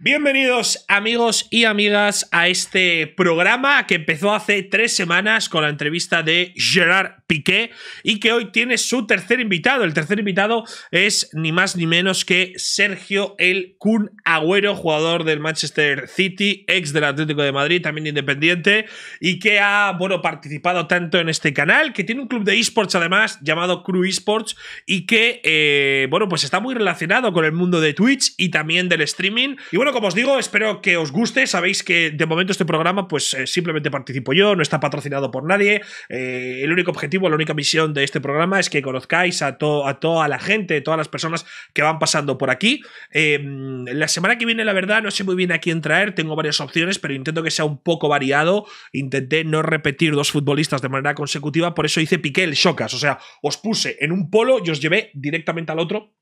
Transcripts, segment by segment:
Bienvenidos amigos y amigas a este programa que empezó hace tres semanas con la entrevista de Gerard Piqué y que hoy tiene su tercer invitado. El tercer invitado es ni más ni menos que Sergio El Kun Agüero, jugador del Manchester City, ex del Atlético de Madrid, también independiente y que ha bueno, participado tanto en este canal, que tiene un club de esports además llamado Cru Esports y que eh, bueno, pues está muy relacionado con el mundo de Twitch y también del streaming como os digo, espero que os guste. Sabéis que de momento este programa, pues eh, simplemente participo yo, no está patrocinado por nadie. Eh, el único objetivo, la única misión de este programa es que conozcáis a, toda la gente, todas las personas que van pasando por aquí. Em, la semana que viene, la verdad, no sé muy bien a quién traer. Tengo varias opciones, pero intento que sea un poco variado. Intenté no repetir dos futbolistas de manera consecutiva, por eso hice Piqué el Shocas. O sea, os puse en un polo y os llevé directamente al otro.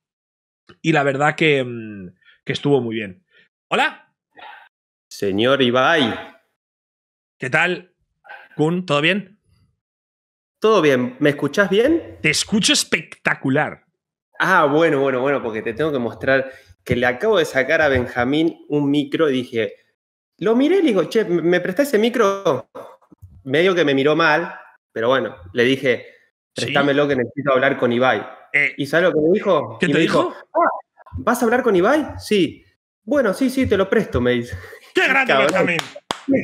Y la verdad que em, estuvo muy bien. Hola. Señor Ibai. ¿Qué tal? Kun, ¿todo bien? Todo bien. ¿Me escuchás bien? Te escucho espectacular. Ah, bueno, bueno, bueno, porque te tengo que mostrar que le acabo de sacar a Benjamín un micro y dije, lo miré y le digo, che, ¿me prestás ese micro? Medio que me miró mal, pero bueno, le dije, préstamelo que necesito hablar con Ibai. Eh, ¿Y sabes lo que me dijo? ¿Qué te dijo? Ah, ¿Vas a hablar con Ibai? Sí. Bueno, sí, sí, te lo presto, me ¡Qué grande Benjamín!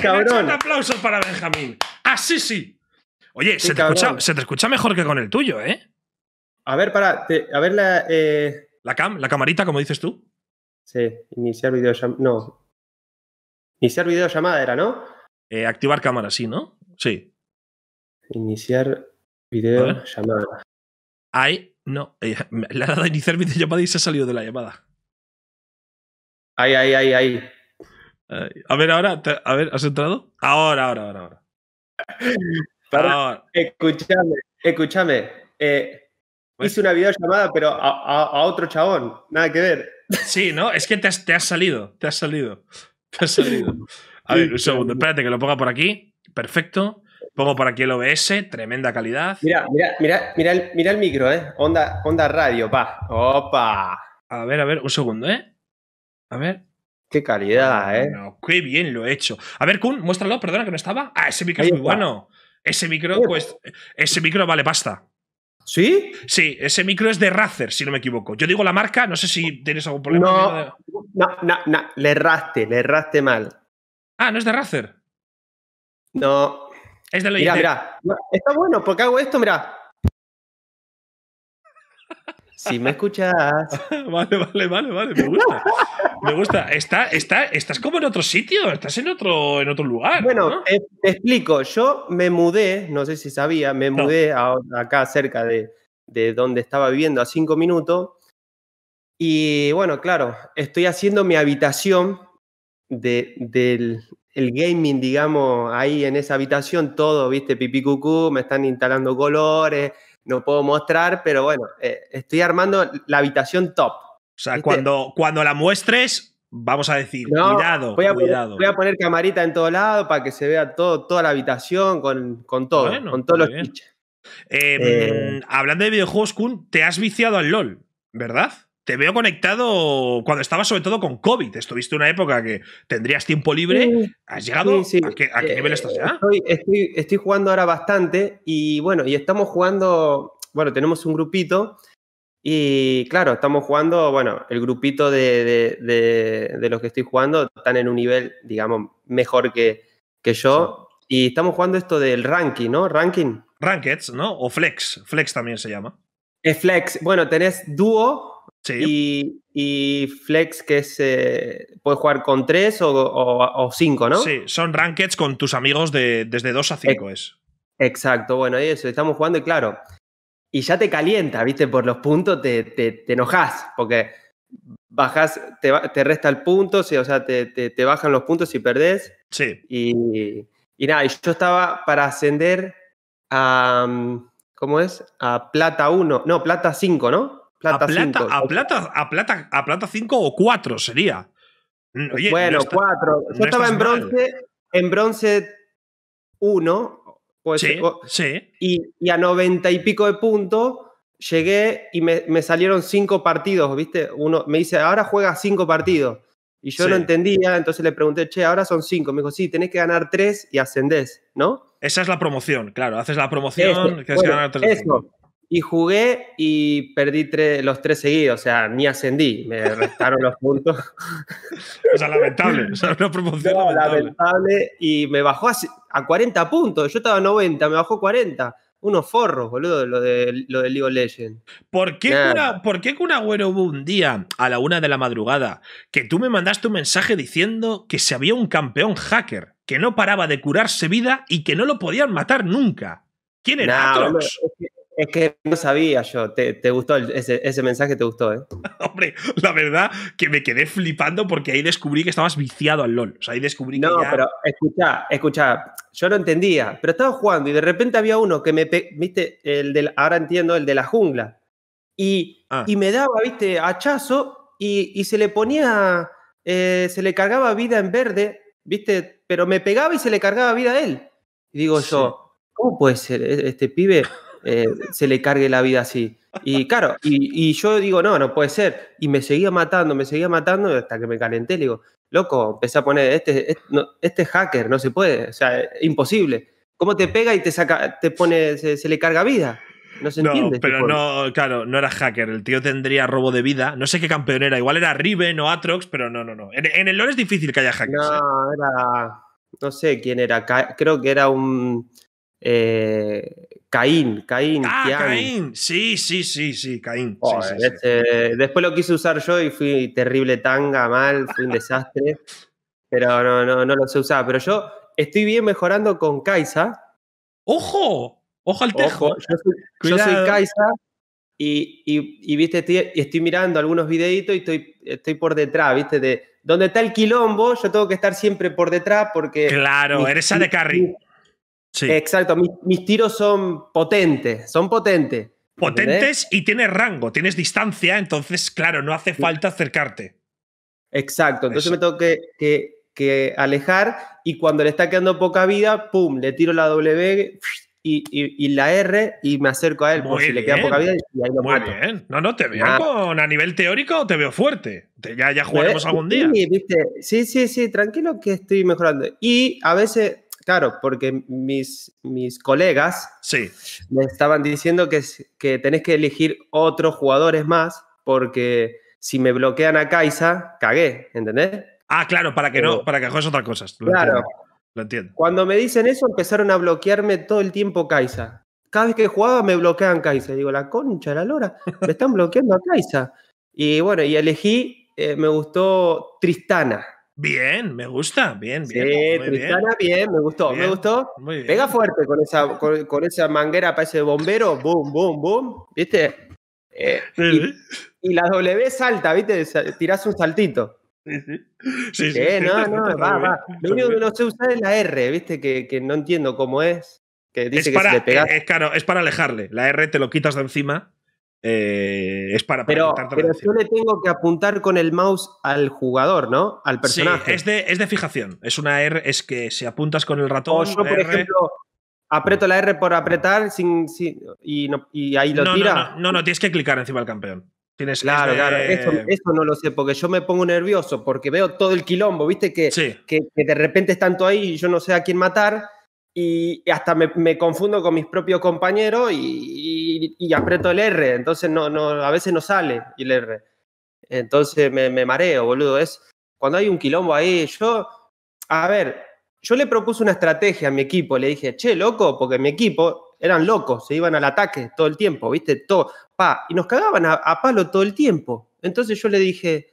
cabrón! Un aplauso para Benjamín. Así sí. Oye, se te, escucha, mejor que con el tuyo, ¿eh? A ver, para, a ver la. Eh, la cam, la camarita, como dices tú. Sí, iniciar videollamada. No. Iniciar videollamada era, ¿no? Eh, activar cámara, sí, ¿no? Sí. Iniciar llamada Ay, no. Eh, la de dado iniciar videollamada y se ha salido de la llamada. Ahí, ahí, ahí, A ver, ahora, a ver, ¿has entrado? Ahora, ahora, ahora, ahora. Escúchame, escúchame. Eh, hice una videollamada, pero a, otro chabón, nada que ver. Sí, ¿no? Es que te has, salido, te has salido. Te has salido. A ver, un segundo, espérate que lo ponga por aquí. Perfecto. Pongo por aquí el OBS, tremenda calidad. Mira, mira, mira, el, mira el micro, ¿eh? Onda, onda radio, pa. Opa. A ver, a ver, un segundo, ¿eh? A ver. Qué calidad, ah, ¿eh? qué bien lo he hecho. A ver, Kun, muéstralo, perdona que no estaba. Ah, ese micro es muy bueno. Ese micro, pues, ese micro vale pasta. ¿Sí? Sí, ese micro es de Razer, si no me equivoco. Yo digo la marca, no sé si tienes algún problema. No, no, no, no, le erraste, le erraste mal. Ah, ¿no es de Razer? No. Es de Logitech. Mira, mira, está bueno porque hago esto, mira. Si me escuchas. vale, vale, vale, vale, me gusta. Me gusta. Está, está, estás como en otro sitio, estás en otro, en otro lugar. Bueno, te, explico. Yo me mudé, no sé si sabía, me mudé acá cerca de, de donde estaba viviendo, a cinco minutos. Y bueno, claro, estoy haciendo mi habitación del gaming, digamos, ahí en esa habitación, todo, viste, pipí cucú, me están instalando colores no puedo mostrar, pero bueno, eh, estoy armando la habitación top. O sea, cuando, cuando la muestres, vamos a decir, cuidado, voy a cuidado. Poner, voy a poner camarita en todo lado para que se vea todo, toda la habitación con, todo, con todos los em, eh, hablando de videojuegos, Kun, te has viciado al LOL, ¿verdad? te veo conectado cuando estabas sobre todo con COVID. Estuviste una época que tendrías tiempo libre. ¿Has llegado? ¿A, qué, eh, nivel estás ya? Estoy, jugando ahora bastante y bueno, y estamos jugando, bueno, tenemos un grupito y claro, estamos jugando, bueno, el grupito de, los que estoy jugando están en un nivel, digamos, mejor que, que yo. Y estamos jugando esto del ranking, ¿no? Ranking. Rankets, ¿no? O flex. Flex también se llama. flex. Bueno, tenés dúo, y, Flex, que es. Eh, puedes jugar con tres o cinco, ¿no? Sí, son rankeds con tus amigos de, desde dos a cinco es. Exacto, bueno, eso, estamos jugando y claro. Y ya te calienta, ¿viste? Por los puntos te, te, enojas, porque bajas, te, te, resta el punto, o sea, te, bajan los puntos si perdés. Sí. Y, y nada, yo estaba para ascender a. Mm, ¿Cómo es? A plata 1, no, plata 5, ¿no? Plata a, plata, a plata, a plata, a plata 5 o 4 sería. Mm, oye, bueno, 4. Yo estaba en bronce, en bronce 1. Pues, sí, sí. Y, a 90 y pico de puntos llegué y me, me salieron 5 partidos, ¿viste? Uno me dice, ahora juega 5 partidos. Y yo no entendía, entonces le pregunté, che, ahora son 5." Me dijo, sí, tenés que ganar 3 y ascendés, ¿no? Esa es la promoción, claro. Haces la promoción, este, que ganar tres. Eso y jugué y perdí los tres seguidos, o sea, ni ascendí, me restaron los puntos. o sea, lamentable, no, lamentable. Y me bajó a, 40 puntos, yo estaba a 90, me bajó 40. Unos forros, boludo, lo de, lo League of Legends. ¿Por qué, Agüero hubo un día a la una de la madrugada que tú me mandaste un mensaje diciendo que se había un campeón hacker que no paraba de curarse vida y que no lo podían matar nunca? ¿Quién era es que no sabía yo, te, gustó, ese, mensaje te gustó, ¿eh? Hombre, la verdad que me quedé flipando porque ahí descubrí que estabas viciado al LOL. O sea, ahí descubrí no, que. No, pero escucha, escucha, yo no entendía, pero estaba jugando y de repente había uno que me. ¿Viste? El del, ahora entiendo, el de la jungla. Y, ah. me daba, ¿viste? Hachazo y, y se le ponía. Eh, se le cargaba vida en verde, ¿viste? Pero me pegaba y se le cargaba vida a él. Y digo yo, ¿cómo puede ser e, este pibe? Eh, se le cargue la vida así. Y claro, y, yo digo, no, no puede ser. Y me seguía matando, me seguía matando hasta que me calenté. Le digo, loco, empecé a poner, este, este, hacker no se puede, o sea, imposible. ¿Cómo te pega y te saca, te pone, se, le carga vida? No se no, este Pero no, claro, no era hacker. El tío tendría robo de vida. No sé qué campeón era. Igual era Riven o Atrox, pero no, no, no. En, el lore es difícil que haya hackers. No, ¿eh? era. No sé quién era. Creo que era un. Eh, Caín, Caín. Ah, Caín. Sí, sí, sí, sí, Caín. Este, después lo quise usar yo y fui terrible tanga, mal, fui un desastre. Pero no, no, no lo sé usar. Pero yo estoy bien mejorando con Kaisa. ¡Ojo! ¡Ojo al tejo! yo, soy, Kaisa y, y, y estoy, mirando algunos videitos y estoy, estoy por detrás, viste, de donde está el quilombo, yo tengo que estar siempre por detrás porque. Claro, eres esa de carry. Exacto, mis, tiros son potentes, son potentes. Potentes y tienes rango, tienes distancia, entonces, claro, no hace falta acercarte. Exacto, entonces me tengo que, alejar y cuando le está quedando poca vida, pum, le tiro la W y, y, la R y me acerco a él Muy bien. si le queda poca vida y Muy no, no, te veo ah. a nivel teórico, te veo fuerte, ya, ya jugaremos algún día. sí, sí, sí, tranquilo que estoy mejorando. Y a veces claro, porque mis, mis colegas me estaban diciendo que, que tenés que elegir otros jugadores más porque si me bloquean a Kaisa, cagué, ¿entendés? Ah, claro, para que no, para que juegues otras cosas. claro. lo entiendo. Cuando me dicen eso, empezaron a bloquearme todo el tiempo Kaisa. Cada vez que jugaba me bloqueaban Kaisa. Digo, la concha, la lora, me están bloqueando a Kaisa. Y bueno, y elegí, eh, me gustó Tristana. Bien, me gusta, bien, bien. Sí, bien. me gustó, me gustó. Pega fuerte con esa, con, esa manguera para ese bombero, boom, boom, boom, ¿viste? Eh, y, la W salta, ¿viste? Tirás un saltito. Sí, sí. sí, sí eh, no, no, Lo único que no sé usar es la R, ¿viste? Que, no entiendo cómo es. Que es para, eh, es para alejarle. La R te lo quitas de encima eh, es para, para pero, pero yo le tengo que apuntar con el mouse al jugador, ¿no? Al personaje. es, de, es de fijación. Es una R, es que si apuntas con el ratón. por ejemplo, aprieto la R por apretar sin, y, y, ahí lo tira. No, no tienes que clicar encima del campeón. Tienes, claro, claro. Eh, eso, no lo sé, porque yo me pongo nervioso, porque veo todo el quilombo, ¿viste? Que, que, de repente están todos ahí y yo no sé a quién matar y hasta me, confundo con mis propios compañeros y, aprieto el R, entonces no, no, a veces no sale el R. Entonces me, mareo, boludo. Es cuando hay un quilombo ahí, yo, a ver, yo le propuse una estrategia a mi equipo, le dije, che, loco, porque mi equipo eran locos, se iban al ataque todo el tiempo, viste, todo, pa, y nos cagaban a palo todo el tiempo. Entonces yo le dije,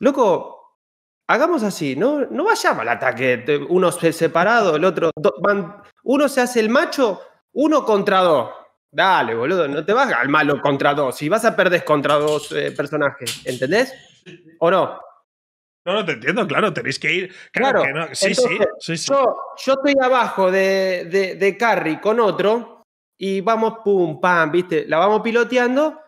loco, hagamos así, ¿no? No vayamos al ataque, uno separado, el otro, van, uno se hace el macho, uno contra dos. Dale, boludo, no te vas al malo contra dos. Si vas a perder contra dos eh, personajes, ¿entendés? ¿O no? No, no te entiendo, claro, tenéis que ir. Claro, sí, sí, sí, Yo, yo estoy abajo de, de, de Carry con otro y vamos pum, pam, ¿viste? La vamos piloteando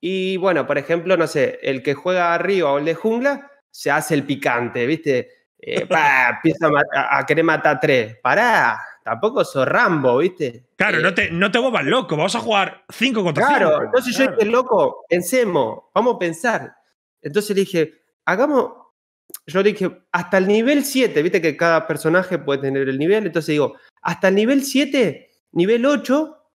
y bueno, por ejemplo, no sé, el que juega arriba o el de jungla se hace el picante, ¿viste? Eh, empieza a, querer matar tres. Pará, tampoco sos Rambo, ¿viste? Claro, no, eh, te, no te loco, vamos a jugar cinco contra cinco. Claro, entonces yo dije, loco, pensemos, vamos a pensar. Entonces le dije, hagamos, yo dije, hasta el nivel 7, viste que cada personaje puede tener el nivel, entonces digo, hasta el nivel 7, nivel 8,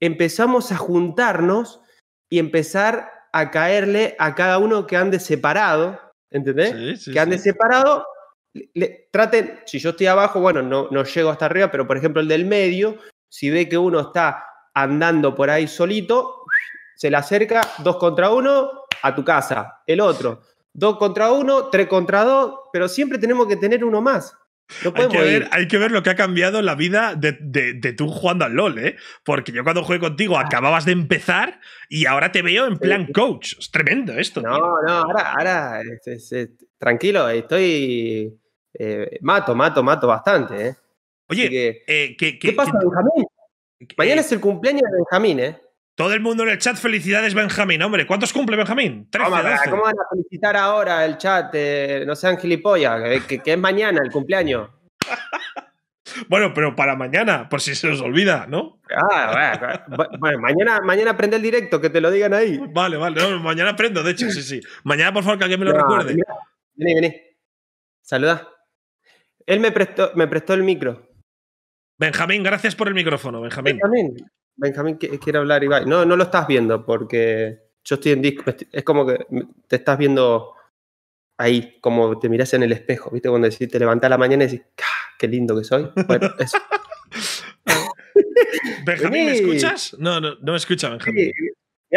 empezamos a juntarnos y empezar a caerle a cada uno que ande separado ¿entendés? que ande separado, traten, si yo estoy abajo, bueno, no, no llego hasta arriba, pero por ejemplo el del medio, si ve que uno está andando por ahí solito, se le acerca dos contra uno a tu casa, el otro. Dos contra uno, tres contra dos, pero siempre tenemos que tener uno más hay, que ver, lo que ha cambiado la vida de, de, tú jugando al LOL, ¿eh? Porque yo cuando jugué contigo ah. acababas de empezar y ahora te veo en plan coach. Es tremendo esto. No, no, ahora, ahora tranquilo, estoy. Eh, mato, mato, mato bastante, ¿eh? Oye, eh, ¿qué pasa, Benjamín? Mañana eh, es el cumpleaños de Benjamín, ¿eh? Todo el mundo en el chat, felicidades Benjamín. Hombre, ¿cuántos cumple Benjamín? 13, ¿Cómo van a felicitar ahora el chat? Eh, no sean gilipollas, que, es mañana el cumpleaños. Bueno, pero para mañana, por si se nos olvida, ¿no? Ah, bueno, mañana, mañana prende el directo, que te lo digan ahí. Vale, vale, mañana prendo, de hecho, sí, sí. Mañana, por favor, que alguien me lo recuerde. Vení, vení. Saluda. Él me prestó, me prestó el micro. Benjamín, gracias por el micrófono, Benjamín. Benjamín, Benjamín quiere hablar, Ibai. No, no lo estás viendo porque yo estoy en disco. Es como que te estás viendo ahí, como te miras en el espejo, ¿viste? Cuando decís, te levantás a la mañana y decís, ¡qué lindo que soy! Bueno, Benjamín, ¿me escuchas? No, no, no me escucha, Benjamín.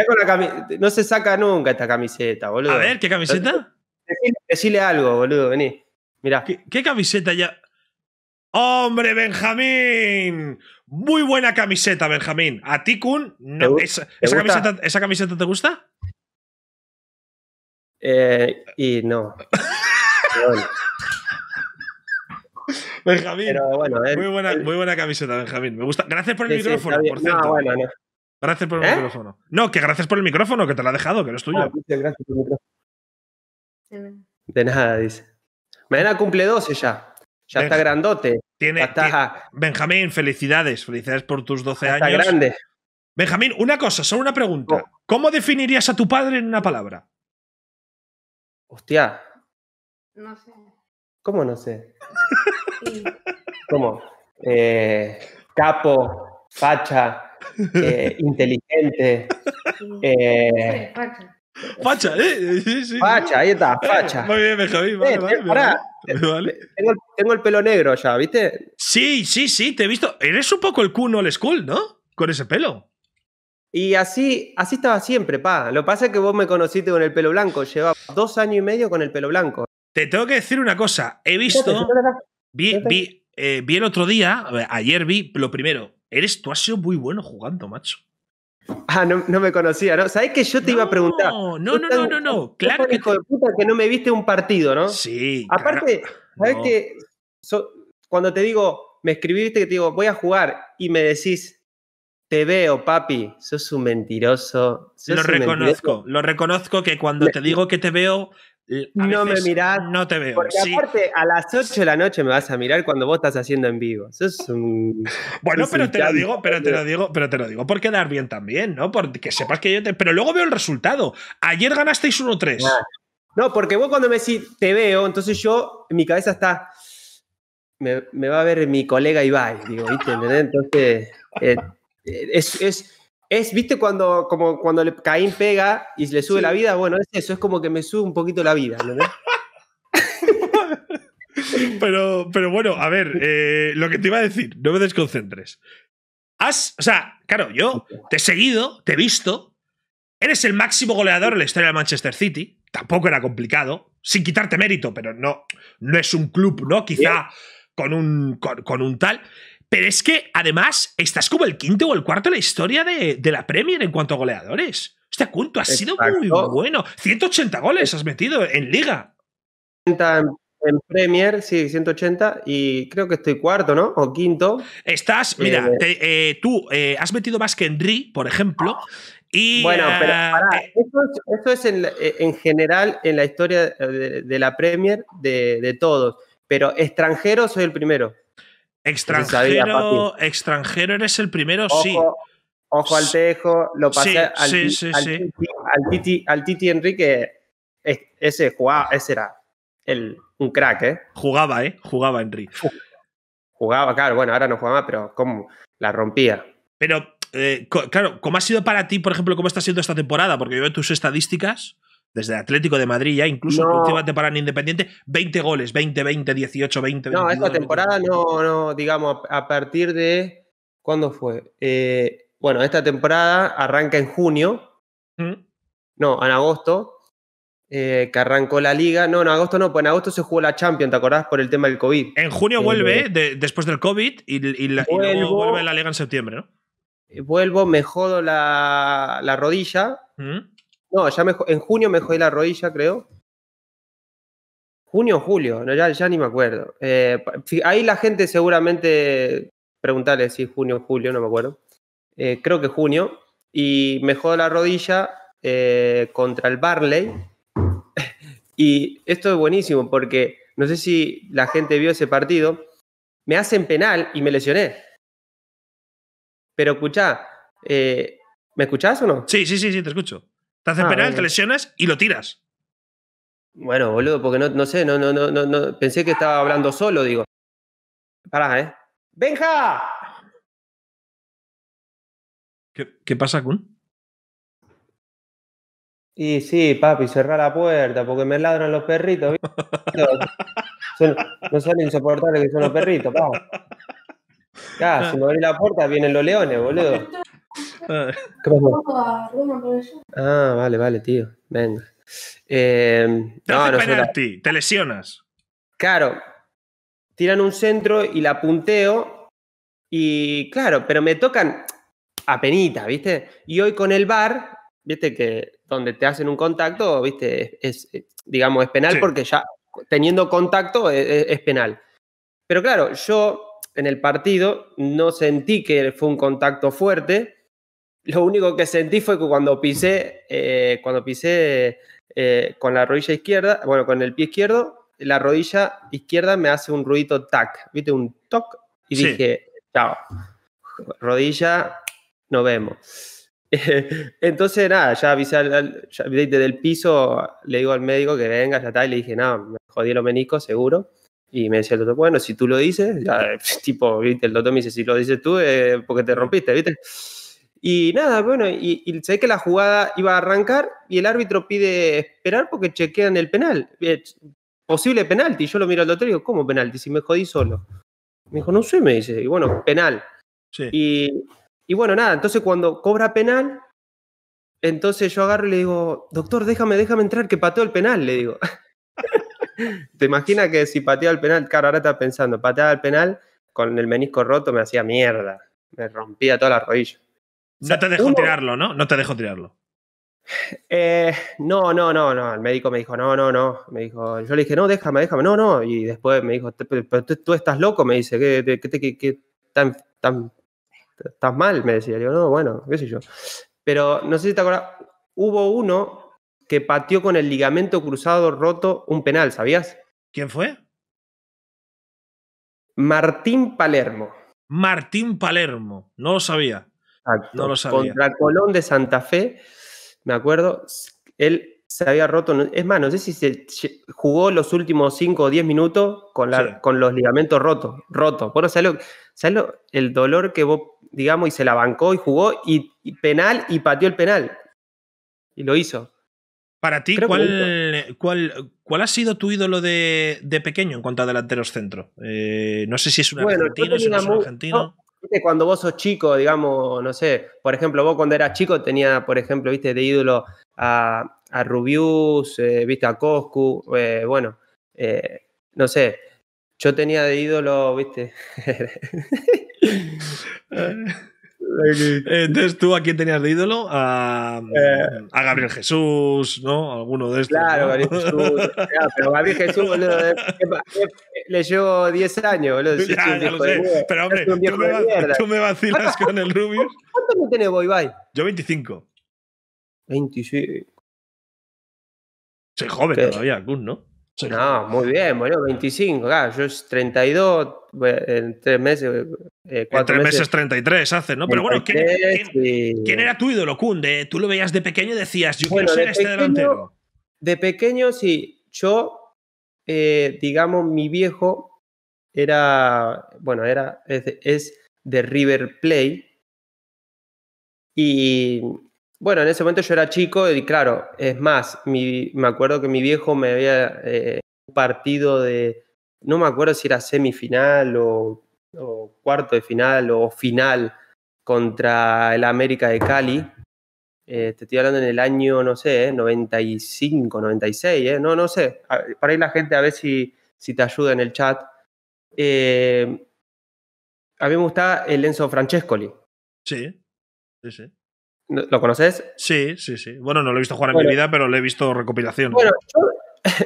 con la No se saca nunca esta camiseta, boludo. A ver, ¿qué camiseta? Decile, algo, boludo, vení. Mira. ¿Qué, qué camiseta ya? ¡Hombre, Benjamín! Muy buena camiseta, Benjamín. A ti, Kun, no, esa, camiseta, te gusta? Eh, y no. Benjamín, muy, buena, muy, buena, camiseta, Benjamín. Me gusta. Gracias por el micrófono, por cierto. Gracias por el ¿Eh? micrófono. No, que gracias por el micrófono, que te lo ha dejado, que no es tuyo. Ah, gracias por el micrófono. De nada, dice. Mañana cumple 12 ya. Ya está grandote. Tiene, Benjamín, felicidades. Felicidades por tus 12 está grande. Benjamín, una cosa, solo una pregunta. Oh. ¿Cómo definirías a tu padre en una palabra? Hostia. No sé. ¿Cómo no sé? ¿Cómo? Eh, capo, facha, eh, inteligente. Eh, facha. Facha, ¿eh? Pacha, ahí está, facha. Muy bien, Benjamín. Vale, eh, vale, vale, Tengo, el pelo negro ya, ¿viste? Sí, sí, sí, te he visto. Eres un poco el cuno al school, ¿no? Con ese pelo. Y así, así estaba siempre, pa. Lo que pasa es que vos me conociste con el pelo blanco. Llevaba dos años y medio con el pelo blanco. Te tengo que decir una cosa. He visto. Vi, eh, vi el otro día, ayer vi lo primero. Eres, tú has sido muy bueno jugando, macho. Ah, no, me conocía, ¿no? ¿Sabés que yo te iba a preguntar? No, no, no, no, no, claro que que no me viste un partido, ¿no? Sí. Aparte, ¿sabés que cuando te digo, me escribiste que te digo, voy a jugar y me decís, te veo, papi, sos un mentiroso. lo reconozco, lo reconozco que cuando te digo que te veo, no me mirás. No te veo. Porque aparte, a las 8 de la noche me vas a mirar cuando vos estás haciendo en vivo. Eso es un. Bueno, pero te lo digo, pero te lo digo, pero te lo digo por quedar bien también, ¿no? Porque sepas que yo te. Pero luego veo el resultado. Ayer ganasteis 1-3. Ah. No. porque vos cuando me decís te veo, entonces yo, mi cabeza está. Me, va a ver mi colega Ibai, digo, ¿viste? Entonces. Eh, eh, es, es es, viste, cuando, como cuando le, Caín pega y le sube la vida, bueno, es eso, es como que me sube un poquito la vida, pero, pero bueno, a ver, eh, lo que te iba a decir, no me desconcentres. Has, o sea, claro, yo te he seguido, te he visto, eres el máximo goleador en la historia de Manchester City, tampoco era complicado, sin quitarte mérito, pero no, no es un club, ¿no? Quizá con un, con un tal. Pero es que, además, estás como el quinto o el cuarto en la historia de, la Premier en cuanto a goleadores. Este culto, ha sido muy bueno. 180 goles has metido en Liga. En Premier, sí, 180, y creo que estoy cuarto, ¿no? O quinto. Estás, mira, eh, eh, tú eh, has metido más que Henry, por ejemplo. Y, bueno, pero pará, esto es, en, general en la historia de, la Premier de, de, todos, pero extranjero soy el primero. Extranjero, extranjero eres el primero, sí. Ojo al tejo, lo pasé al, al, titi, al, titi, Enrique. Ese jugaba, ese era el, un crack, ¿eh? Jugaba, ¿eh? Jugaba Enrique. Jugaba, claro, bueno, ahora no jugaba, pero ¿cómo? La rompía. Pero, eh, claro, ¿cómo ha sido para ti, por ejemplo, cómo está siendo esta temporada? Porque yo veo tus estadísticas desde Atlético de Madrid ya, incluso no. última temporada Independiente, 20 goles, 20, 20, 18, 20. No, esta temporada no, no, digamos, a, partir de. ¿Cuándo fue? Eh, bueno, esta temporada arranca en junio. Mm. No, en agosto. Eh, que arrancó la liga. No, en agosto no, pues en agosto se jugó la Champions, ¿te acordás? Por el tema del COVID. En junio vuelve, eh, después del COVID, y, la, vuelve la liga en septiembre, ¿no? Vuelvo, me jodo la, la rodilla. Mm. No, ya me, en junio me jodí la rodilla, creo. Junio o julio, no, ya, ni me acuerdo. Eh, ahí la gente seguramente preguntarle si junio o julio, no me acuerdo. Eh, creo que junio. Y me jodí la rodilla eh, contra el Barley. y esto es buenísimo porque no sé si la gente vio ese partido. Me hacen penal y me lesioné. Pero escuchá, ¿me escuchás o no? Sí, sí, sí, sí, te escucho. Estás esperando, ah, te lesionas y lo tiras. Bueno, boludo, porque no, no sé, no, no, no, no, pensé que estaba hablando solo, digo. Pará, ¿eh? ¡Benja! ¿Qué, pasa, Kun? Y sí, papi, cerrá la puerta porque me ladran los perritos. Son, no son insoportables que son los perritos, pa. Ya, ah. si me abrí la puerta vienen los leones, boludo. Ah, vale, vale, tío. Venga. Eh, te no, no te lesionas. Claro. Tiran un centro y la punteo. Y claro, pero me tocan a penita, ¿viste? Y hoy con el bar, ¿viste? Que donde te hacen un contacto, ¿viste? Es, digamos, es penal porque ya teniendo contacto e, e, es penal. Pero claro, yo en el partido no sentí que fue un contacto fuerte lo único que sentí fue que cuando pisé, eh, cuando pisé eh, con la rodilla izquierda, bueno, con el pie izquierdo, la rodilla izquierda me hace un ruido tac, ¿viste? Un toc. Y dije, chao, rodilla, nos vemos. Entonces, nada, ya avisé al, desde el piso, le digo al médico que venga, ya está, y le dije, nada, me jodí el menisco seguro. Y me decía el doctor, bueno, si tú lo dices, tipo, ¿viste? el doctor me dice, si lo dices tú, eh, porque te rompiste, ¿viste? Y nada, bueno, y, y sé que la jugada iba a arrancar y el árbitro pide esperar porque chequean el penal. Eh, posible penalti. Yo lo miro al doctor y digo, ¿cómo penalti? Si me jodí solo. Me dijo, no sé, me dice. Y bueno, penal. Y, y bueno, nada, entonces cuando cobra penal, entonces yo agarro y le digo, doctor, déjame, déjame entrar, que pateo el penal, le digo. ¿Te imaginas que si pateo el penal, claro, ahora está pensando, pateaba el penal con el menisco roto, me hacía mierda, me rompía todas las rodillas. No te dejo tirarlo, ¿no? No te dejo tirarlo. Eh, no, no, no, no. El médico me dijo, no, no, no. Me dijo, yo le dije, no, déjame, déjame, no, no. Y después me dijo, pero tú, estás loco, me dice, ¿qué, tan, tan, estás mal? Me decía, yo, no, bueno, qué sé yo. Pero no sé si te acuerdas, hubo uno que pateó con el ligamento cruzado roto un penal, ¿sabías? ¿Quién fue? Martín Palermo. Martín Palermo, no lo sabía. Contra Colón de Santa Fe, me acuerdo, él se había roto, es más, no sé si se jugó los últimos 5 o 10 minutos con, los ligamentos rotos, Bueno, ¿sabes, lo, el dolor que vos, digamos, y se la bancó y jugó y, penal y pateó el penal? Y lo hizo. Para ti, ¿cuál, ha sido tu ídolo de, pequeño en cuanto a delanteros centro? Eh, no sé si es un argentino, cuando vos sos chico, digamos, no sé, por ejemplo, vos cuando eras chico tenía, por ejemplo, viste, de ídolo a, Rubius, eh, viste, a Coscu, eh, bueno, eh, no sé, yo tenía de ídolo, viste. Entonces, ¿tú a quién tenías de ídolo? A, eh. Gabriel Jesús, ¿no? Alguno de estos. Claro, Gabriel Jesús. pero Gabriel Jesús, le llevo 10 años, boludo. Ya, ya lo sé. Pero, hombre, tú me, vacilas con el Rubius. ¿Cuántos años tiene Boy Bye? Yo 25. 25. Soy joven todavía, Kun, ¿no? No, muy bien, bueno, 25, claro, yo es 32, en tres meses, eh, tres meses, 33 hace, ¿no? Pero bueno, ¿quién, era tu ídolo, Kunde? Tú lo veías de pequeño y decías, yo quiero ser este delantero. De pequeño, sí, yo, eh, digamos, mi viejo era, bueno, era, es, es de River Play y bueno, en ese momento yo era chico y claro, es más, me acuerdo que mi viejo me había eh, partido de, no me acuerdo si era semifinal o, cuarto de final o final contra el América de Cali. Eh, te estoy hablando en el año, no sé, 95, eh, 96, no, no sé. Para ir la gente a ver si, si te ayuda en el chat. a mí me gustaba el Enzo Francescoli. Sí, sí, sí. ¿Lo conoces? Sí, sí, sí. Bueno, no lo he visto jugar en mi vida, pero le he visto recopilación. Bueno,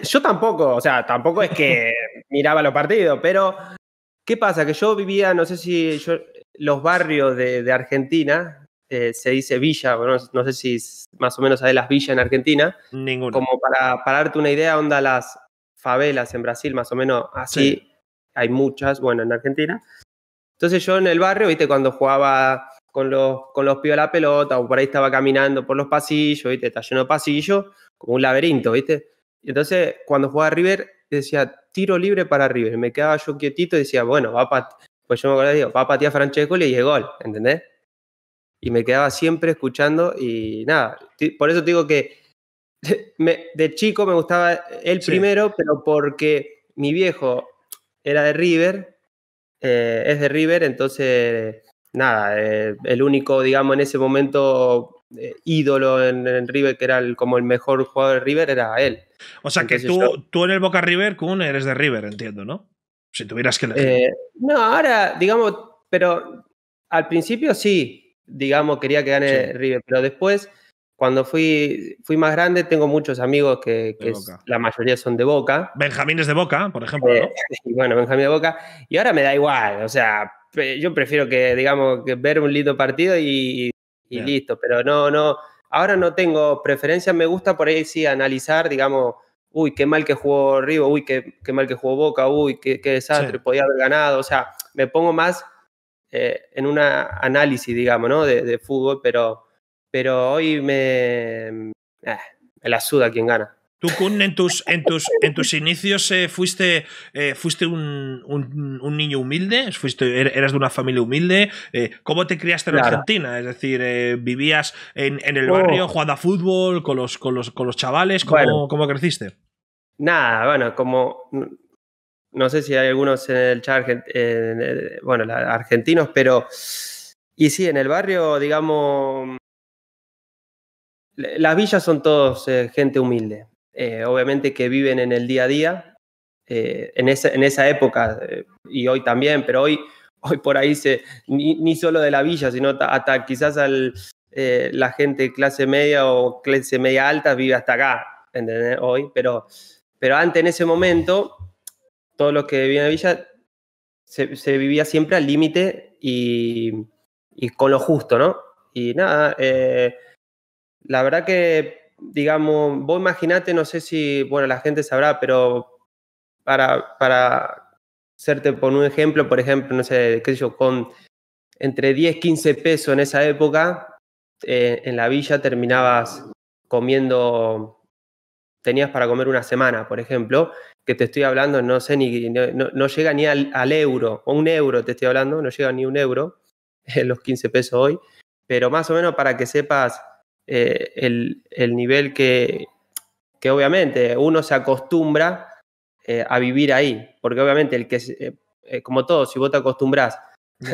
yo, tampoco, o sea, tampoco es que miraba los partidos, pero ¿qué pasa? Que yo vivía, no sé si yo, los barrios de, Argentina, eh, se dice villa, bueno, no sé si más o menos hay las villas en Argentina. Ninguna. Como para, darte una idea, onda las favelas en Brasil, más o menos así, hay muchas, bueno, en Argentina. Entonces yo en el barrio, viste, cuando jugaba con los, con los pies a la pelota, o por ahí estaba caminando por los pasillos, ¿viste? Está lleno de pasillos, como un laberinto, ¿viste? Y entonces, cuando jugaba River, decía, tiro libre para River. Me quedaba yo quietito y decía, bueno, va a pues yo me acuerdo, digo, va a patear Francesco y es gol, ¿entendés? Y me quedaba siempre escuchando y nada, por eso te digo que de chico me gustaba el primero, pero porque mi viejo era de River, eh, es de River, entonces nada, eh, el único, digamos, en ese momento eh, ídolo en, River, que era el, como el mejor jugador de River, era él. O sea que tú, tú en el Boca River, Kun, eres de River, entiendo, ¿no? Si tuvieras que eh, no, ahora, digamos, pero al principio sí, digamos, quería que gane River, pero después, cuando fui, fui más grande, tengo muchos amigos que, la mayoría son de Boca. Benjamín es de Boca, por ejemplo. ¿no? bueno, Benjamín de Boca. Y ahora me da igual, o sea, yo prefiero que, digamos, que ver un lindo partido y, listo, pero no, no, ahora no tengo preferencia, me gusta por ahí sí analizar, digamos, uy, qué mal que jugó Rivo, uy, qué, qué mal que jugó Boca, uy, qué, desastre, podía haber ganado, o sea, me pongo más eh, en una análisis, digamos, ¿no? De, fútbol, pero, pero hoy me, eh, me la suda quien gana. Tú, Kun, en tus, en tus, inicios eh, fuiste, eh, fuiste un, niño humilde, fuiste, er, eras de una familia humilde. Eh, ¿Cómo te criaste en Argentina? Es decir, ¿vivías en, el oh. barrio jugando a fútbol con los, con los, chavales? ¿Cómo, creciste? Nada, bueno, como no sé si hay algunos en el chat, bueno, argentinos, pero... Y sí, en el barrio, digamos, las villas son todos gente humilde. Eh, obviamente que viven en el día a día, eh, en, en, esa época eh, y hoy también, pero hoy, hoy por ahí ni, solo de la villa, sino hasta quizás al, la gente clase media o clase media alta vive hasta acá, Hoy, pero, pero antes en ese momento, todos los que vivían en la villa se, se vivía siempre al límite y, y, con lo justo, ¿no? Y nada, la verdad que digamos, vos imaginate, no sé si, bueno, la gente sabrá, pero para, para serte por un ejemplo, por ejemplo, no sé, qué sé yo, con entre 10, 15 pesos en esa época, eh, en la villa terminabas comiendo, tenías para comer una semana, por ejemplo, que te estoy hablando, no sé, ni, no, llega ni al, al euro, o un euro te estoy hablando, no llega ni un euro, los 15 pesos hoy, pero más o menos para que sepas eh, el, el, nivel que, que, obviamente uno se acostumbra eh, a vivir ahí, porque obviamente el que, eh, como todo, si vos te acostumbras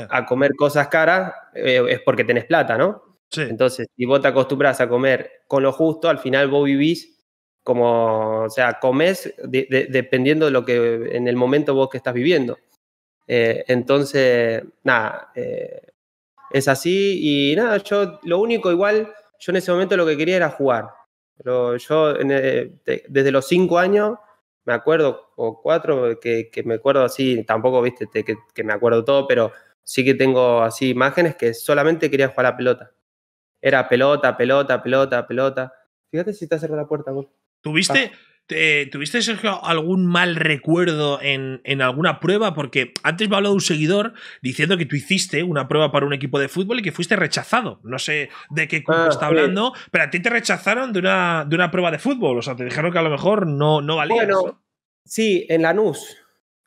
a comer cosas caras, es porque tenés plata, ¿no? Entonces, si vos te acostumbras a comer con lo justo, al final vos vivís como, o sea, comes dependiendo de lo que en el momento vos que estás viviendo. entonces, nada, es así y nada, yo lo único igual yo en ese momento lo que quería era jugar. Pero yo eh, desde los cinco años, me acuerdo, o cuatro, que, me acuerdo así, tampoco, viste, que, me acuerdo todo, pero sí que tengo así imágenes que solamente quería jugar a la pelota. Era pelota, pelota, pelota, pelota. Fíjate si te cerrado la puerta, vos. ¿Tuviste, ah. ¿Tuviste, Sergio, algún mal recuerdo en, alguna prueba? Porque antes me ha hablado un seguidor diciendo que tú hiciste una prueba para un equipo de fútbol y que fuiste rechazado. No sé de qué ah, está hablando, pero a ti te rechazaron de una, de una prueba de fútbol. O sea, te dijeron que a lo mejor no, no sí, en la NUS.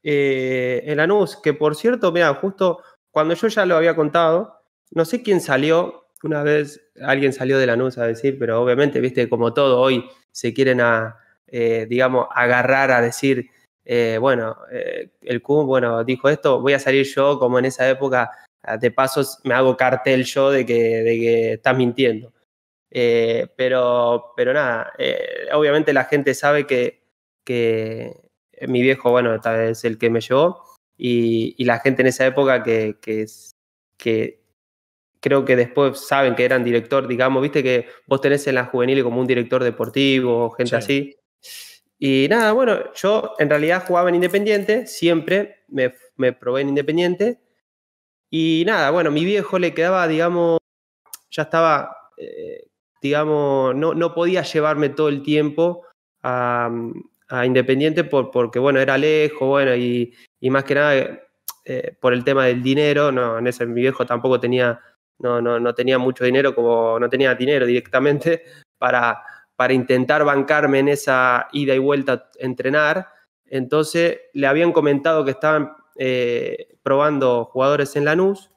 Eh, en la NUS, que por cierto, mira, justo cuando yo ya lo había contado, no sé quién salió, una vez alguien salió de la NUS a decir, pero obviamente, viste, como todo, hoy se quieren a eh, digamos, agarrar a decir, eh, bueno, eh, el Kun, bueno, dijo esto, voy a salir yo como en esa época, ah, de pasos me hago cartel yo de que, de que estás mintiendo. pero, pero nada, obviamente la gente sabe que, que mi viejo, bueno, tal vez es el que me llevó, y, la gente en esa época que, que, creo que después saben que eran director, digamos, viste que vos tenés en la juvenil como un director deportivo, gente así, y nada, bueno, yo en realidad jugaba en Independiente, siempre me, probé en Independiente. Y nada, bueno, mi viejo le quedaba, digamos, ya estaba, eh, digamos, no, podía llevarme todo el tiempo a, Independiente por, porque, bueno, era lejos, bueno, y, más que nada eh, eh, por el tema del dinero, no, en ese mi viejo tampoco tenía, no, no, no tenía mucho dinero, como no tenía dinero directamente para, para intentar bancarme en esa ida y vuelta a entrenar. Entonces le habían comentado que estaban eh, probando jugadores en Lanús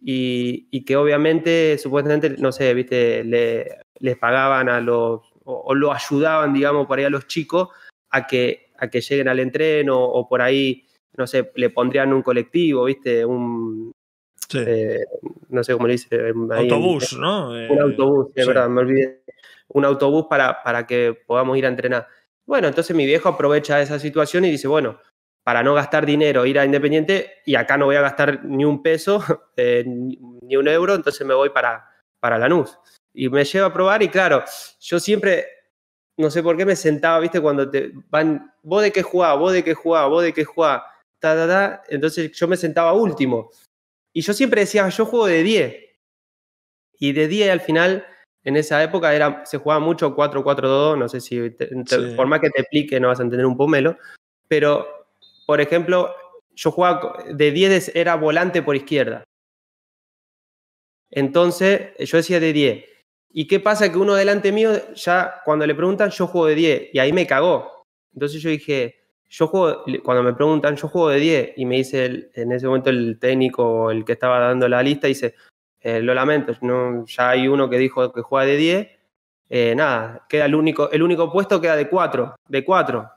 y, y que obviamente, supuestamente, no sé, viste, le, les pagaban a los, o, lo ayudaban, digamos, por ahí a los chicos a que, a que lleguen al entreno o por ahí, no sé, le pondrían un colectivo, viste, un, eh, no sé cómo le dice. Eh, autobús, ¿no? un eh, autobús, es verdad, me olvidé. Un autobús para, para que podamos ir a entrenar. Bueno, entonces mi viejo aprovecha esa situación y dice, bueno, para no gastar dinero, ir a Independiente y acá no voy a gastar ni un peso, ni un euro, entonces me voy para, para Lanús. Y me lleva a probar y claro, yo siempre, no sé por qué me sentaba, viste, cuando te van, vos de qué jugás, vos de qué jugás, vos de qué jugás, ta, ta, ta, entonces yo me sentaba último. Y yo siempre decía, yo juego de 10. Y de 10 al final, en esa época, se jugaba mucho 4-4-2. No sé si, por más que te explique, no vas a entender un pomelo. Pero, por ejemplo, yo jugaba de 10, era volante por izquierda. Entonces, yo decía de 10. ¿Y qué pasa? Que uno delante mío, ya cuando le preguntan, yo juego de 10. Y ahí me cagó. Entonces yo dije, yo juego, cuando me preguntan, yo juego de 10 y me dice en ese momento el técnico, el que estaba dando la lista, dice, eh, lo lamento, no, ya hay uno que dijo que juega de 10, eh, nada, queda el único, el único puesto queda de 4, de 4.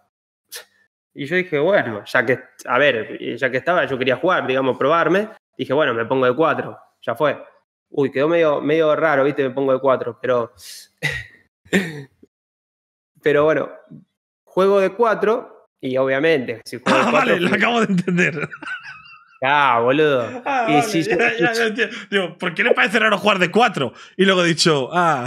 Y yo dije, bueno, ya que, a ver, ya que estaba, yo quería jugar, digamos, probarme, dije, bueno, me pongo de 4, ya fue. Uy, quedó medio, medio raro, viste, me pongo de 4, pero... pero bueno, juego de 4 y obviamente, si Ah, vale, lo acabo de entender. Ah, boludo. Digo, ¿por qué le parece raro jugar de cuatro? Y luego he dicho, ah.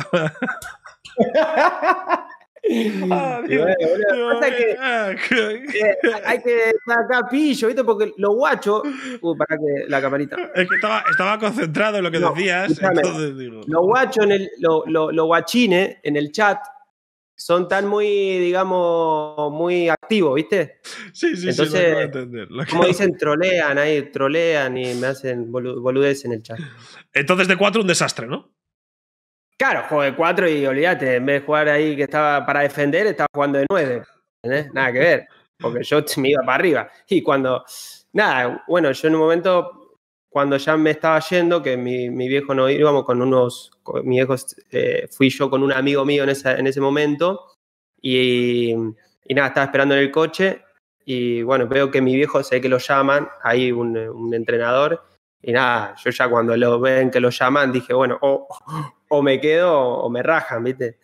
hay que sacar pillo, ¿viste? Porque lo guacho… Uh, para que la camarita. Es que estaba, estaba concentrado en lo que decías. Entonces, digo. Lo guacho en el, lo, lo en el chat son tan muy, digamos, muy activos, ¿viste? Sí, sí, sí, como dicen, trolean ahí, trolean y me hacen boludez en el chat. Entonces de cuatro, un desastre, ¿no? Claro, juego de 4 y olvídate, en vez de jugar ahí que estaba para defender, estaba jugando de nueve. Nada que ver, porque yo me iba para arriba. Y cuando, nada, bueno, yo en un momento cuando ya me estaba yendo, que mi, viejo no íbamos con unos, mi viejo eh, fui yo con un amigo mío en, esa, en ese momento y, nada, estaba esperando en el coche y bueno, veo que mi viejo sé que lo llaman, hay un, entrenador y nada, yo ya cuando lo ven que lo llaman dije, bueno, o, me quedo o me rajan, ¿viste?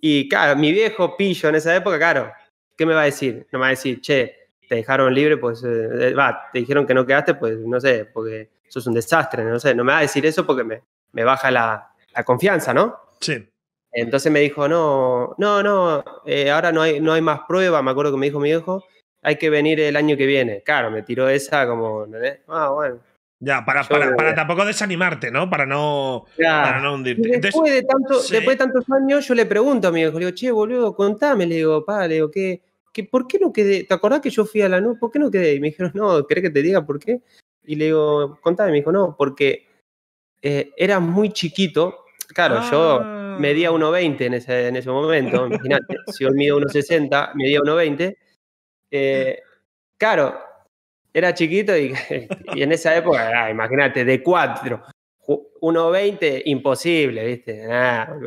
Y claro, mi viejo pillo en esa época, claro, ¿qué me va a decir? No me va a decir, che, te dejaron libre, pues, eh, va, te dijeron que no quedaste, pues, no sé, porque eso es un desastre, no sé, no me va a decir eso porque me, me baja la, confianza, ¿no? Sí. Entonces me dijo, no, no, no, eh, ahora no hay, no hay más pruebas. me acuerdo que me dijo mi hijo, hay que venir el año que viene. Claro, me tiró esa como, ah, bueno. Ya, para, para, para, tampoco desanimarte, ¿no? Para no, después, de tanto, tantos años, yo le pregunto a mi hijo, le digo, che, boludo, contame, le digo, pa, le ¿qué, qué, por qué no quedé? ¿Te acordás que yo fui a la nube? ¿Por qué no quedé? Y me dijeron, no, ¿querés que te diga por qué? Y le digo, contame, me dijo, no, porque eh, era muy chiquito. Claro, yo ah. medía 1,20 en ese, en ese momento, imagínate, si yo mido 1,60, medía 1,20. Eh, claro, era chiquito y, en esa época, ah, imagínate, de 4. 1.20, imposible, ¿viste?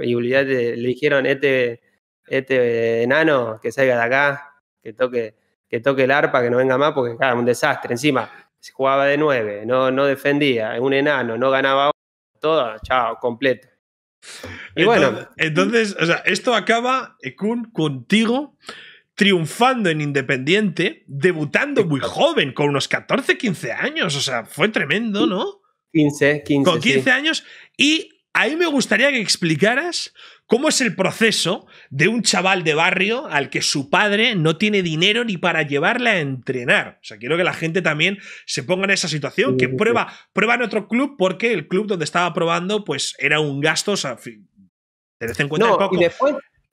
y le dijeron, este, este enano que salga de acá, que toque, que toque el arpa, que no venga más, porque claro, un desastre. Encima, jugaba de nueve, no, no defendía, un enano, no ganaba todo, chao, completo. Y bueno. Entonces, o sea, esto acaba, Ekun, eh, contigo triunfando en Independiente, debutando muy joven, con unos 14, 15 años, o sea, fue tremendo, ¿no? 15, 15. Con 15 años y a mí me gustaría que explicaras cómo es el proceso de un chaval de barrio al que su padre no tiene dinero ni para llevarle a entrenar. O sea, quiero que la gente también se ponga en esa situación, que prueba, prueba en otro club porque el club donde estaba probando pues era un gasto, o sea, cuenta no, poco.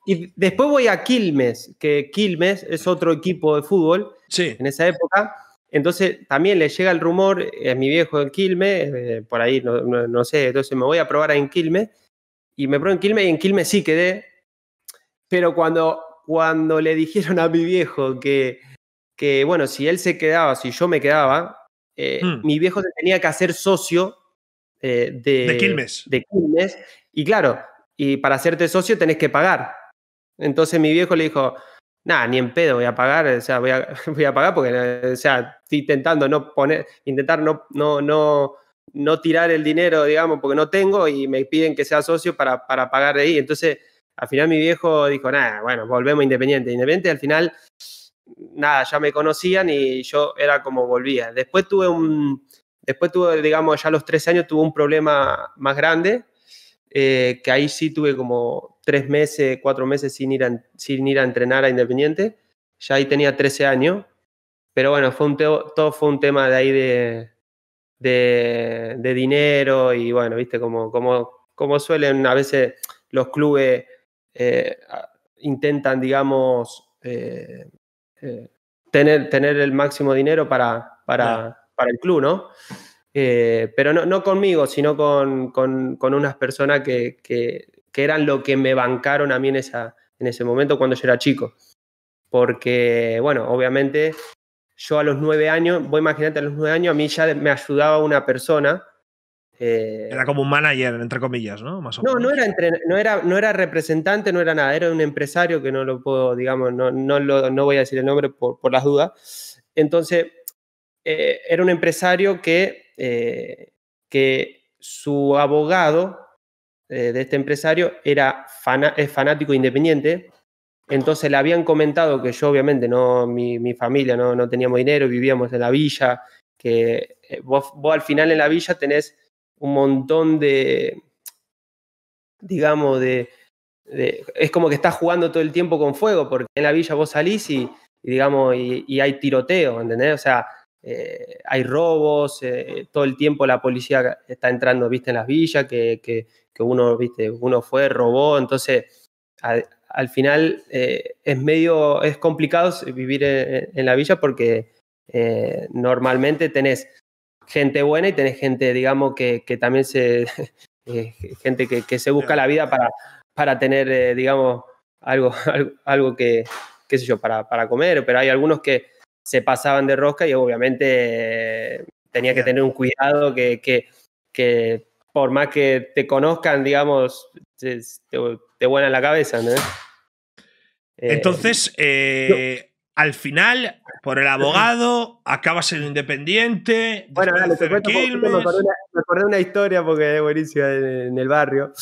Y después, voy a Quilmes, que Quilmes es otro equipo de fútbol sí. en esa época entonces también le llega el rumor, es mi viejo en Quilme, eh, por ahí no, sé, entonces me voy a probar en Quilmes, y me probé en Quilme y en Quilme sí quedé, pero cuando, cuando le dijeron a mi viejo que, que, bueno, si él se quedaba, si yo me quedaba, eh, hmm. mi viejo tenía que hacer socio eh, de, Quilmes. de Quilmes y claro, y para hacerte socio tenés que pagar. Entonces mi viejo le dijo, nada, ni en pedo voy a pagar, o sea, voy a, pagar porque, o sea, estoy intentando no poner, intentar no, no, no, no tirar el dinero, digamos, porque no tengo y me piden que sea socio para, para pagar de ahí. Entonces, al final mi viejo dijo, nada, bueno, volvemos independiente. Independiente al final, nada, ya me conocían y yo era como volvía. Después tuve un, después tuve, digamos, ya los tres años tuve un problema más grande, eh, que ahí sí tuve como tres meses, cuatro meses sin ir a, sin ir a entrenar a Independiente. Ya ahí tenía 13 años. Pero bueno, fue un todo fue un tema de ahí de, de, dinero y bueno, viste, como, como, como suelen a veces los clubes eh, intentan, digamos, eh, eh, tener, tener el máximo dinero para, para, para el club, ¿no? Eh, pero no, no conmigo, sino con, con, con unas personas que, que que eran lo que me bancaron a mí en, esa, en ese momento cuando yo era chico. Porque, bueno, obviamente yo a los nueve años, voy imaginando a los nueve años a mí ya me ayudaba una persona. Eh, era como un manager, entre comillas, ¿no? Más no, No, era no, era, no era representante, no era nada, era un empresario que no lo puedo, digamos, no, no, lo, no voy a decir el nombre por, por las dudas. Entonces, eh, era un empresario que, eh, que su abogado eh, de este empresario era fan, es fanático independiente. Entonces le habían comentado que yo, obviamente, no, mi, familia no, no, teníamos dinero, vivíamos en la villa, que eh, vos, vos al final en la villa tenés un montón de, digamos, de, es como que estás jugando todo el tiempo con fuego, porque en la villa vos salís y, digamos, y, y, hay tiroteo, ¿entendés? O sea, eh, hay robos, eh, todo el tiempo la policía está entrando, viste, en las villas, que, que, uno, viste, uno fue, robó, entonces al final eh, es medio, es complicado vivir en, la villa porque normalmente tenés gente buena y tenés gente, digamos, que, también se, gente que, se busca la vida para, para tener, digamos, algo, algo, que, qué sé yo, para, para comer, pero hay algunos que se pasaban de rosca y obviamente eh, tenía que tener un cuidado que, que, por más que te conozcan, digamos, te, te vuelan la cabeza. Eh, Entonces, eh, al final, por el abogado, acabas en Independiente. Bueno, me, acordé una, historia porque es buenísima en, en el barrio.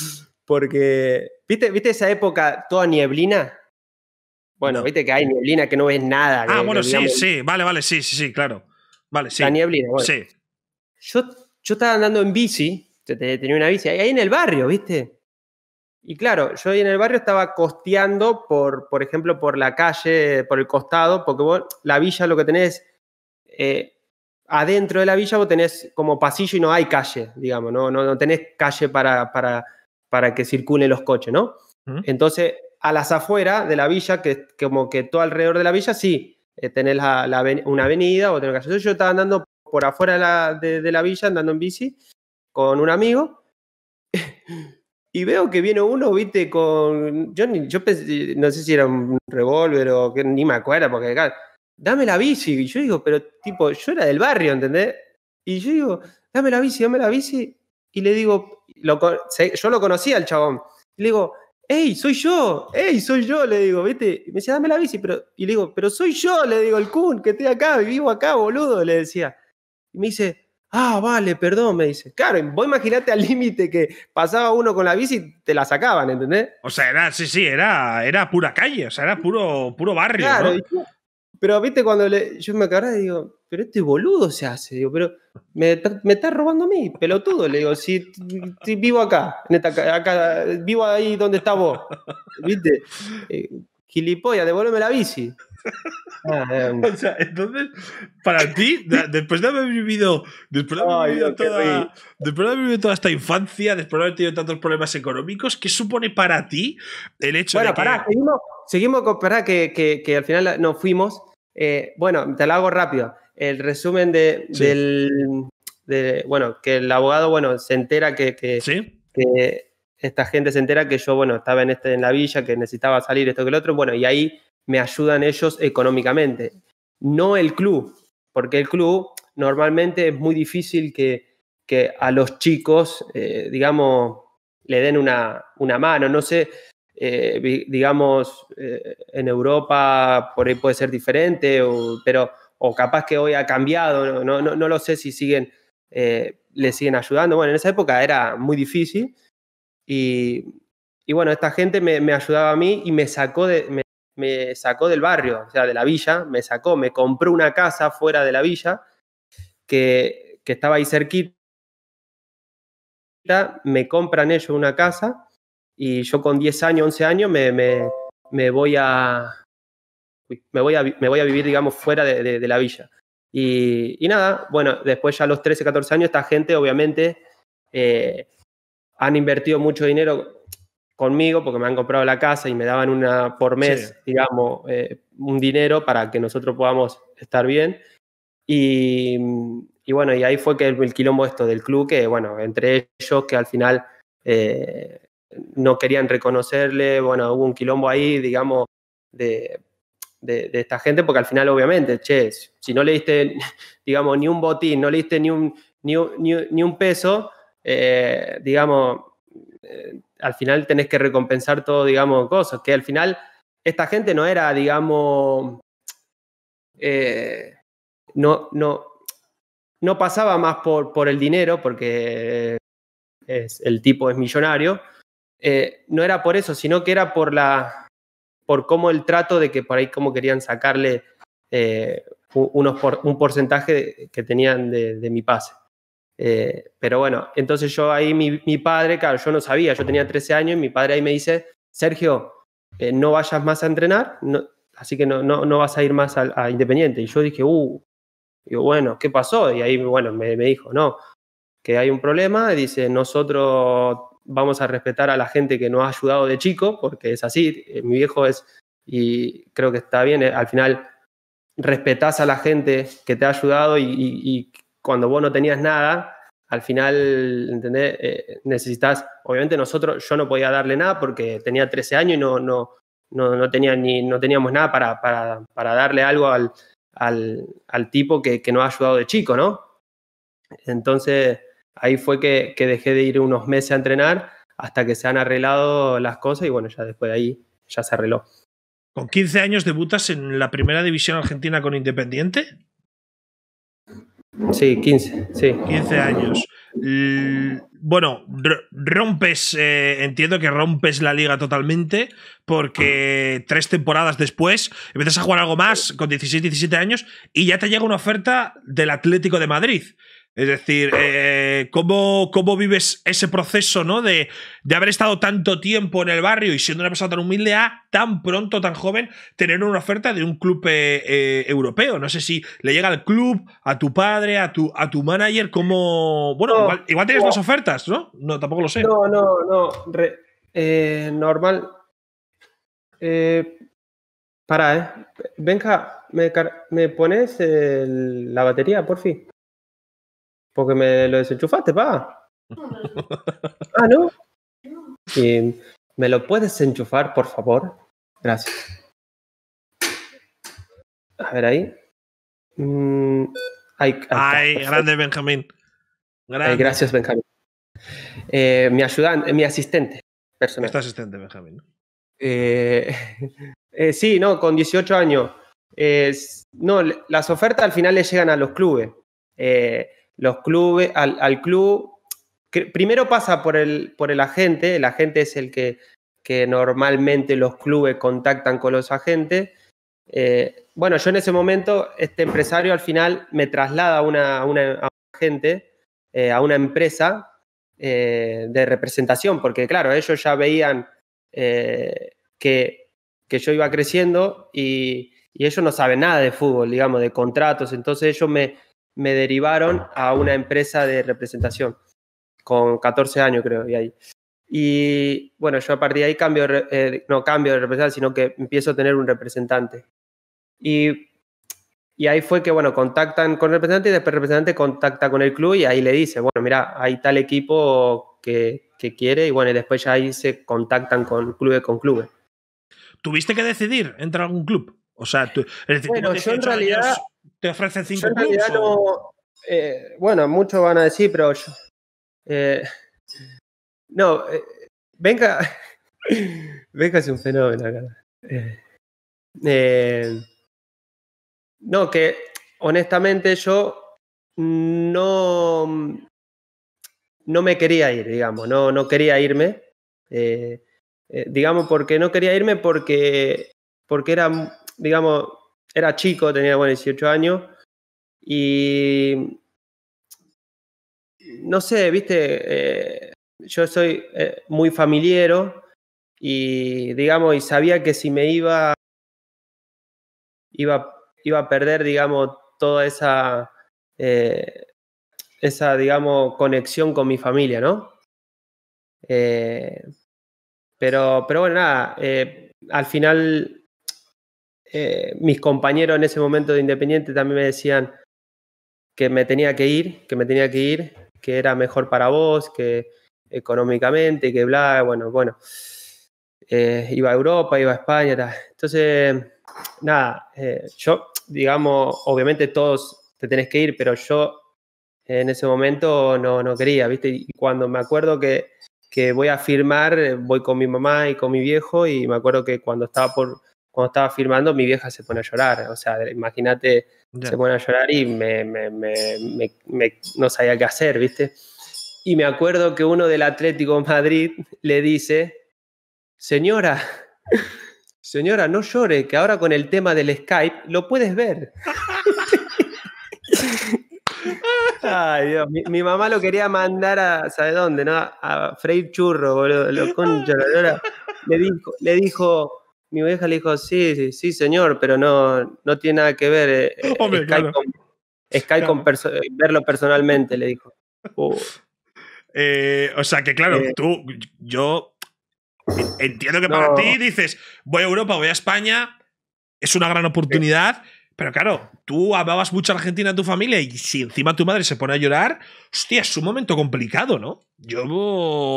Porque, ¿viste, ¿viste esa época toda nieblina? Bueno, viste que hay nieblina que no ves nada. Ah, bueno, sí, sí, vale, vale, sí, sí, sí, claro. Vale, sí. La nieblina, bueno. Sí. Yo, yo estaba andando en bici, tenía una bici, ahí en el barrio, viste. Y claro, yo ahí en el barrio estaba costeando por, por ejemplo, por la calle, por el costado, porque vos, la villa lo que tenés, eh, adentro de la villa vos tenés como pasillo y no hay calle, digamos, no, no, tenés calle para, para, para que circulen los coches, ¿no? Entonces, a las afueras de la villa, que como que todo alrededor de la villa, sí, eh, tenés una avenida o tenés Yo estaba andando por afuera de la, villa, andando en bici con un amigo. y veo que viene uno, viste, con. Yo, no sé si era un revólver o que ni me acuerdo, porque acá. Dame la bici. Y yo digo, pero tipo, yo era del barrio, ¿entendés? Y yo digo, dame la bici, dame la bici. Y le digo, yo lo conocía al chabón. Y le digo, ¡Ey, soy yo! ¡Ey, soy yo! Le digo, vete. Y me decía, dame la bici. Pero, y le digo, pero soy yo, le digo, el Kun, que estoy acá, vivo acá, boludo, le decía. Y me dice, ah, vale, perdón, me dice. Claro, vos imaginate al límite que pasaba uno con la bici y te la sacaban, ¿entendés? O sea, era, sí, sí, era, era pura calle, o sea, era puro, puro barrio. Pero viste, cuando le, yo me y digo, pero este boludo se hace, digo, pero me, me está robando a mí, pelotudo, le digo, si, vivo acá, vivo ahí donde está vos, viste, eh, gilipollas, devuélveme la bici. Ah, eh, o sea, entonces, para ti, después de haber vivido, después de haber vivido, toda, después de haber vivido esta infancia, después de haber tenido tantos problemas económicos, ¿qué supone para ti el hecho de que... Pará, seguimos, seguimos con, que, que al final nos fuimos eh, bueno, te lo hago rápido. El resumen de, del, de, bueno, que el abogado, bueno, se entera que, que, esta gente se entera que yo, bueno, estaba en, este, en la villa, que necesitaba salir esto que el otro, bueno, y ahí me ayudan ellos económicamente. No el club, porque el club normalmente es muy difícil que, que a los chicos, eh, digamos, le den una, una mano. No sé, eh, digamos, eh, en Europa por ahí puede ser diferente, o, pero, o capaz que hoy ha cambiado, no, no, no lo sé si siguen, eh, le siguen ayudando. Bueno, en esa época era muy difícil y, y bueno, esta gente me, ayudaba a mí y me sacó, de, me, sacó del barrio, o sea, de la villa, me sacó, me compró una casa fuera de la villa que, que estaba ahí cerquita, me compran ellos una casa y yo con 10 años, 11 años me, me, me voy, a, me, voy a, me voy a vivir, digamos, fuera de, la villa. Y, y, nada, bueno, después ya a los 13, 14 años, esta gente obviamente eh, han invertido mucho dinero conmigo porque me han comprado la casa y me daban una por mes, digamos, eh, un dinero para que nosotros podamos estar bien. Y, y bueno, y ahí fue que el, el, quilombo esto del club, que bueno, entre ellos que al final eh, no querían reconocerle, bueno, hubo un quilombo ahí, digamos, de, de, esta gente, porque al final, obviamente, che, si no le diste, digamos, ni un botín, no le diste ni un, ni peso, eh, digamos, eh, al final tenés que recompensar todo, digamos, cosas, que al final esta gente no era, digamos, eh, no, no, no pasaba más por, por el dinero, porque es, el tipo es millonario, eh, no era por eso, sino que era por la por cómo el trato de que por ahí cómo querían sacarle eh, unos un porcentaje que tenían de, mi pase. Eh, pero bueno, entonces yo ahí, mi, padre, claro, yo no sabía, yo tenía 13 años y mi padre ahí me dice, Sergio, no vayas más a entrenar, así que no, no, no, vas a ir más a, Independiente. Y yo dije, uh, digo, bueno, ¿qué pasó? Y ahí, bueno, me, me dijo, no, que hay un problema, dice, nosotros vamos a respetar a la gente que nos ha ayudado de chico, porque es así, eh, mi viejo es, y creo que está bien, eh, al final respetas a la gente que te ha ayudado y, cuando vos no tenías nada, al final, ¿entendés? Eh, necesitas, obviamente nosotros, yo no podía darle nada porque tenía 13 años y no, no, no, tenía ni, no teníamos nada para, para, para darle algo al, al, tipo que, que, nos ha ayudado de chico, ¿no? Entonces, Ahí fue que, dejé de ir unos meses a entrenar hasta que se han arreglado las cosas y bueno, ya después de ahí ya se arregló. ¿Con 15 años debutas en la primera división argentina con Independiente? Sí, 15, sí. 15 años. bueno, rompes, eh, entiendo que rompes la liga totalmente, porque tres temporadas después empiezas a jugar algo más con 16, 17 años y ya te llega una oferta del Atlético de Madrid. Es decir, eh, eh, ¿cómo, vives ese proceso, ¿no? De, haber estado tanto tiempo en el barrio y siendo una persona tan humilde a tan pronto, tan joven, tener una oferta de un club eh, europeo. No sé si le llega al club, a tu padre, a tu, a tu manager, ¿Cómo? Bueno, igual, tienes más ofertas, ¿no? No, tampoco lo sé. No, no, no. normal. para, ¿eh? Venga, ¿me, me pones la batería, por fin? Porque me lo desenchufaste, pa. ah, ¿no? ¿Me lo puedes enchufar, por favor? Gracias. A ver ahí. Mm, Ay, grande Benjamín. gracias, Benjamín. Eh, mi ayudante, eh, mi asistente personal. asistente, Benjamín. Eh, sí, no, con 18 años. no, las ofertas al final le llegan a los clubes los clubes, al, club, primero pasa por el, por el agente, el agente es el que, que normalmente los clubes contactan con los agentes. Eh, bueno, yo en ese momento, este empresario al final me traslada a una, un agente, eh, a una empresa eh, de representación, porque claro, ellos ya veían que, que, yo iba creciendo y, y ellos no saben nada de fútbol, digamos, de contratos, entonces ellos me, me derivaron a una empresa de representación, con 14 años creo, y ahí. Y bueno, yo a partir de ahí cambio, eh, no cambio de representante, sino que empiezo a tener un representante. Y, y ahí fue que, bueno, contactan con el representante y después el representante contacta con el club y ahí le dice, bueno, mira, hay tal equipo que, quiere y bueno, y después ya ahí se contactan con clubes con clubes. ¿Tuviste que decidir entrar a algún club? O sea, tú, es decir, bueno, yo en realidad, te eh, bueno, muchos van a decir, pero yo, eh, no, venga, eh, venga es un fenómeno acá. no, que honestamente yo no, no me quería ir, digamos, no, no quería irme. digamos, porque no quería irme porque, porque era, digamos, era chico, tenía bueno, 18 años. Y no sé, viste, eh, yo soy eh, muy familiero y digamos, y sabía que si me iba, iba, iba a perder, digamos, toda esa, eh, esa, digamos, conexión con mi familia, ¿no? pero, pero bueno, nada, al final eh, mis compañeros en ese momento de Independiente también me decían que me tenía que ir, que me tenía que ir, que era mejor para vos, que económicamente, que bla, bueno, bueno. Eh, iba a Europa, iba a España, entonces, nada, eh, yo, digamos, obviamente todos te tenés que ir, pero yo en ese momento no, no quería, ¿viste? Y cuando me acuerdo que, que voy a firmar, voy con mi mamá y con mi viejo, y me acuerdo que cuando estaba por cuando estaba filmando, mi vieja se pone a llorar. O sea, imagínate, se pone a llorar y me, me, no sabía qué hacer, ¿viste? Y me acuerdo que uno del Atlético Madrid le dice, señora, señora, no llore, que ahora con el tema del Skype lo puedes ver. Ay, Dios. Mi, mamá lo quería mandar a, ¿sabe dónde? No? A Frey churro, boludo. Lo concha, le dijo, le dijo, mi vieja le dijo, sí, sí, sí, señor, pero no, no tiene nada que ver eh, Hombre, con, Sky verlo personalmente, le dijo. Eh, o sea que claro, eh. tú, yo entiendo que para ti dices, voy a Europa, voy a España, es una gran oportunidad. Pero claro, tú amabas mucho a Argentina en tu familia y si encima tu madre se pone a llorar, hostia, es un momento complicado, ¿no? Yo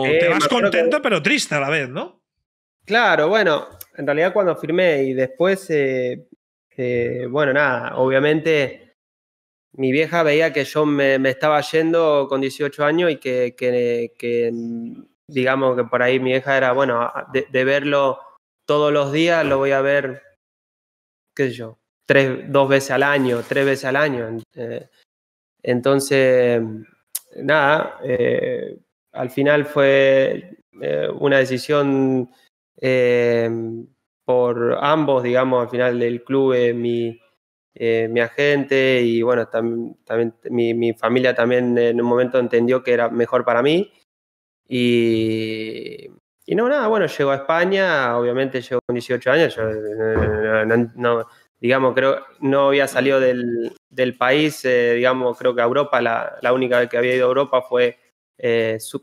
te vas contento pero triste a la vez, ¿no? Claro, bueno, en realidad cuando firmé y después, eh, eh, bueno, nada, obviamente mi vieja veía que yo me, estaba yendo con 18 años y que, digamos que por ahí mi vieja era, bueno, de, verlo todos los días, lo voy a ver, qué sé yo, tres, dos veces al año, tres veces al año. Eh, entonces, nada, al final fue una decisión eh, por ambos, digamos, al final del club, eh, mi, eh, mi, agente y bueno, también mi, familia también eh, en un momento entendió que era mejor para mí. Y, y no, nada, bueno, llegó a España, obviamente llegó con 18 años, yo, no, digamos, creo, no había salido del, del país, digamos, creo que a Europa, la, la única vez que había ido a Europa fue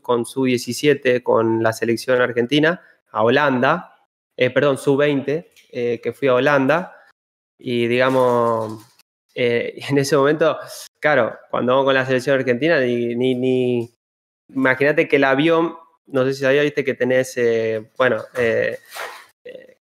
con su 17 con la selección argentina a Holanda, eh, perdón, sub-20, eh, que fui a Holanda. Y digamos, eh, en ese momento, claro, cuando vamos con la selección argentina, ni, ni, imagínate que el avión, no sé si sabía, viste que tenés, bueno,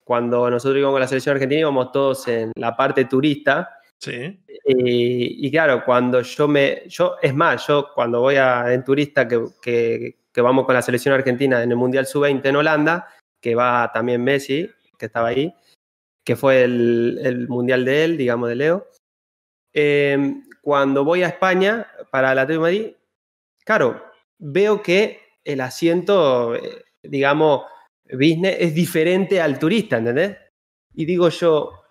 cuando nosotros íbamos con la selección argentina íbamos todos en la parte turista. Sí. Y, claro, cuando yo me. yo Es más, yo cuando voy en turista que, que, que vamos con la selección argentina en el Mundial Sub-20 en Holanda, que va también Messi, que estaba ahí, que fue el, el mundial de él, digamos, de Leo. Em, cuando voy a España para la Atlético de Madrid, claro, veo que el asiento, eh, digamos, business es diferente al turista, ¿entendés? Y digo yo,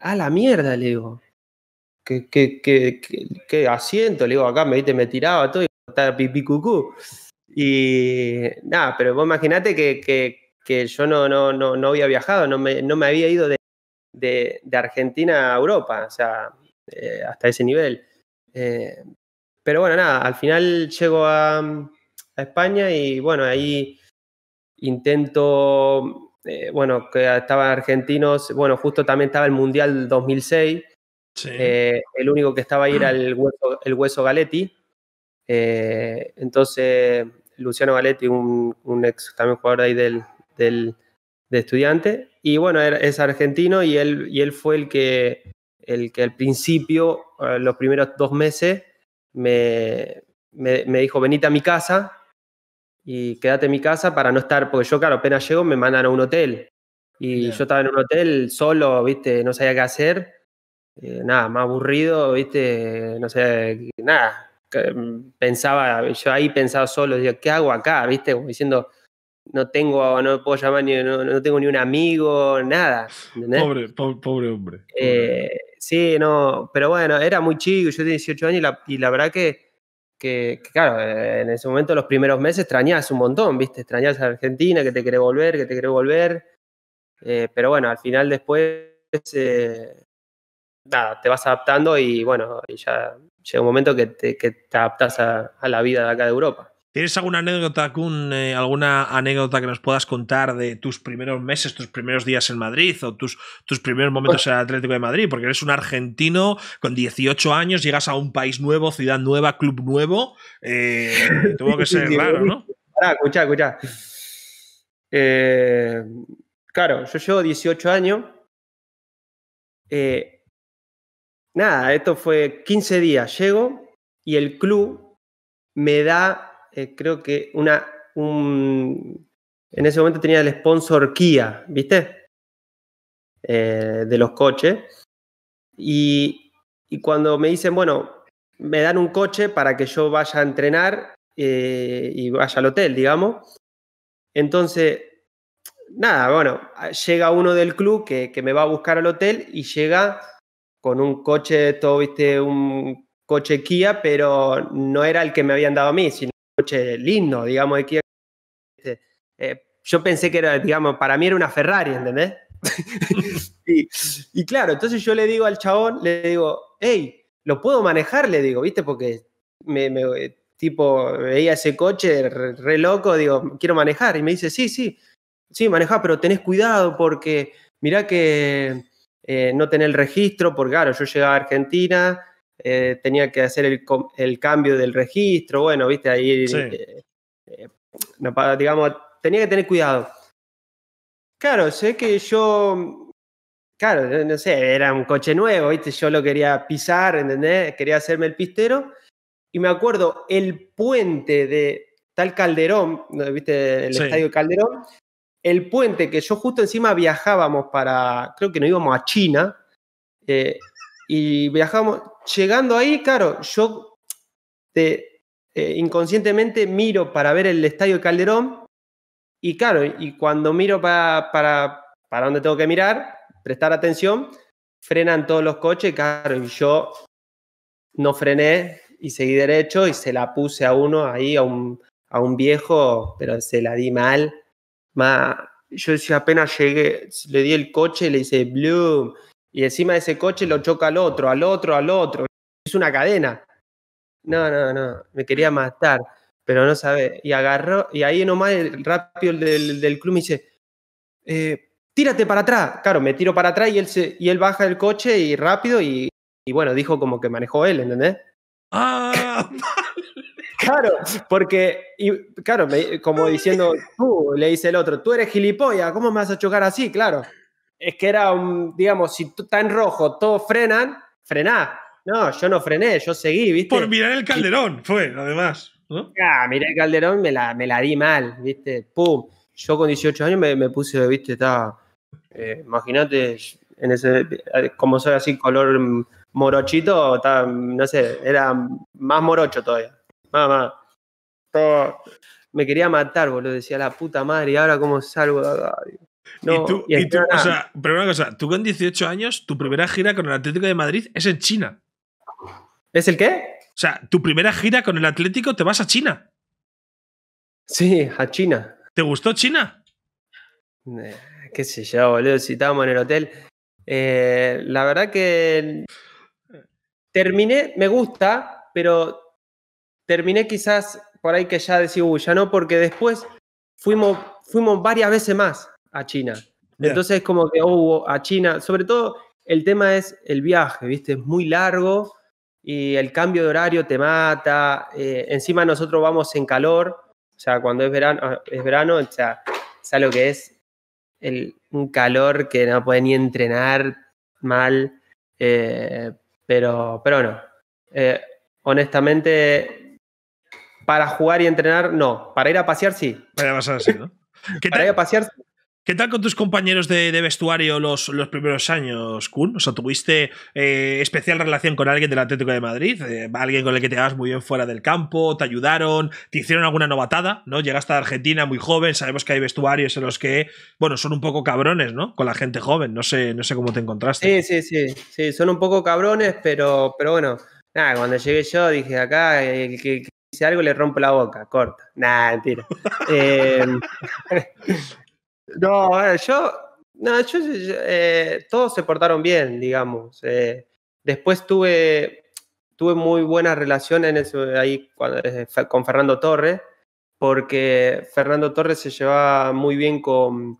a la mierda, le digo. ¿Qué, asiento? Le digo, acá me, me tiraba todo y estaba pipí cucú. Y nada, pero vos imaginate que, que, que yo no, no, no, había viajado, no me, había ido de, Argentina a Europa, o sea, eh, hasta ese nivel. Eh, pero bueno, nada, al final llego a, España y bueno, ahí intento, eh, bueno, que estaban argentinos, bueno, justo también estaba el Mundial 2006, el único que estaba ahí era el hueso, Galetti, entonces Luciano Galetti, un, un ex también jugador ahí del, del, de estudiante. Y bueno, es argentino y él, y él fue el que, el que al principio, eh, los primeros dos meses, me, me, dijo, venite a mi casa y quédate en mi casa para no estar, porque yo, claro, apenas llego, me mandan a un hotel. Y yo estaba en un hotel solo, viste, no sabía qué hacer. Eh, nada, más aburrido, viste, no sé, nada. Mm, pensaba, yo ahí pensaba solo, decía, ¿qué hago acá? Viste, como diciendo, no tengo, no puedo llamar, ni, no, tengo ni un amigo, nada. Pobre, pobre, hombre. Eh, sí, no, pero bueno, era muy chico, yo tenía 18 años y la, y la verdad que, claro, eh, en ese momento, los primeros meses, extrañás un montón, ¿viste? Extrañás a Argentina, que te quiere volver, que te quiere volver. Eh, pero bueno, al final después, nada, te vas adaptando y bueno, y ya llega un momento que te, que adaptas a la vida de acá de Europa. ¿Tienes alguna anécdota, eh, alguna anécdota que nos puedas contar de tus primeros meses, tus primeros días en Madrid o tus, tus primeros momentos pues en el Atlético de Madrid? Porque eres un argentino con 18 años, llegas a un país nuevo, ciudad nueva, club nuevo. Eh, tuvo que ser raro, ¿no? Ah, escucha, escucha. Eh, claro, yo llevo 18 años. nada, esto fue 15 días, llego y el club me da eh, creo que una, en ese momento tenía el sponsor Kia, ¿viste? Eh, de los coches. Y, cuando me dicen, bueno, me dan un coche para que yo vaya a entrenar eh, y vaya al hotel, digamos. Entonces, nada, bueno, llega uno del club que, que me va a buscar al hotel y llega con un coche, todo, viste, un coche Kia, pero no era el que me habían dado a mí, sino coche lindo, digamos, eh, yo pensé que era, digamos, para mí era una Ferrari, ¿entendés? y, claro, entonces yo le digo al chabón, le digo, hey, ¿lo puedo manejar? Le digo, ¿viste? Porque me, tipo, veía ese coche re, loco, digo, quiero manejar. Y me dice, sí, sí, sí, manejá, pero tenés cuidado porque mirá que eh, no tenés el registro, porque claro, yo llegaba a Argentina, eh, tenía que hacer el, cambio del registro, bueno, viste, ahí, eh, eh, no, digamos, tenía que tener cuidado. Claro, sé que yo, claro, no sé, era un coche nuevo, viste, yo lo quería pisar, ¿entendés? Quería hacerme el pistero. Y me acuerdo, el puente de tal Calderón, viste, el estadio Calderón, el puente que yo justo encima viajábamos para, creo que nos íbamos a China, eh, y viajamos, llegando ahí, claro, yo eh, inconscientemente miro para ver el estadio Calderón y claro, y cuando miro para, para, para donde tengo que mirar, prestar atención, frenan todos los coches, claro, y yo no frené y seguí derecho y se la puse a uno ahí, a un, a un viejo, pero se la di mal. Ma, yo si apenas llegué, le di el coche y le hice, Bloom, y encima de ese coche lo choca al otro, al otro, al otro. Es una cadena. No, no, no, me quería matar, pero no sabe. Y agarró, y ahí nomás el rápido el del, club me dice, eh, tírate para atrás. Claro, me tiro para atrás y él, se, y él baja el coche y rápido y, bueno, dijo como que manejó él, ¿entendés? Ah, Claro, porque, y, claro, como diciendo, tú, le dice el otro, tú eres gilipollas, ¿cómo me vas a chocar así? Claro es que era un, digamos, si tú en rojo, todos frenan, frená. No, yo no frené, yo seguí, ¿viste? Por mirar el calderón, fue, además. ¿no? Ah, miré el calderón, me la, me la di mal, ¿viste? Pum. Yo con 18 años me, me puse, ¿viste? Estaba. Eh, imagínate, eh, Como soy así, color morochito, estaba, no sé, era más morocho todavía. Mamá. Todo. Me quería matar, boludo. Decía la puta madre, ¿y ahora cómo salgo de no, y tú, o sea, pero una cosa, tú con 18 años, tu primera gira con el Atlético de Madrid es en China. ¿Es el qué? O sea, tu primera gira con el Atlético te vas a China. Sí, a China. ¿Te gustó China? Eh, qué sé yo, boludo, si estábamos en el hotel. Eh, la verdad que terminé, me gusta, pero terminé quizás por ahí que ya decía, uy, ya no, porque después fuimos, fuimos varias veces más a China. Entonces como que oh, hubo a China, sobre todo el tema es el viaje, ¿viste? Es muy largo y el cambio de horario te mata. Eh, encima nosotros vamos en calor, o sea, cuando es verano, ah, es verano, o sea, sea lo que es el, un calor que no puede ni entrenar mal, eh, pero, pero no. Eh, honestamente, para jugar y entrenar, no. Para ir a pasear, sí. Para pasear, sí, ¿no? para ir a pasear, sí. ¿Qué tal con tus compañeros de, vestuario los, los, primeros años, Kun? O sea, ¿tuviste eh, especial relación con alguien del Atlético de Madrid? Eh, ¿Alguien con el que te llevas muy bien fuera del campo? ¿Te ayudaron? ¿Te hicieron alguna novatada? ¿No? Llegaste a Argentina muy joven, sabemos que hay vestuarios en los que, bueno, son un poco cabrones, ¿no? Con la gente joven, no sé, no sé cómo te encontraste. Sí, sí, sí, sí, son un poco cabrones, pero, pero bueno, nada, cuando llegué yo dije acá, eh, el que, algo le rompo la boca, corta. Nada, mentira. No, yo, no, yo, eh, todos se portaron bien, digamos. Eh, después tuve, tuve muy buena relación ahí con Fernando Torres, porque Fernando Torres se llevaba muy bien con,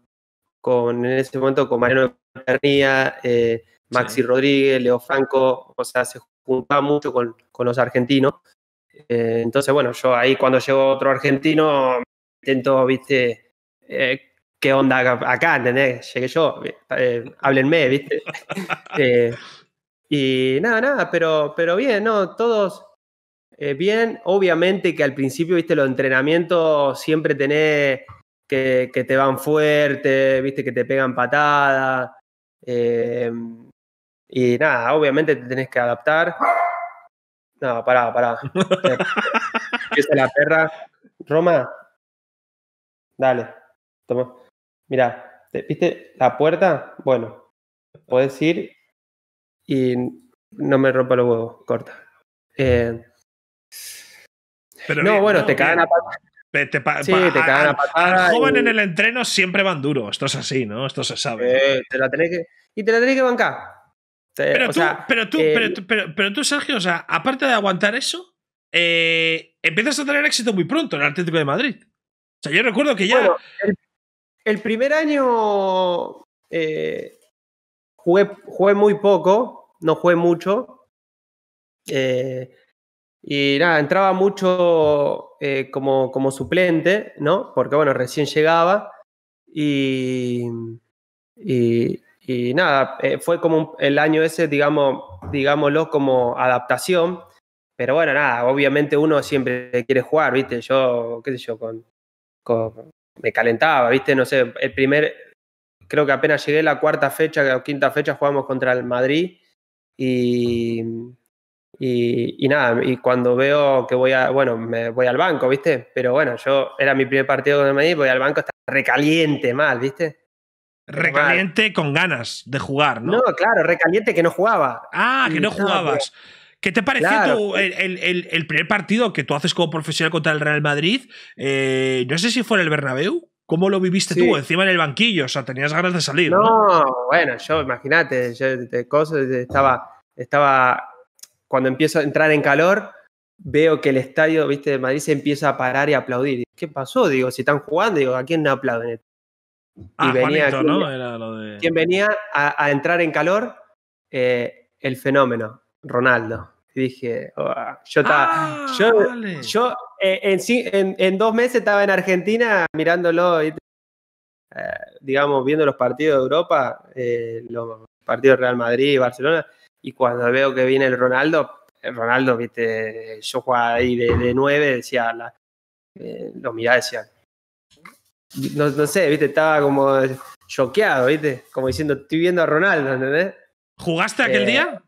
con en ese momento con Mariano eh, Maxi Rodríguez, Leo Franco, o sea, se juntaba mucho con, con los argentinos. entonces, bueno, yo ahí cuando llegó otro argentino, intento, viste, ¿qué onda acá? ¿Entendés? Llegué yo, eh, háblenme, ¿viste? Eh, y nada, nada, pero, pero bien, ¿no? Todos eh, bien. Obviamente que al principio, ¿viste? Los entrenamientos siempre tenés que, que te van fuerte, ¿viste? Que te pegan patadas. Em, y nada, obviamente te tenés que adaptar. No, pará, pará. es la perra. Roma. Dale. Toma. Mira, ¿viste la puerta? Bueno, puedes ir y no me rompa los huevos, corta. Eh, no, bueno, te caen a a Al joven en el entreno siempre van duro. Esto es así, ¿no? Esto se sabe. Eh, y te la tenés que bancar. Pero, tú, eh, pero, tú, pero, pero, Sergio, o sea, aparte de aguantar eso, eh, empiezas a tener éxito muy pronto en el Atlético de Madrid. O sea, yo recuerdo que ya. El primer año eh, jugué, muy poco, no jugué mucho. Eh, y nada, entraba mucho eh, como, como suplente, ¿no? Porque bueno, recién llegaba. Y, y, nada, fue como el año ese, digamos, digámoslo, como adaptación. Pero bueno, nada, obviamente uno siempre quiere jugar, ¿viste? Yo, qué sé yo, con, me calentaba, ¿viste? No sé, el primer, creo que apenas llegué la cuarta fecha o quinta fecha jugamos contra el Madrid y, y, nada, y cuando veo que voy a, bueno, me voy al banco, ¿viste? Pero bueno, yo era mi primer partido con el Madrid, voy al banco, está recaliente mal, ¿viste? Recaliente con ganas de jugar, ¿no? No, claro, recaliente que no jugaba. Ah, que no jugabas. ¿Qué te pareció el, primer partido que tú haces como profesional contra el Real Madrid? Eh, no sé si fue en el Bernabéu. ¿Cómo lo viviste tú encima en el banquillo? O sea, tenías ganas de salir. No, bueno, yo imagínate, yo cosas, estaba, estaba, cuando empiezo a entrar en calor, veo que el estadio, viste, de Madrid se empieza a parar y a aplaudir. ¿Qué pasó? Digo, si están jugando, digo, ¿a quién no aplauden? Y ah, venía, quien venía a, entrar en calor, eh, el fenómeno, Ronaldo. Y dije, ah, yo estaba. Ah, yo, eh, en, en, dos meses estaba en Argentina mirándolo, eh, digamos, viendo los partidos de Europa, eh, los partidos Real Madrid, y Barcelona, y cuando veo que viene el Ronaldo, el Ronaldo, viste, yo jugaba ahí de, nueve, decía, lo miraba, decía. No, no sé, viste, estaba como choqueado, viste, como diciendo, estoy viendo a Ronaldo, ¿entendés? ¿Jugaste aquel día?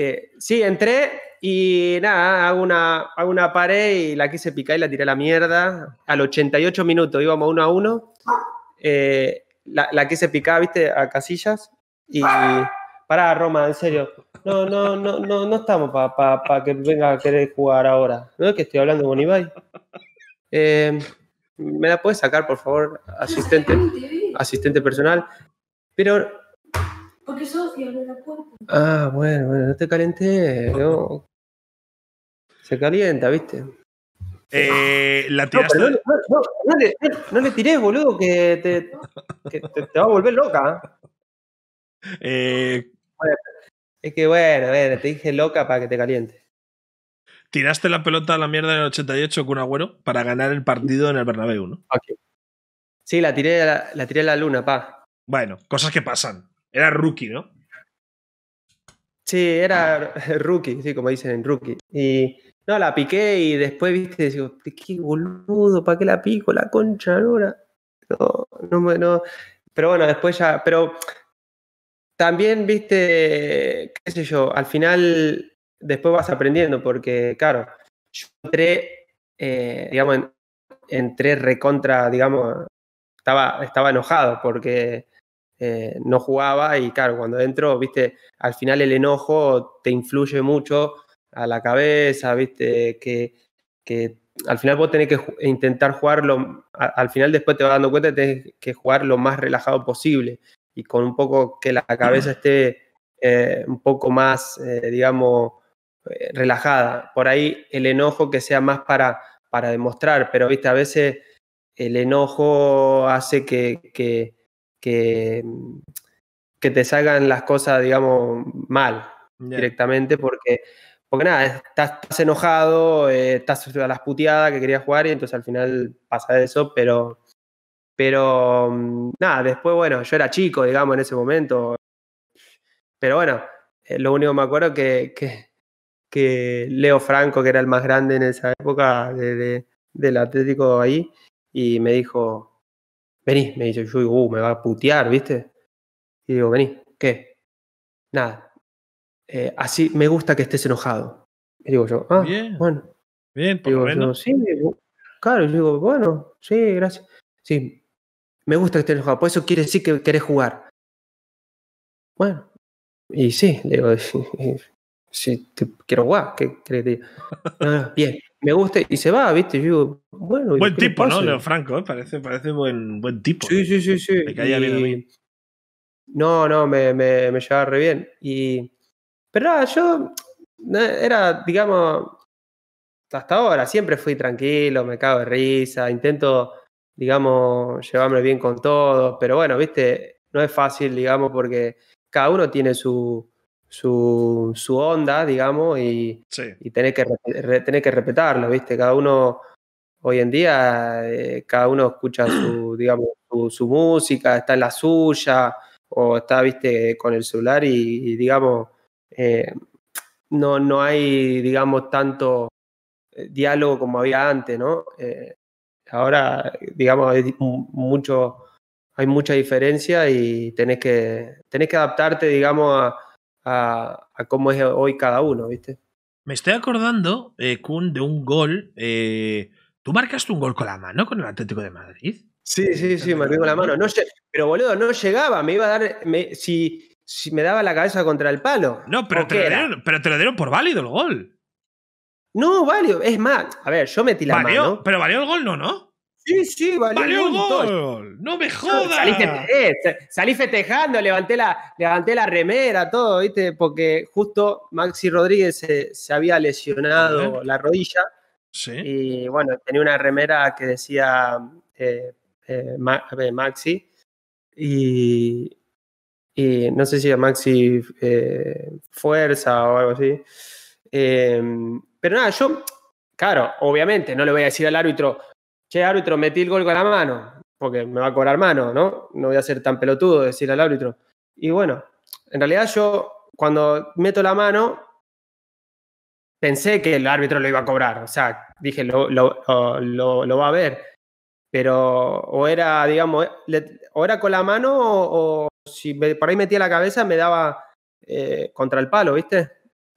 Eh, sí, entré y nada, hago una, hago una pared y la quise picar y la tiré a la mierda. Al 88 minutos íbamos uno a uno. Eh, la, la, quise picar, viste, a casillas. Y. Pará, Roma, en serio. No, no, no, no, no estamos para que venga a querer jugar ahora. ¿No que estoy hablando con Ibai? Eh, ¿Me la puedes sacar, por favor, asistente? Asistente personal. Pero porque Ah, bueno, bueno, no te caliente, Se calienta, ¿viste? Eh, la No, le, no, boludo, que te, te, va a volver loca. Eh, es que bueno, a ver, te dije loca para que te caliente. Tiraste la pelota a la mierda en el 88 con Agüero para ganar el partido en el Bernabéu, ¿no? Sí, la tiré, la tiré a la luna, pa. Bueno, cosas que pasan. Era rookie, ¿no? Sí, era rookie, sí, como dicen en rookie. Y no, la piqué y después, viste, digo, qué boludo, ¿para qué la pico? La concha, no, no, no, no. Pero bueno, después ya, pero también, viste, qué sé yo, al final después vas aprendiendo porque, claro, yo entré, eh, digamos, entré recontra, digamos, estaba, estaba enojado porque eh, no jugaba y claro, cuando entro, viste, al final el enojo te influye mucho a la cabeza, viste, que, que al final vos tenés que intentar jugarlo, al final después te vas dando cuenta que tenés que jugar lo más relajado posible y con un poco que la cabeza esté eh, un poco más, eh, digamos, relajada. Por ahí el enojo que sea más para, para demostrar, pero viste, a veces el enojo hace que, que, que te salgan las cosas, digamos, mal directamente, porque, porque nada, estás, enojado, eh, estás a las puteadas que querías jugar y entonces al final pasa eso, pero, pero mm, nada, después, bueno, yo era chico, digamos, en ese momento, pero bueno, eh, lo único que me acuerdo que, que, Leo Franco, que era el más grande en esa época del Atlético ahí, y me dijo, vení, me dice yo, uh, me va a putear, ¿viste? Y digo, vení, ¿qué? Nada. Eh, así me gusta que estés enojado. Y digo yo, ah, bien, bueno. Bien, por digo, sí, claro, yo digo, bueno, sí, gracias. Sí, me gusta que estés enojado, por eso quiere decir que querés jugar. Bueno, y sí, le digo, sí, quiero jugar, ¿qué crees bien me gusta y se va, ¿viste? Yo bueno. Buen tipo, ¿no? Leo Franco, parece, parece buen, buen tipo. Sí, sí, sí, sí. Me caía bien a mí. No, no, me, me, me, llevaba re bien. Y... Pero nada, yo era, digamos, hasta ahora siempre fui tranquilo, me cago de risa, intento, digamos, llevarme bien con todos. pero bueno, viste, no es fácil, digamos, porque cada uno tiene su, su, su onda, digamos, y, tenés que, tener que respetarlo, ¿viste? Cada uno, hoy en día, eh, cada uno escucha su, digamos, su, música, está en la suya, o está, ¿viste?, con el celular y, digamos, eh, no, no hay, digamos, tanto eh, diálogo como había antes, ¿no? ahora, digamos, hay mucho, hay mucha diferencia y tenés que, tenés que adaptarte, digamos, a a, cómo es hoy cada uno, ¿viste? Me estoy acordando, eh, Kun, de un gol. Eh, tú marcaste un gol con la mano con el Atlético de Madrid. Sí, sí, sí, marqué con la mano. No, pero boludo, no llegaba. Me iba a dar. si, si me daba la cabeza contra el palo. No, pero te, lo dieron, pero te lo por válido el gol. No, válido. Es más, a ver, yo metí la mano. Pero valió el gol, no, ¿no? Sí, sí, valió, un gol. No me jodas. Eh, salí, festejando, levanté la, levanté la remera, todo, ¿viste? Porque justo Maxi Rodríguez se, había lesionado la rodilla. Sí. Y bueno, tenía una remera que decía eh, eh, Maxi. Y, no sé si era Maxi Fuerza o algo así. Em, pero nada, yo, claro, obviamente, no le voy a decir al árbitro, che, árbitro, metí el gol con la mano, porque me va a cobrar mano, ¿no? No voy a ser tan pelotudo, decir al árbitro. Y bueno, en realidad yo cuando meto la mano, pensé que el árbitro lo iba a cobrar, o sea, dije, lo, va a ver, pero o era, digamos, o era con la mano o, si por ahí metía la cabeza me daba eh, contra el palo, ¿viste?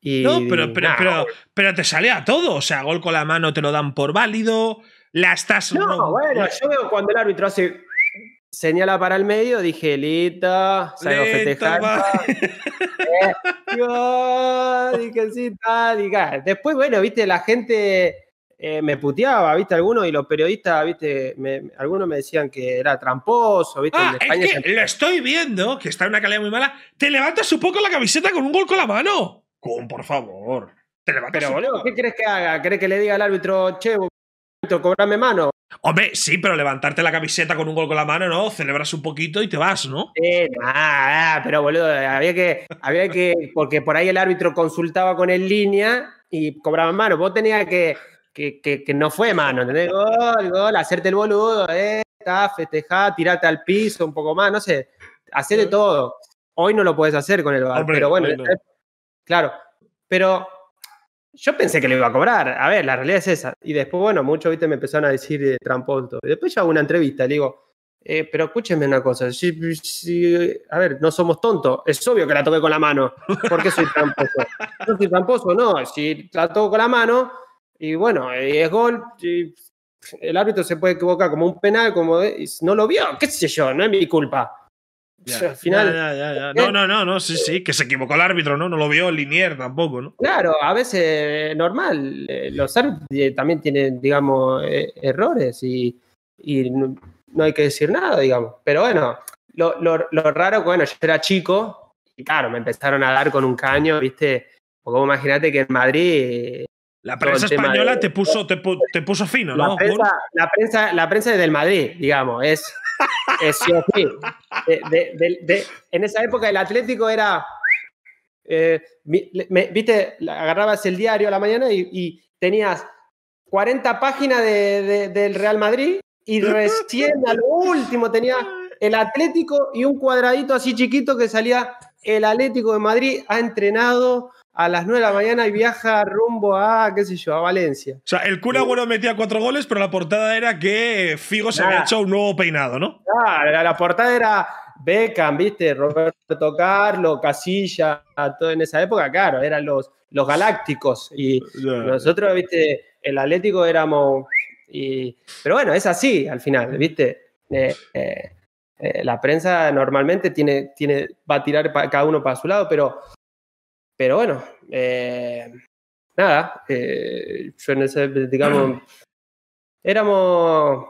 no, pero, pero, pero, te sale a todo, o sea, gol con la mano te lo dan por válido, la estás. No, bueno, yo veo cuando el árbitro hace. Señala para el medio, dije, Lita, salgo a festejar. Eh, ah". Después, bueno, viste, la gente eh, me puteaba, viste, algunos, y los periodistas, viste, algunos me decían que era tramposo, viste. Ah, en España es que lo estoy viendo, que está en una calidad muy mala. Te levantas un poco la camiseta con un gol con la mano. Con, por favor. Te levantas Pero, boludo, ¿qué crees que haga? ¿Crees que le diga al árbitro, che, cóbrame mano. Hombre, sí, pero levantarte la camiseta con un gol con la mano, ¿no? Celebras un poquito y te vas, ¿no? ah, pero boludo, había que, había que, porque por ahí el árbitro consultaba con el línea y cobraba mano. Vos tenías que, que, no fue mano, ¿entendés? Gol, gol, hacerte el boludo, eh, festejar, tirarte al piso un poco más, no sé, hacer de todo. Hoy no lo puedes hacer con el bar, pero bueno. Eh, claro. Pero yo pensé que lo iba a cobrar. A ver, la realidad es esa. Y después, bueno, muchos me empezaron a decir de eh, tramposo. Y después yo hago una entrevista, le digo, eh, pero escúchenme una cosa. Si, a ver, no somos tontos. Es obvio que la toqué con la mano. porque soy tramposo? no soy tramposo, no. Si la toco con la mano, y bueno, es gol. el árbitro se puede equivocar como un penal, como no lo vio, qué sé yo, no es mi culpa final. no, no, no, no, sí, sí, que se equivocó el árbitro, ¿no? No lo vio Linier tampoco, ¿no? Claro, a veces eh, normal. Eh, los árbitros también tienen, digamos, e, errores y, no, hay que decir nada, digamos. Pero bueno, lo, lo, lo raro, bueno, yo era chico y claro, me empezaron a dar con un caño, ¿viste? O imagínate que en Madrid eh, la prensa española te, puso, te, puso fino, ¿no? La prensa, la prensa, la prensa del Madrid, digamos, es en esa época el Atlético era... Eh, me, viste, agarrabas el diario a la mañana y, y tenías 40 páginas del Real Madrid y recién a lo último tenía el Atlético y un cuadradito así chiquito que salía el Atlético de Madrid ha entrenado a las 9 de la ah. mañana y viaja rumbo a, qué sé yo, a Valencia. O sea, el Kun Agüero metía cuatro goles, pero la portada era que eh, Figo se había hecho un nuevo peinado, ¿no? Claro, la portada era Beckham, ¿viste? Roberto Tocarlo, Casilla, todo en esa época, claro, eran los, los galácticos. Y nosotros, ¿viste? El Atlético éramos... Y, pero bueno, es así al final, ¿viste? Eh, eh, la prensa normalmente tiene, tiene, va a tirar cada uno para su lado, pero pero bueno, eh, nada, eh, digamos, éramos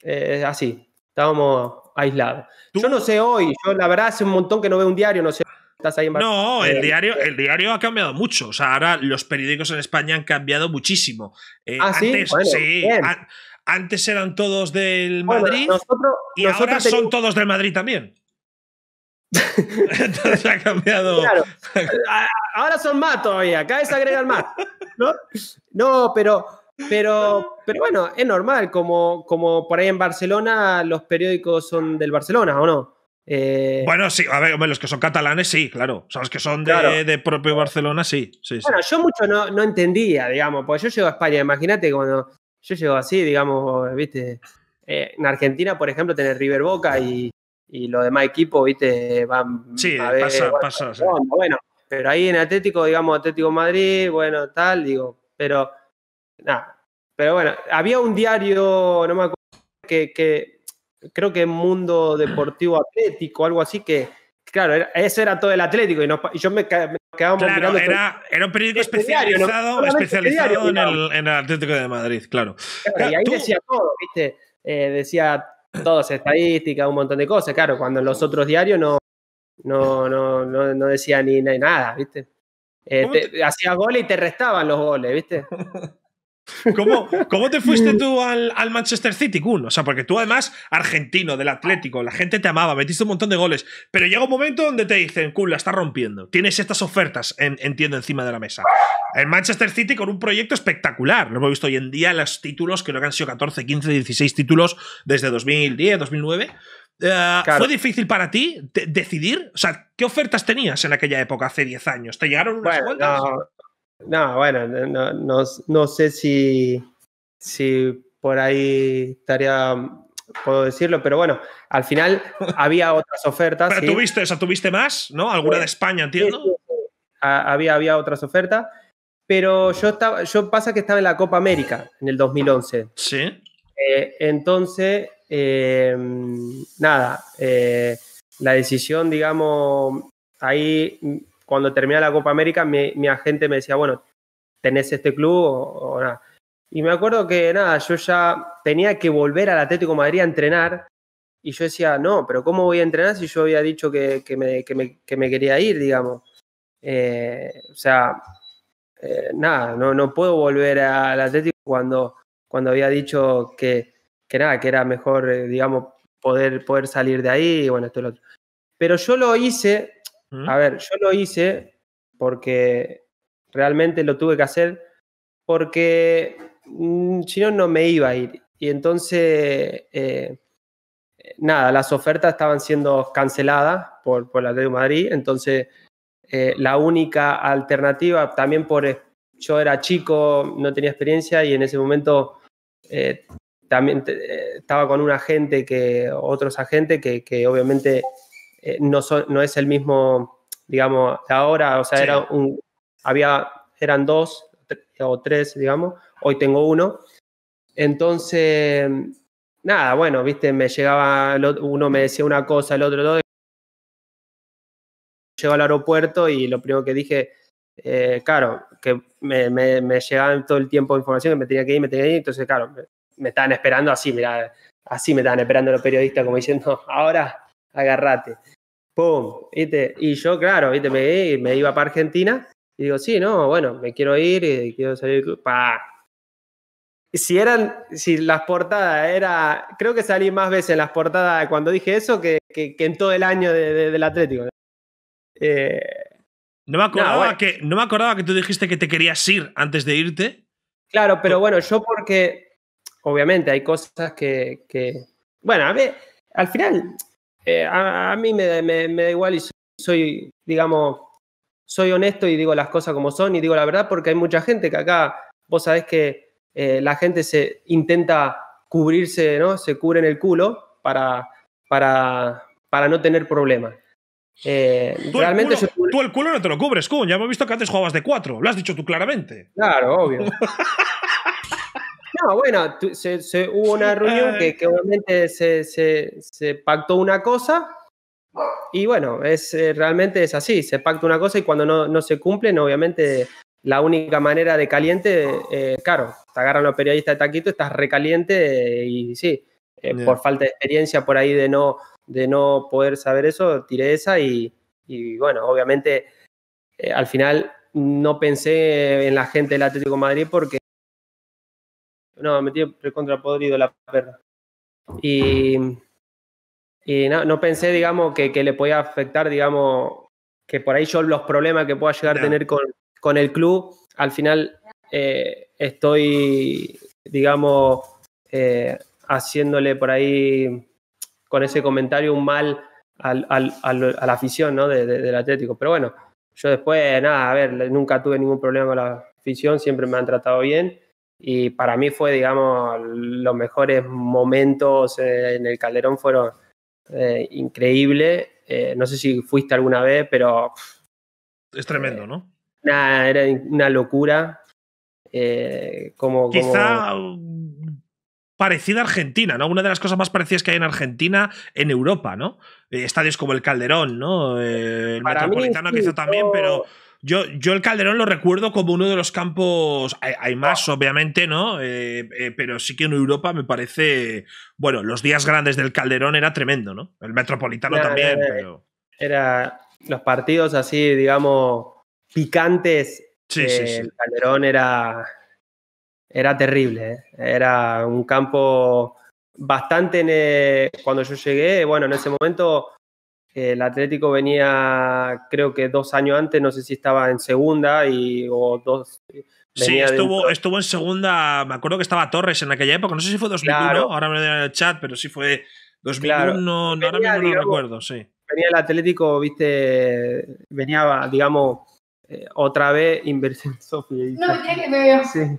eh, así, estábamos aislados. Yo no sé hoy, yo la verdad hace un montón que no veo un diario, no sé. Estás ahí en no, el diario, el diario ha cambiado mucho. O sea, ahora los periódicos en España han cambiado muchísimo. Ah, antes, antes eran todos del Madrid y ahora son todos del Madrid también. Entonces ha cambiado. Ahora son más todavía, cada vez agregan más. ¿no? no, pero, pero, pero bueno, es normal, como, como por ahí en Barcelona los periódicos son del Barcelona, ¿o no? Eh, bueno, sí, a ver, los que son catalanes, sí, claro. Sabes los que son de, de propio Barcelona, sí. sí bueno, yo mucho no, entendía, digamos, porque yo llego a España, imagínate cuando yo llego así, digamos, viste, eh, en Argentina, por ejemplo, tener River Boca y, y los demás equipos, viste, van sí, pasa, bueno, pasa, bueno, pero ahí en Atlético, digamos, Atlético Madrid, bueno, tal, digo, pero nada, pero bueno, había un diario, no me acuerdo, que, que creo que Mundo Deportivo Atlético, algo así, que claro, ese era todo el Atlético y, yo me, me quedaba Claro, era, era, un periódico especializado, especializado en, el, Atlético de Madrid, claro. y ahí decía todo, ¿viste? Eh, decía todas estadísticas, un montón de cosas. Claro, cuando en los otros diarios no, no, no, no, decía ni, nada, ¿viste? Eh, este, Hacías goles y te restaban los goles, ¿viste? ¿Cómo, ¿Cómo, te fuiste mm. tú al, Manchester City, Kun? O sea, porque tú además, argentino, del Atlético, la gente te amaba, metiste un montón de goles, pero llega un momento donde te dicen, Cool, la estás rompiendo. Tienes estas ofertas, entiendo, encima de la mesa. El Manchester City con un proyecto espectacular. Lo hemos visto hoy en día, los títulos, creo que han sido 14, 15, 16 títulos desde 2010, 2009. Eh, ¿Fue difícil para ti decidir? O sea, ¿qué ofertas tenías en aquella época, hace 10 años? ¿Te llegaron unas cuantas? No, bueno, no, sé si, si por ahí estaría puedo decirlo, pero bueno, al final había otras ofertas. Pero tuviste, o sea, tuviste más, ¿no? Alguna de España, entiendo. había, había otras ofertas, pero yo estaba, yo pasa que estaba en la Copa América en el 2011. Sí. Eh, entonces, em, nada, eh, la decisión, digamos, ahí cuando terminé la Copa América, mi, agente me decía, bueno, ¿tenés este club o, nada? Y me acuerdo que nada, yo ya tenía que volver al Atlético Madrid a entrenar. Y yo decía, no, pero ¿cómo voy a entrenar si yo había dicho que, me, que, me, quería ir, digamos? Eh, o sea, eh, nada, no, no puedo volver al Atlético cuando, cuando había dicho que, que nada, que era mejor, eh, digamos, poder, poder salir de ahí, bueno, esto otro. Pero yo lo hice a ver, yo lo hice porque realmente lo tuve que hacer porque mm, si no, no me iba a ir. Y entonces, eh, nada, las ofertas estaban siendo canceladas por, por la de Madrid. Entonces, eh, la única alternativa, también por eh, yo era chico, no tenía experiencia y en ese momento eh, también eh, estaba con un agente que, otros agentes que obviamente eh, no, es el mismo, digamos, ahora, o sea, era un, había, eran dos o tres, digamos, hoy tengo uno. Entonces, nada, bueno, viste, me llegaba, uno me decía una cosa, el otro dos. Llego al aeropuerto y lo primero que dije, eh, claro, que me, llegaban todo el tiempo información que me tenía que ir, me tenía que ir, entonces, claro, me, estaban esperando así, mira, así me estaban esperando los periodistas, como diciendo, ahora agárrate. ¡Pum! ¿viste? Y yo, claro, ¿viste? Me, me iba para Argentina y digo, sí, no, bueno, me quiero ir y quiero salir. Si eran, si las portadas era, creo que salí más veces en las portadas cuando dije eso que, que, en todo el año del Atlético. Eh, no me, acordaba que, no me acordaba que tú dijiste que te querías ir antes de irte. Claro, pero bueno, yo porque obviamente hay cosas que, que bueno, a ver, al final eh, a, mí me, da igual y soy, digamos, soy honesto y digo las cosas como son y digo la verdad porque hay mucha gente que acá, vos sabés que eh, la gente se intenta cubrirse, ¿no? Se cubre en el culo para, para, para no tener problemas. Eh, ¿Tú realmente el culo, Tú el culo no te lo cubres, Kun. Ya hemos visto que antes jugabas de cuatro. Lo has dicho tú claramente. Claro, obvio. No, bueno, se, hubo una reunión eh. que, obviamente se, pactó una cosa y bueno, eh, realmente es así, se pacta una cosa y cuando no, no se cumplen, obviamente la única manera de caliente, eh, claro, te agarran los periodistas de taquito, estás recaliente y sí, por falta de experiencia por ahí de no, de no poder saber eso, tiré esa y, bueno, obviamente al final no pensé en la gente del Atlético Madrid porque no, me tiene recontra podrido la perra. Y, y no, no, pensé, digamos, que, que, le podía afectar, digamos, que por ahí yo los problemas que pueda llegar a tener con, con el club, al final eh, estoy, digamos, eh, haciéndole por ahí con ese comentario un mal al, al, al, a la afición ¿no? del Atlético. Pero bueno, yo después, nada, a ver, nunca tuve ningún problema con la afición, siempre me han tratado bien y para mí fue, digamos, los mejores momentos eh, en el Calderón fueron eh, increíbles. Eh, no sé si fuiste alguna vez, pero... Es tremendo, ¿no? Nada, era una locura. como, Quizá mm, parecida a Argentina, ¿no? Una de las cosas más parecidas que hay en Argentina, en Europa, ¿no? Estadios como el Calderón, ¿no? el para Metropolitano quizá también, pero yo, el Calderón lo recuerdo como uno de los campos. Hay, más, obviamente, ¿no? Eh, eh, pero sí que en Europa me parece. Bueno, los días grandes del Calderón era tremendo, ¿no? El Metropolitano también, pero. Era los partidos así, digamos, picantes. Sí, sí, eh, El Calderón era. Era terrible. Era un campo bastante. cuando yo llegué, bueno, en ese momento el Atlético venía, creo que dos años antes, no sé si estaba en segunda y, o dos. Sí, estuvo, en segunda, me acuerdo que estaba Torres en aquella época, no sé si fue 2001, ahora me en el chat, pero sí fue 2001, no, ahora mismo no recuerdo, sí. Venía el Atlético, viste, venía, digamos, eh, otra vez Inversión Sofía. No, ya que me veo. Sí.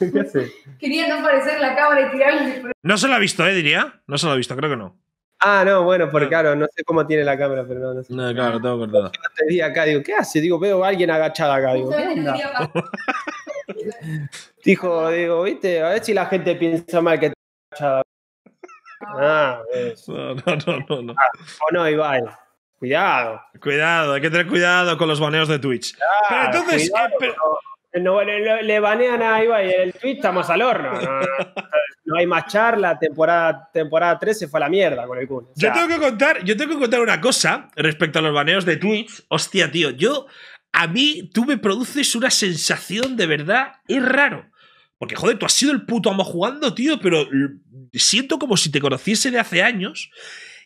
¿Qué Quería no aparecer la cámara y tirarle. No se lo ha visto, ¿eh? Diría. No se lo ha visto, creo que no. Ah, no, bueno, porque claro, no sé cómo tiene la cámara, pero no, sé. No, claro, tengo cortado. No te acá, digo, ¿qué hace? Digo, veo a alguien agachada acá, digo. Dijo, digo, viste, a ver si la gente piensa mal que te agachada. Ah, pues. no, no, no, no, ah, o no, Ibai. Cuidado. Cuidado, hay que tener cuidado con los baneos de Twitch. pero ah, entonces, eh, eh, no, le, le, banean a Ibai el Twitch, estamos al horno. No, hay más charla, temporada, temporada 3 se fue a la mierda con el Kun. yo, tengo que contar, yo tengo que contar una cosa respecto a los baneos de Twitch. Hostia, tío, yo. A mí, tú me produces una sensación de verdad, es raro. Porque, joder, tú has sido el puto amo jugando, tío, pero mm, siento como si te conociese de hace años.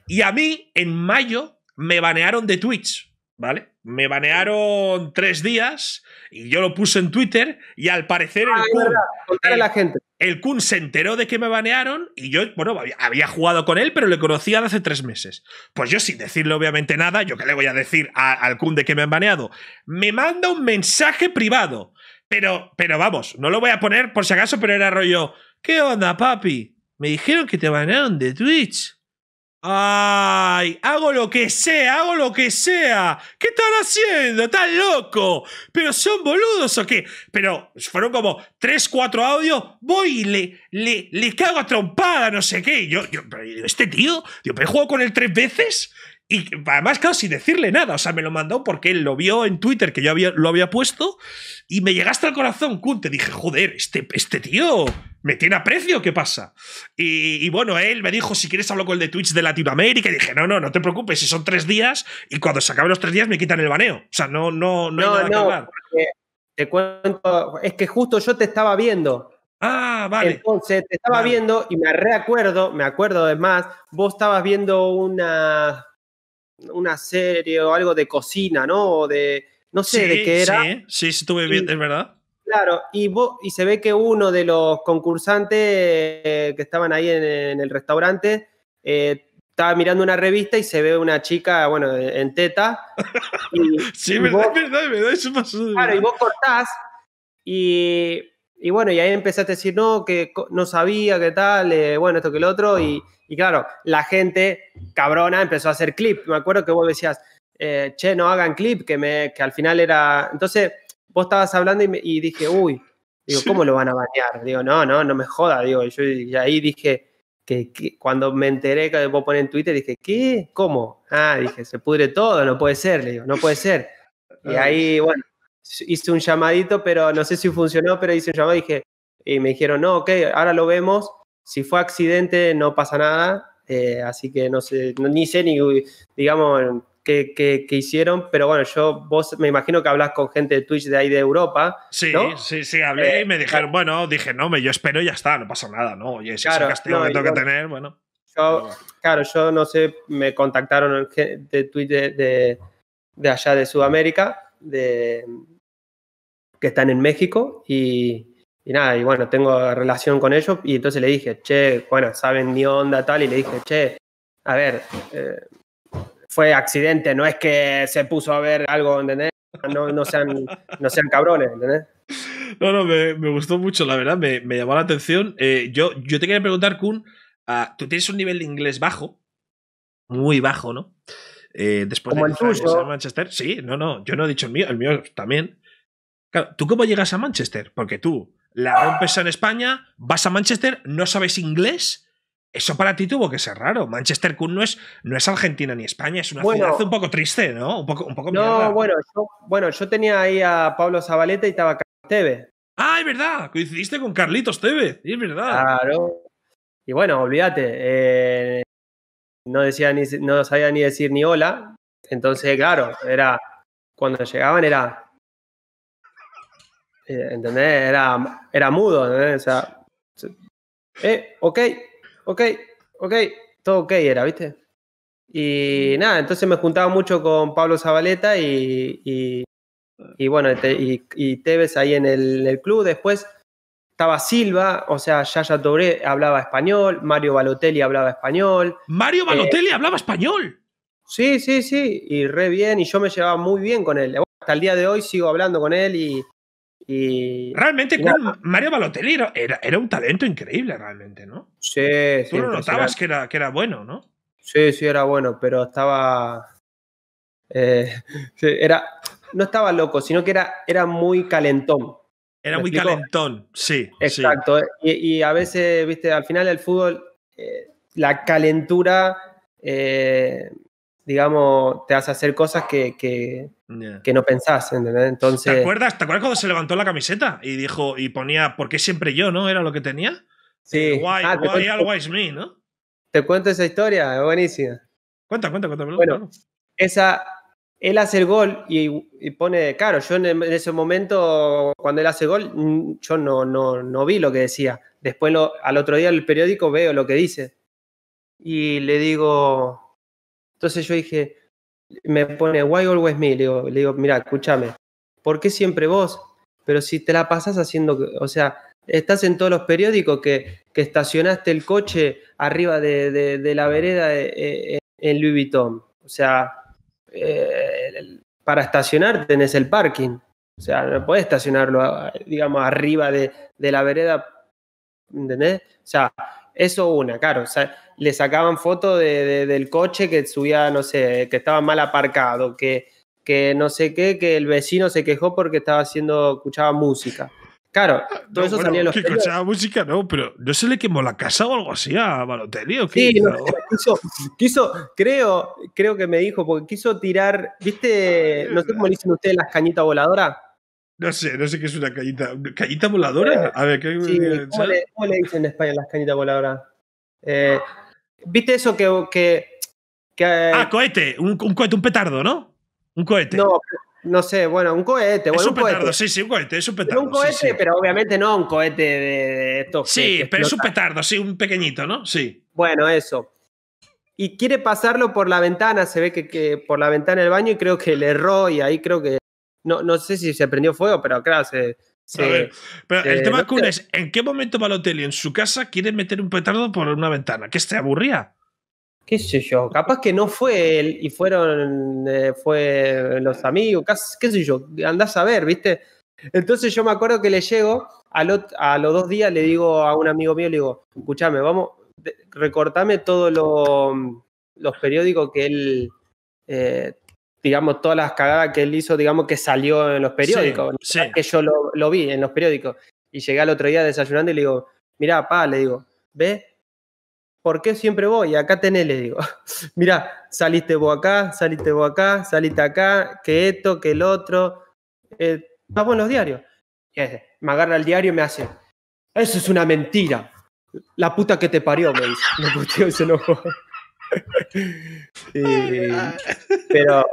Y a mí, en mayo, me banearon de Twitch. ¿vale? Me banearon tres días y yo lo puse en Twitter y al parecer el, ah, Kun, la gente. el Kun se enteró de que me banearon y yo, bueno, había, jugado con él, pero le conocía hace tres meses. Pues yo sin decirle obviamente nada, yo que le voy a decir al Kun de que me han baneado, me manda un mensaje privado. Pero, pero vamos, no lo voy a poner por si acaso, pero era rollo, ¿qué onda, papi? Me dijeron que te banearon de Twitch. ¡Ay! Hago lo que sea, hago lo que sea. ¿Qué están haciendo? ¡Están loco! ¿Pero son boludos o qué? Pero fueron como 3, 4 audios. Voy y le, le, cago a trompada, no sé qué. Yo, yo, este tío, yo, he jugado con él tres veces y además, claro, sin decirle nada, o sea, me lo mandó porque él lo vio en Twitter que yo lo había puesto y me llegaste al corazón, Kun. Te dije, joder, este, este tío me tiene aprecio, ¿qué pasa? Y, bueno, él me dijo, si quieres hablo con el de Twitch de Latinoamérica. Y dije, no, no, no te preocupes, si son tres días y cuando se acaben los tres días me quitan el baneo. O sea, no, no, no, no, hay nada no Te cuento, es que justo yo te estaba viendo. Ah, vale. Entonces te estaba viendo y me reacuerdo, me acuerdo además, vos estabas viendo una una serie o algo de cocina, ¿no? O de, no sé de qué era. Sí, sí, estuve viendo, es verdad. Claro, y, y se ve que uno de los concursantes eh, que estaban ahí en, el restaurante eh, estaba mirando una revista y se ve una chica, bueno, en teta. sí, y verdad, verdad, eso pasó. Claro, y vos cortás y, y bueno, y ahí empezaste a decir, no, que no sabía, qué tal, eh, bueno, esto que el otro, y y claro, la gente cabrona empezó a hacer clip. Me acuerdo que vos decías, eh, che, no hagan clip, que, me, que al final era... Entonces, vos estabas hablando y, dije, uy, digo, ¿cómo lo van a banear? Digo, no, no, no me joda, digo, yo y ahí dije... Que, cuando me enteré que vos pones en Twitter, dije, ¿qué? ¿Cómo? Ah, dije, se pudre todo, no puede ser, le digo, no puede ser. Y ah. ahí, bueno, hice un llamadito, pero no sé si funcionó, pero hice un llamado y dije, y me dijeron, no, ok, ahora lo vemos, si fue accidente no pasa nada, eh, así que no sé, ni sé ni, digamos, qué, hicieron, pero bueno, yo, vos me imagino que hablas con gente de Twitch de ahí de Europa. Sí, sí, sí, hablé eh, y me eh, dijeron, bueno, dije, no, me, yo espero y ya está, no pasa nada, ¿no? Oye, es castigo que tengo que tener, bueno. claro, yo no sé, me contactaron de Twitch de, de, de allá de Sudamérica, de, que están en México y y nada, y bueno, tengo relación con ellos y entonces le dije, che, bueno, saben mi onda tal, y le dije, che, a ver, eh, fue accidente, no es que se puso a ver algo, ¿entendés? No, no, sean, no sean cabrones, ¿entendés? No, no, me, gustó mucho, la verdad, me, me llamó la atención. Eh, yo, yo te quería preguntar, Kun, ah, tú tienes un nivel de inglés bajo, muy bajo, ¿no? Eh, después Como Manchester, sí, no, no, yo no he dicho el mío, el mío también. ¿tú cómo llegas a Manchester? Porque tú, la rompes en España, vas a Manchester, no sabes inglés. Eso para ti tuvo que ser raro. Manchester Kun no es, no es Argentina ni España, es una ciudad un poco triste, ¿no? Un poco, un No, bueno yo, bueno, tenía ahí a Pablo Zabaleta y estaba Carlitos Tevez. Ah, es verdad, coincidiste con Carlitos Tevez, es verdad. Claro. Y bueno, olvídate, eh, no, decía ni, no sabía ni decir ni hola, entonces claro, era cuando llegaban era eh, ¿Entendés? Era, era mudo, O sea, eh, ok, ok, ok, todo ok era, ¿viste? Y nada, entonces me juntaba mucho con Pablo Zabaleta y, y, bueno, y, y, Tevez ahí en el, club. Después estaba Silva, o sea, Yaya Tobré hablaba español, Mario Balotelli hablaba español. ¿Mario eh, Balotelli hablaba español? Sí, sí, sí, y re bien, y yo me llevaba muy bien con él. Hasta el día de hoy sigo hablando con él y, realmente Mario Balotelli era, era, un talento increíble, realmente, ¿no? Sí, Tú no notabas que era, que era bueno, ¿no? Sí, sí, era bueno, pero estaba. Eh, era, no estaba loco, sino que era, era muy calentón. Era muy calentón, sí. Exacto. Y, a veces, viste, al final del fútbol, eh, la calentura, eh, digamos, te hace hacer cosas que, que no pensás, ¿entendés? Entonces. ¿Te acuerdas, ¿Te acuerdas cuando se levantó la camiseta y dijo, y ponía, ¿por qué siempre yo, no? Era lo que tenía. Sí. Ah, me, ¿no? Te cuento esa historia, es buenísima. Cuenta, cuenta, Bueno, esa. Él hace el gol y, pone, claro, yo en, ese momento, cuando él hace gol, yo no, no, no vi lo que decía. Después, lo, al otro día, el periódico veo lo que dice. Y le digo, entonces yo dije, me pone Why Always Me, le digo, mira, escúchame, ¿por qué siempre vos? Pero si te la pasas haciendo, o sea, estás en todos los periódicos que, que estacionaste el coche arriba de, la vereda eh, eh, en, Louis Vuitton. O sea, eh, para estacionar tenés el parking. O sea, no podés estacionarlo, digamos, arriba de, de la vereda, ¿entendés? O sea, eso una, claro. O sea, le sacaban fotos de, del coche que subía, no sé, que estaba mal aparcado, que, que no sé qué, que el vecino se quejó porque estaba haciendo, escuchaba música. Claro, ah, todo eso salía los. escuchaba música, no, pero no se le quemó la casa o algo así a Balotelli o qué. Sí, quiso, quiso, creo, creo que me dijo, porque quiso tirar, ¿viste? Ah, no sé cómo le dicen ustedes las cañitas voladoras no sé, no sé qué es una cañita. ¿Cañita voladora? Eh, A ver, ¿qué eh, ¿cómo, le, ¿cómo, le, dicen en España las cañitas voladoras? Eh, ¿Viste eso que, que, que. ah, cohete, un, cohete, un petardo, ¿no? Un cohete. No, no sé, bueno, un cohete. es un, petardo, sí, sí, un cohete, es un petardo. Pero un cohete, pero obviamente no un cohete de, estos. Sí, pero es un petardo, sí, un pequeñito, ¿no? Sí. Bueno, eso. Y quiere pasarlo por la ventana, se ve que, que por la ventana del baño y creo que le erró y ahí creo que no, sé si se prendió fuego, pero claro, se, pero el tema es, ¿en qué momento Balotelli en su casa quiere meter un petardo por una ventana? ¿Qué se aburría? ¿Qué sé yo? Capaz que no fue él y fueron eh, fue los amigos, qué sé yo, andás a ver, ¿viste? Entonces yo me acuerdo que le llego, a, los dos días le digo a un amigo mío, le digo, escúchame, vamos, recortame todos los periódicos que él eh, digamos, todas las cagadas que él hizo, digamos, que salió en los periódicos. Que yo lo, vi en los periódicos. Y llegué al otro día desayunando y le digo, mirá, pa, le digo, ¿ves? ¿Por qué siempre voy? Acá tenés, le digo, mirá, saliste vos acá, saliste vos acá, saliste acá, que esto, que el otro. Eh, en los diarios? Y me agarra el diario y me hace, eso es una mentira. La puta que te parió, me dice. Me puteó y se pero.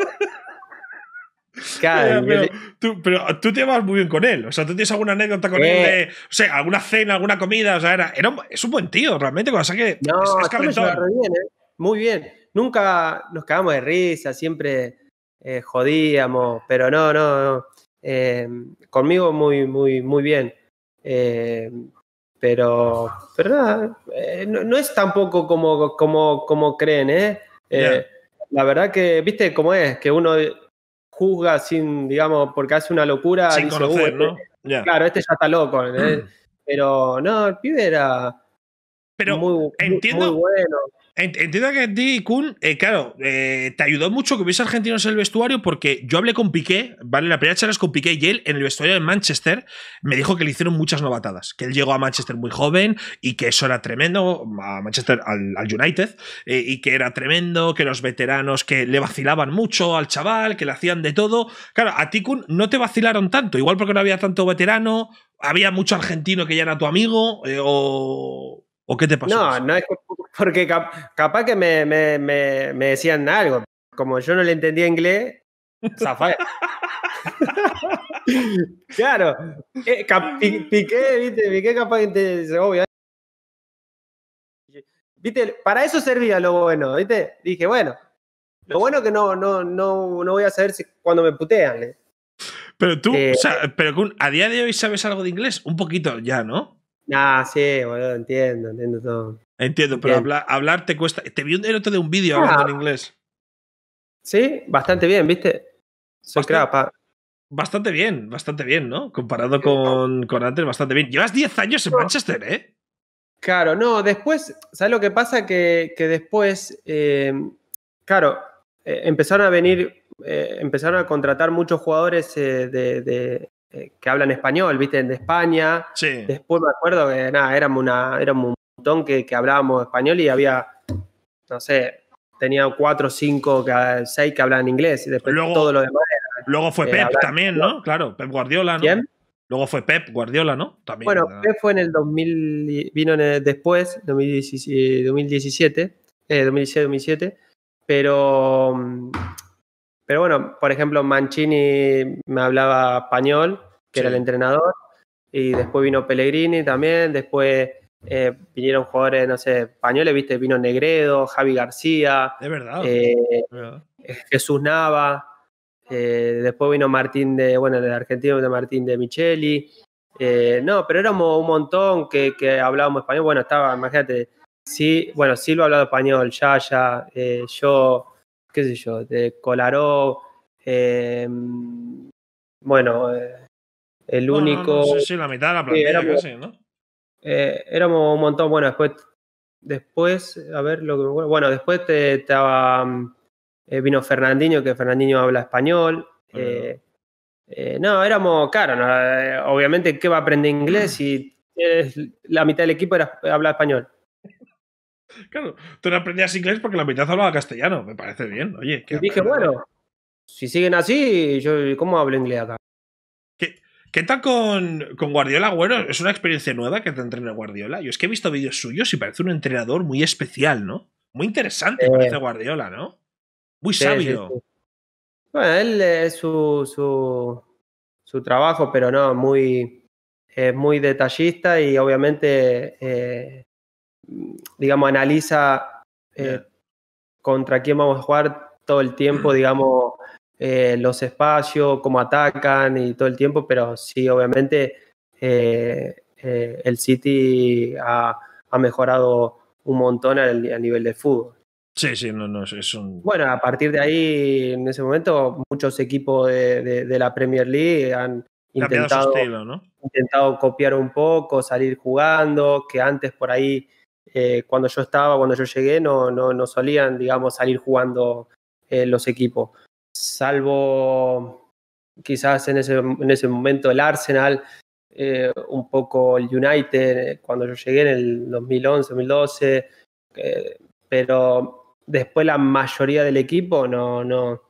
tú, te vas muy bien con él. O sea, tú tienes alguna anécdota con él. Eh. sea, alguna cena, alguna comida. O sea, era, era un, es un buen tío, realmente. Cuando que no, es, Bien, ¿eh? Muy bien. Nunca nos cagamos de risa, siempre eh, jodíamos. Pero no, no, no. Eh, conmigo muy, muy, muy bien. Pero, pero eh, no, es tampoco como, como, como creen, ¿eh? eh la verdad que, viste cómo es, que uno juzga sin, digamos, porque hace una locura. Sin conocer, ¿no? Este, claro, este ya está loco. Mm. Pero no, el pibe era pero muy, entiendo, muy bueno. Entiendo que a ti, Kun, eh, claro, eh, te ayudó mucho que hubiese argentinos en el vestuario porque yo hablé con Piqué, ¿vale? La primera charla es con Piqué y él en el vestuario de Manchester me dijo que le hicieron muchas novatadas, que él llegó a Manchester muy joven y que eso era tremendo, a Manchester, al, United, eh, y que era tremendo, que los veteranos que le vacilaban mucho al chaval, que le hacían de todo. Claro, a Kun, no te vacilaron tanto, igual porque no había tanto veterano, había mucho argentino que ya era tu amigo, o ¿O qué te pasó? No, no es porque capaz que me, decían algo. Como yo no le entendía inglés, claro, eh, piqué, viste, piqué capaz que te, obvio. Viste, para eso servía lo bueno, viste. Dije, bueno, lo bueno que no, no, no, no voy a saber si, cuando me putean. ¿eh? Pero tú, eh, pero a día de hoy sabes algo de inglés, un poquito ya, ¿no? Ah, sí, boludo, entiendo, entiendo todo. Entiendo, pero hablar, te cuesta. Te vi un, el otro de un vídeo hablando ah. en inglés. Sí, bastante bien, ¿viste? Soy bastante, crapa. bastante bien, bastante bien, ¿no? Comparado con, con antes, bastante bien. Llevas 10 años en Manchester, ¿eh? Claro, no, después, ¿sabes lo que pasa? Que, después, eh, claro, eh, empezaron a venir, eh, empezaron a contratar muchos jugadores de, eh, que hablan español, ¿viste? De España. Sí. Después me acuerdo que, nada, éramos, una, éramos un montón que, hablábamos español y había, no sé, tenía cuatro, cinco, seis que hablaban inglés. Y después todo lo demás. luego fue eh, Pep también, ¿no? Claro, Pep Guardiola, ¿no? Luego fue Pep Guardiola, ¿no? También, bueno, Pep fue en el 2000, vino después, 2017, eh, 2007 2017, pero mm, pero bueno, por ejemplo, Mancini me hablaba español, que era el entrenador, y después vino Pellegrini también, después eh, vinieron jugadores, no sé, españoles, viste, vino Negredo, Javi García, es verdad, eh, Jesús Nava, eh, después vino Martín de, bueno, el argentino de Martín de Micheli. no, pero éramos un montón que, que hablábamos español. Bueno, estaba, imagínate, sí, bueno, Silva hablaba español, Yaya, yo, qué sé yo, de Colaró, eh, bueno, eh, el único... sí, la mitad de la plantilla casi, ¿no? Eh, éramos un montón, bueno, después, después, a ver, lo que, bueno, después te, estaba, vino Fernandinho, que Fernandinho habla español. Ah, no, éramos, claro, obviamente, ¿qué va a aprender inglés ah. si la mitad del equipo era, habla español? Claro, tú no aprendías inglés porque la mitad hablaba castellano, me parece bien, oye. y dije, bueno, si siguen así, yo ¿cómo hablo inglés acá? ¿Qué, qué tal con, con, Guardiola, bueno? Es una experiencia nueva que te entrena Guardiola. Yo es que he visto vídeos suyos y parece un entrenador muy especial, ¿no? Muy interesante parece Guardiola, ¿no? Muy sabio. Bueno, él es su, su, su, trabajo, pero no, muy, es muy detallista y obviamente... Eh, digamos, analiza eh, contra quién vamos a jugar todo el tiempo, mm. digamos, eh, los espacios, cómo atacan y todo el tiempo, pero sí, obviamente eh, el City ha, mejorado un montón a nivel de fútbol. Sí, sí, no, no, es un... Bueno, a partir de ahí, en ese momento, muchos equipos de, la Premier League han intentado, intentado copiar un poco, salir jugando, que antes por ahí eh, cuando yo estaba, cuando yo llegué, no, no, solían, digamos, salir jugando eh, los equipos. Salvo quizás en ese, en ese momento el Arsenal, eh, un poco el United, cuando yo llegué en el 2011, 2012, pero después la mayoría del equipo no, no,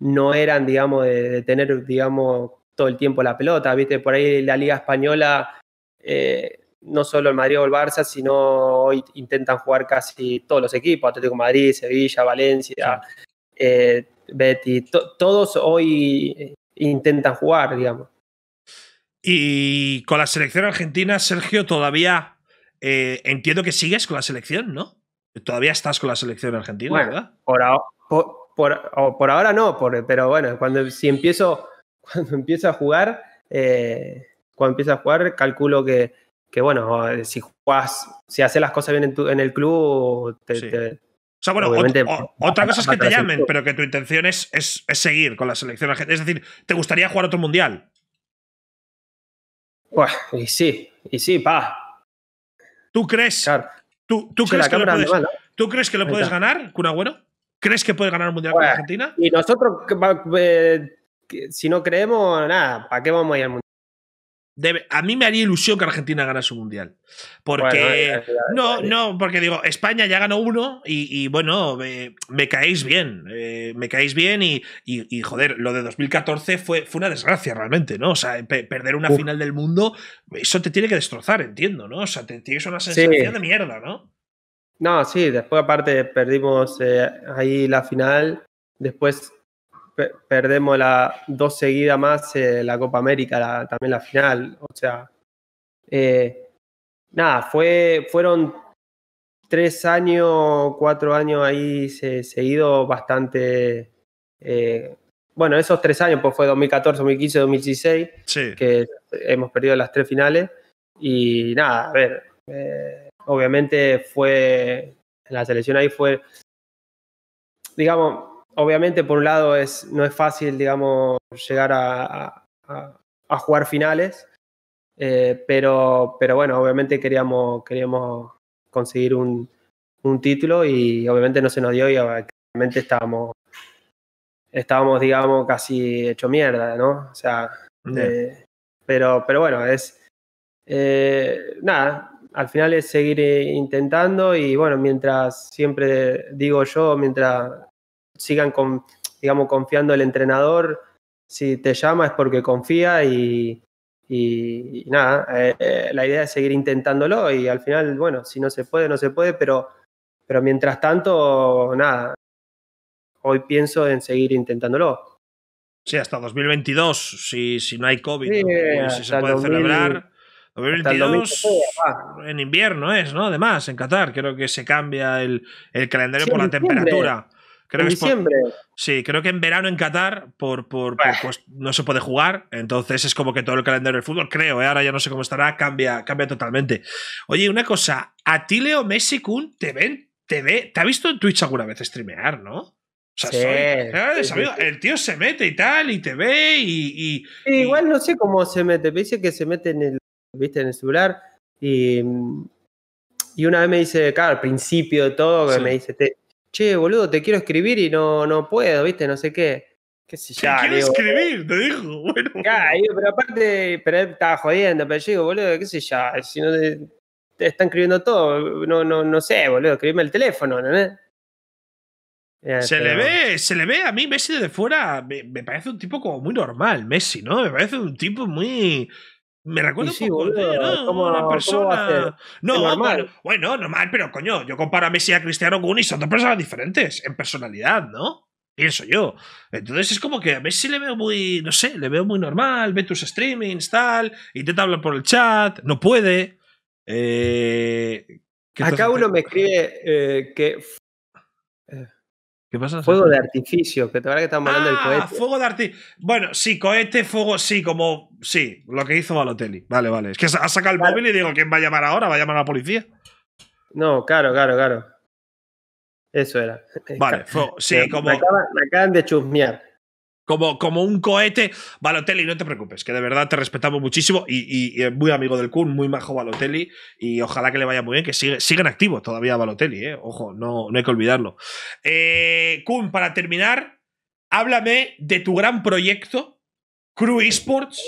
no eran, digamos, de, tener, digamos, todo el tiempo la pelota, ¿viste? Por ahí la Liga Española... Eh, no solo el Madrid o el Barça, sino hoy intentan jugar casi todos los equipos, Atlético Madrid, Sevilla, Valencia, eh, Betty, todos hoy eh, intentan jugar, digamos. Y con la selección argentina, Sergio, todavía eh, entiendo que sigues con la selección, ¿no? Todavía estás con la selección argentina, ¿verdad? Por, ahora no, pero bueno, cuando si empiezo, cuando a jugar, cuando empiezo a jugar, calculo que, que bueno, eh, si juegas… si haces las cosas bien en, el club, te, o sea, bueno, otra cosa es que te llamen, pero que tu intención es, es, seguir con la selección argentina. Es decir, ¿te gustaría jugar otro mundial? Pues, y sí, y sí, pa. ¿Tú crees, tú, tú, crees que lo puedes, ganar, cura bueno ¿Crees que puedes ganar un mundial con Argentina? Y nosotros, eh, si no creemos, nada, ¿para qué vamos a ir al mundial? a mí me haría ilusión que Argentina gane su mundial. Porque. Eh, eh, eh, no, no, porque digo, España ya ganó uno y, bueno, me, caéis bien. me caéis bien y, joder, lo de 2014 fue, fue una desgracia realmente, ¿no? O sea, perder una final del mundo, eso te tiene que destrozar, entiendo, ¿no? O sea, te tienes una sensación de mierda, ¿no? No, sí, después aparte perdimos ahí la final. Después perdemos la dos seguidas más eh, la Copa América, también la final. O sea, eh, nada, fue, fueron tres años, cuatro años ahí se, seguido bastante. Eh, bueno, esos tres años, pues fue 2014, 2015, 2016, que hemos perdido las tres finales. Y nada, a ver, obviamente fue, la selección ahí fue, digamos, obviamente, por un lado, es, no es fácil, digamos, llegar a, jugar finales, eh, pero, pero bueno, obviamente queríamos, queríamos conseguir un, título y obviamente no se nos dio y obviamente estábamos, estábamos digamos, casi hecho mierda, ¿no? O sea, eh, pero, pero bueno, es... Eh, nada, al final es seguir intentando y bueno, mientras siempre digo yo, mientras sigan con, digamos, confiando el entrenador. Si te llama es porque confía y, nada, eh, la idea es seguir intentándolo y al final, bueno, si no se puede, no se puede, pero, pero mientras tanto, nada, hoy pienso en seguir intentándolo. Sí, hasta 2022, si, si no hay COVID, si se puede celebrar. 2022 en invierno es, ¿no? Además, en Qatar creo que se cambia el, calendario por la temperatura. ¿En diciembre? sí, creo que en verano en Qatar por, por, pues, no se puede jugar, entonces es como que todo el calendario del fútbol, creo, ¿eh? ahora ya no sé cómo estará, cambia, cambia totalmente. Oye, una cosa, a ti Leo Messi Kun te ven, te ve, te ha visto en Twitch alguna vez streamear, ¿no? O sea, sí, El tío se mete y tal, y te ve, y. igual no sé cómo se mete. Me dice que se mete en el, ¿viste? En el celular. Y, y una vez me dice, claro, al principio de todo, me dice, te, che, boludo, te quiero escribir y no, no puedo, ¿viste? No sé qué. ¿Qué sé yo? Te quiero escribir, te dijo, bueno. Ya, pero aparte, pero él estaba jodiendo, pero yo digo, boludo, qué sé yo, si no te, están escribiendo todo, no, no, no sé, boludo, escribime el teléfono, ¿no? Eh, se le ve, se le ve a mí Messi desde fuera, me, me, parece un tipo como muy normal, Messi, ¿no? Me parece un tipo muy me recuerdo como un una persona. No, normal. Bueno, normal, pero coño, yo comparo a Messi a Cristiano con y son dos personas diferentes en personalidad, ¿no? Pienso yo. Entonces es como que a Messi le veo muy, no sé, le veo muy normal, ve tus streamings, tal, intenta hablar por el chat, no puede. Eh, Acá uno me escribe eh, que. ¿Qué pasa? Fuego de artificio, que te que estamos hablando el ah, cohete. Ah, Fuego de artificio. Bueno, sí, cohete, fuego, sí, como. Sí, lo que hizo Balotelli. Vale, vale. Es que ha sacado el móvil y digo, ¿quién va a llamar ahora? ¿Va a llamar a la policía? No, claro, claro, claro. Eso era. Vale, fuego, sí, eh, como. me acaban de chusmear. Como, un cohete. Balotelli, no te preocupes, que de verdad te respetamos muchísimo y, es muy amigo del Kun, muy majo Balotelli. Y ojalá que le vaya muy bien, que sigue, en activo, todavía Balotelli, ¿eh? ojo, no, no hay que olvidarlo. Eh, Kun, para terminar, háblame de tu gran proyecto, Cru Esports.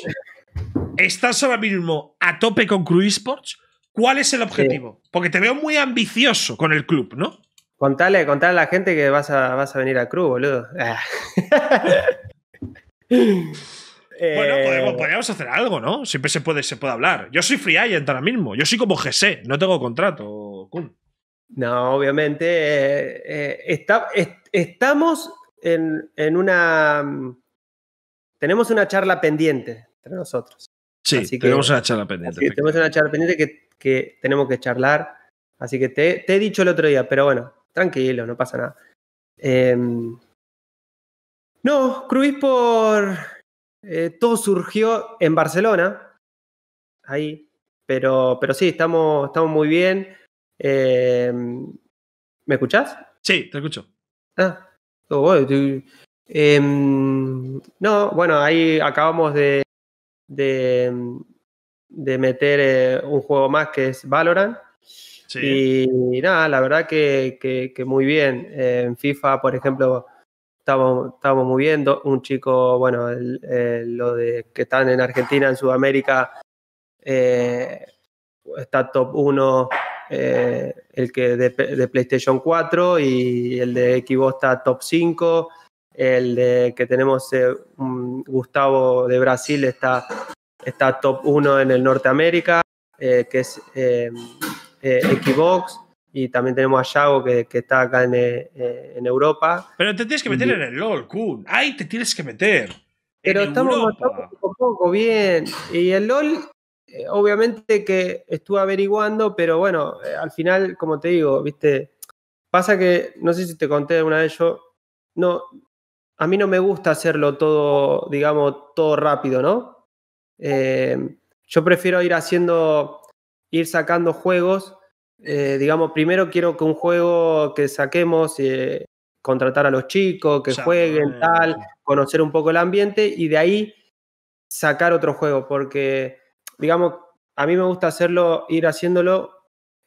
¿Estás ahora mismo a tope con Cru Esports? ¿Cuál es el objetivo? Porque te veo muy ambicioso con el club, ¿no? Contale, a la gente que vas a, vas a venir a Cruz, boludo. Ah. bueno, eh, podemos, podríamos hacer algo, ¿no? Siempre se puede, se puede hablar. Yo soy free agent ahora mismo. Yo soy como GC, no tengo contrato. No, obviamente. Eh, eh, está, estamos en, una. Mm, tenemos una charla pendiente entre nosotros. Sí, tenemos una charla pendiente. tenemos una charla pendiente que, tenemos que charlar. Así que te, te, he dicho el otro día, pero bueno, tranquilo, no pasa nada. Em, no, Cruz por. Eh, todo surgió en Barcelona, ahí, pero, pero sí, estamos, estamos muy bien. Em, ¿Me escuchas? Sí, te escucho. Ah, todo bueno. Em, no, bueno, ahí acabamos de, de, de meter eh, un juego más que es Valorant. Y nada, la verdad que, muy bien. en FIFA, por ejemplo, estamos, estamos muy bien. Un chico, bueno, lo de que están en Argentina, en Sudamérica, eh, está top 1 eh, el que de, PlayStation 4 y el de Xbox está top 5. El de que tenemos eh, Gustavo de Brasil está, está top 1 en el Norteamérica, que es eh, Xbox y también tenemos a Yago que, está acá eh, en, Europa. Pero te tienes que meter en el LOL, Kun. ¡Ay, te tienes que meter. Pero estamos poco a poco, bien. Y el LOL, eh, obviamente que estuve averiguando, pero bueno, al final, como te digo, viste, pasa que, no sé si te conté una de ellos. no, a mí no me gusta hacerlo todo, digamos, todo rápido, ¿no? yo prefiero ir haciendo ir sacando juegos. Eh, digamos, primero quiero que un juego que saquemos, eh, contratar a los chicos, que jueguen, tal, conocer un poco el ambiente y de ahí sacar otro juego, porque, digamos, a mí me gusta hacerlo, ir haciéndolo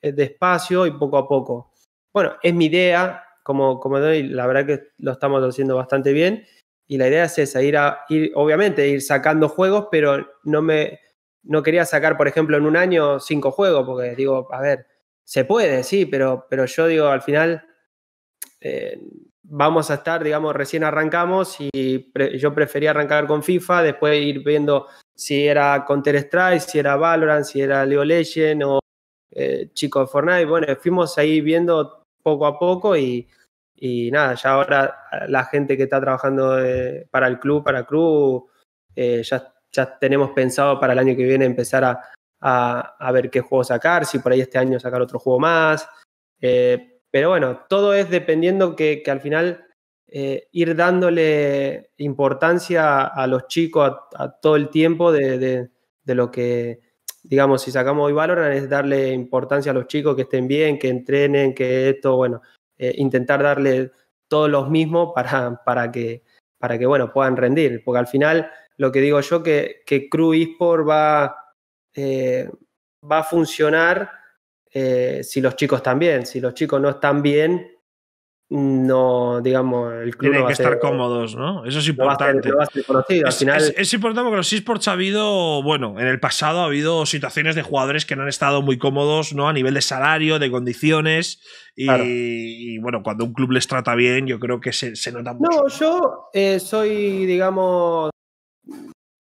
eh, despacio y poco a poco. Bueno, es mi idea, como, como doy, la verdad que lo estamos haciendo bastante bien. Y la idea es esa, ir a ir, obviamente, ir sacando juegos, pero no me, no quería sacar, por ejemplo, en un año cinco juegos, porque digo, a ver, se puede, sí, pero, pero yo digo, al final eh, vamos a estar, digamos, recién arrancamos y yo prefería arrancar con FIFA, después ir viendo si era Counter-Strike, si era Valorant, si era Leo Legend o eh, Chico de Fortnite. Bueno, fuimos ahí viendo poco a poco y, nada, ya ahora la gente que está trabajando eh, para el club, para Cruz club, ya está ya tenemos pensado para el año que viene empezar a, a, ver qué juego sacar, si por ahí este año sacar otro juego más. Eh, pero bueno, todo es dependiendo que, al final eh, ir dándole importancia a, los chicos a, todo el tiempo de, de, lo que, digamos, si sacamos hoy Valorant es darle importancia a los chicos que estén bien, que entrenen, que esto, bueno, eh, intentar darle todos los mismos para, para, que, para que, bueno, puedan rendir, porque al final lo que digo yo, que, que Crew eSport va, eh, va a funcionar eh, si los chicos están bien. Si los chicos no están bien, no, digamos, el club. Tienen que estar cómodos, ¿no? Eso es importante. es, importante porque los esports ha habido, bueno, en el pasado ha habido situaciones de jugadores que no han estado muy cómodos, ¿no? A nivel de salario, de condiciones. Y, bueno, cuando un club les trata bien, yo creo que se, se nota mucho. No, yo eh, soy, digamos,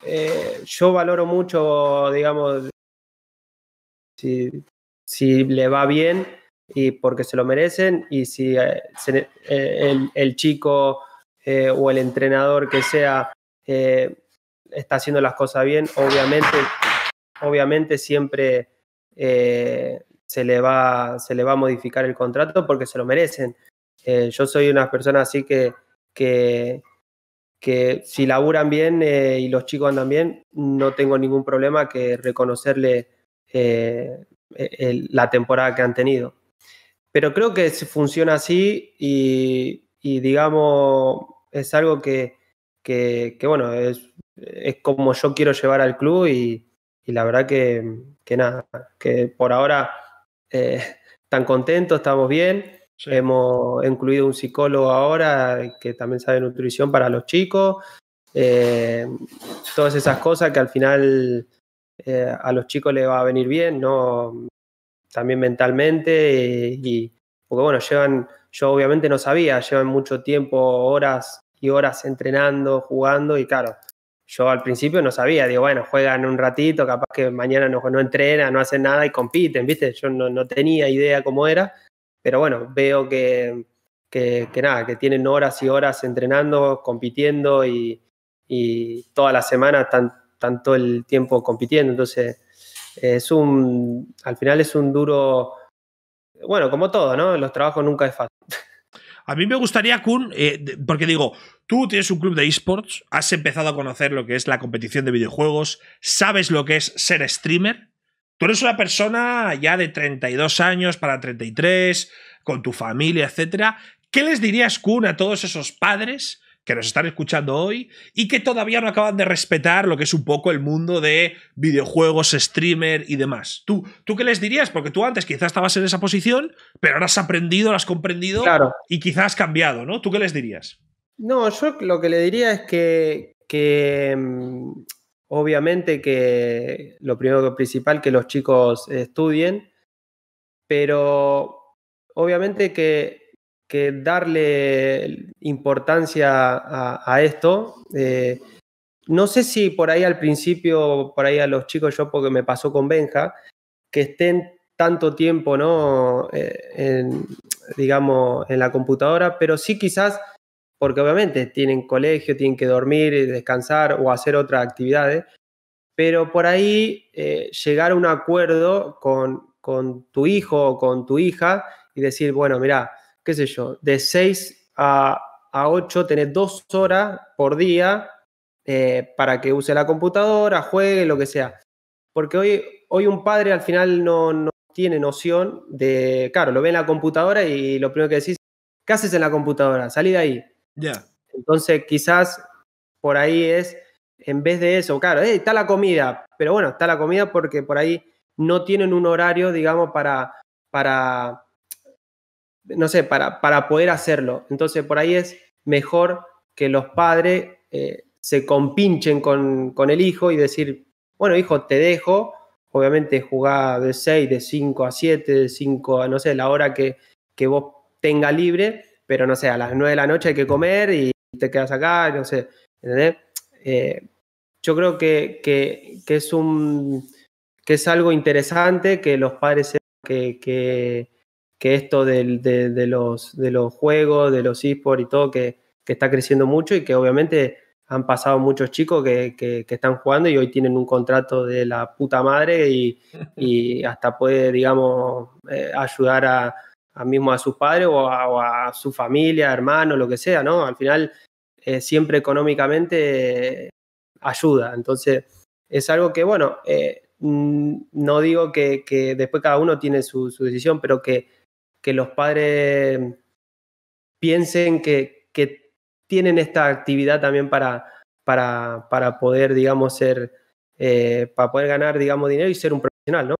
eh, yo valoro mucho, digamos, si, le va bien y porque se lo merecen y si eh, eh, el, chico o el entrenador que sea está haciendo las cosas bien, obviamente, obviamente siempre se le va, se le va a modificar el contrato porque se lo merecen. yo soy una persona así que, que, que si laburan bien eh, y los chicos andan bien, no tengo ningún problema que reconocerle eh, la temporada que han tenido. Pero creo que funciona así y, digamos, es algo que, que, bueno, es, es, como yo quiero llevar al club y, la verdad que, que, nada, que por ahora eh, contentos, estamos bien. Hemos incluido un psicólogo ahora que también sabe nutrición para los chicos. Eh, todas esas cosas que al final eh, a los chicos les va a venir bien, ¿no? También mentalmente y, porque bueno, llevan, yo obviamente no sabía, llevan mucho tiempo, horas y horas entrenando, jugando y claro, yo al principio no sabía, digo, bueno, juegan un ratito, capaz que mañana no, no entrenan, no hacen nada y compiten, ¿viste? Yo no, no tenía idea cómo era pero bueno, veo que, nada, que tienen horas y horas entrenando, compitiendo y, y toda la semana están, todo el tiempo compitiendo. Entonces, es un, al final es un duro, bueno, como todo, ¿no? Los trabajos nunca es fácil. A mí me gustaría, Kun, eh, porque digo, tú tienes un club de esports, has empezado a conocer lo que es la competición de videojuegos, sabes lo que es ser streamer, Tú eres una persona ya de 32 años para 33, con tu familia, etcétera. ¿Qué les dirías, Kun, a todos esos padres que nos están escuchando hoy y que todavía no acaban de respetar lo que es un poco el mundo de videojuegos, streamer y demás. ¿Tú, ¿Tú qué les dirías? Porque tú antes quizás estabas en esa posición, pero ahora has aprendido, lo has comprendido y quizás has cambiado, ¿no? ¿Tú qué les dirías? No, yo lo que le diría es que, que mm, Obviamente que lo primero principal que los chicos estudien, pero obviamente que, darle importancia a, esto. Eh, no sé si por ahí al principio, por ahí a los chicos, yo porque me pasó con Benja, que estén tanto tiempo, ¿no? Eh, digamos, en la computadora, pero sí quizás porque obviamente tienen colegio, tienen que dormir, descansar o hacer otras actividades, pero por ahí eh, llegar a un acuerdo con, con tu hijo o con tu hija y decir, bueno, mira, qué sé yo, de 6 a, a 8 tenés dos horas por día eh, para que use la computadora, juegue, lo que sea. Porque hoy, hoy un padre al final no, no tiene noción de, claro, lo ve en la computadora y lo primero que decís, ¿qué haces en la computadora? Salí de ahí. Entonces, quizás por ahí es, en vez de eso, claro, eh, está la comida, pero bueno, está la comida porque por ahí no tienen un horario, digamos, para, para no sé, para, para poder hacerlo. Entonces, por ahí es mejor que los padres eh, se compinchen con, el hijo y decir, bueno, hijo, te dejo, obviamente jugar de 6, de 5 a 7, de 5 a, no sé, la hora que, que vos tenga libre, pero no sé, a las 9 de la noche hay que comer y te quedas acá, no sé, ¿entendés? Eh, yo creo que, que, es un que es algo interesante que los padres sepan que, que, esto de, los, de los juegos, de los esports y todo, que, está creciendo mucho y que obviamente han pasado muchos chicos que, están jugando y hoy tienen un contrato de la puta madre y, hasta puede, digamos, eh, ayudar a, a mismo a sus padres o a, su familia, hermano, lo que sea, ¿no? Al final, eh, siempre económicamente eh, ayuda. Entonces, es algo que, bueno, eh, mm, no digo que, después cada uno tiene su, decisión, pero que, que, los padres piensen que, tienen esta actividad también para, para, para poder, digamos, ser, para poder ganar, digamos, dinero y ser un profesional, ¿no?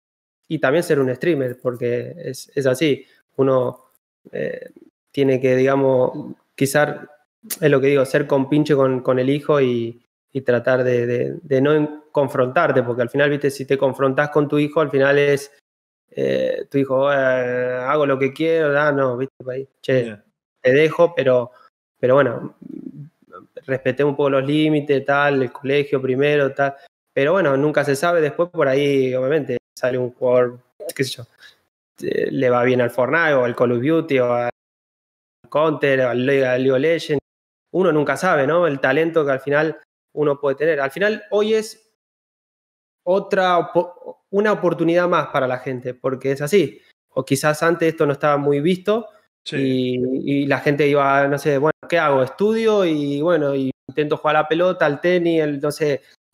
Y también ser un streamer, porque es así uno eh, tiene que, digamos, quizás, es lo que digo, ser compinche con, con el hijo y, y tratar de, de, no confrontarte, porque al final, viste, si te confrontas con tu hijo, al final es eh, tu hijo, eh, hago lo que quiero, ah, no, viste, che, te dejo, pero, pero bueno, respeté un poco los límites, tal, el colegio primero, tal, pero bueno, nunca se sabe, después por ahí, obviamente, sale un jugador, qué sé yo, este, le va bien al Fortnite o al Call of Duty o al Counter o al League of Uno nunca sabe, ¿no? El talento que al final uno puede tener. Al final hoy es otra una oportunidad más para la gente, porque es así. O quizás antes esto no estaba muy visto y, la gente iba, no sé, bueno, ¿qué hago? Estudio y bueno, y intento jugar a la pelota, al tenis,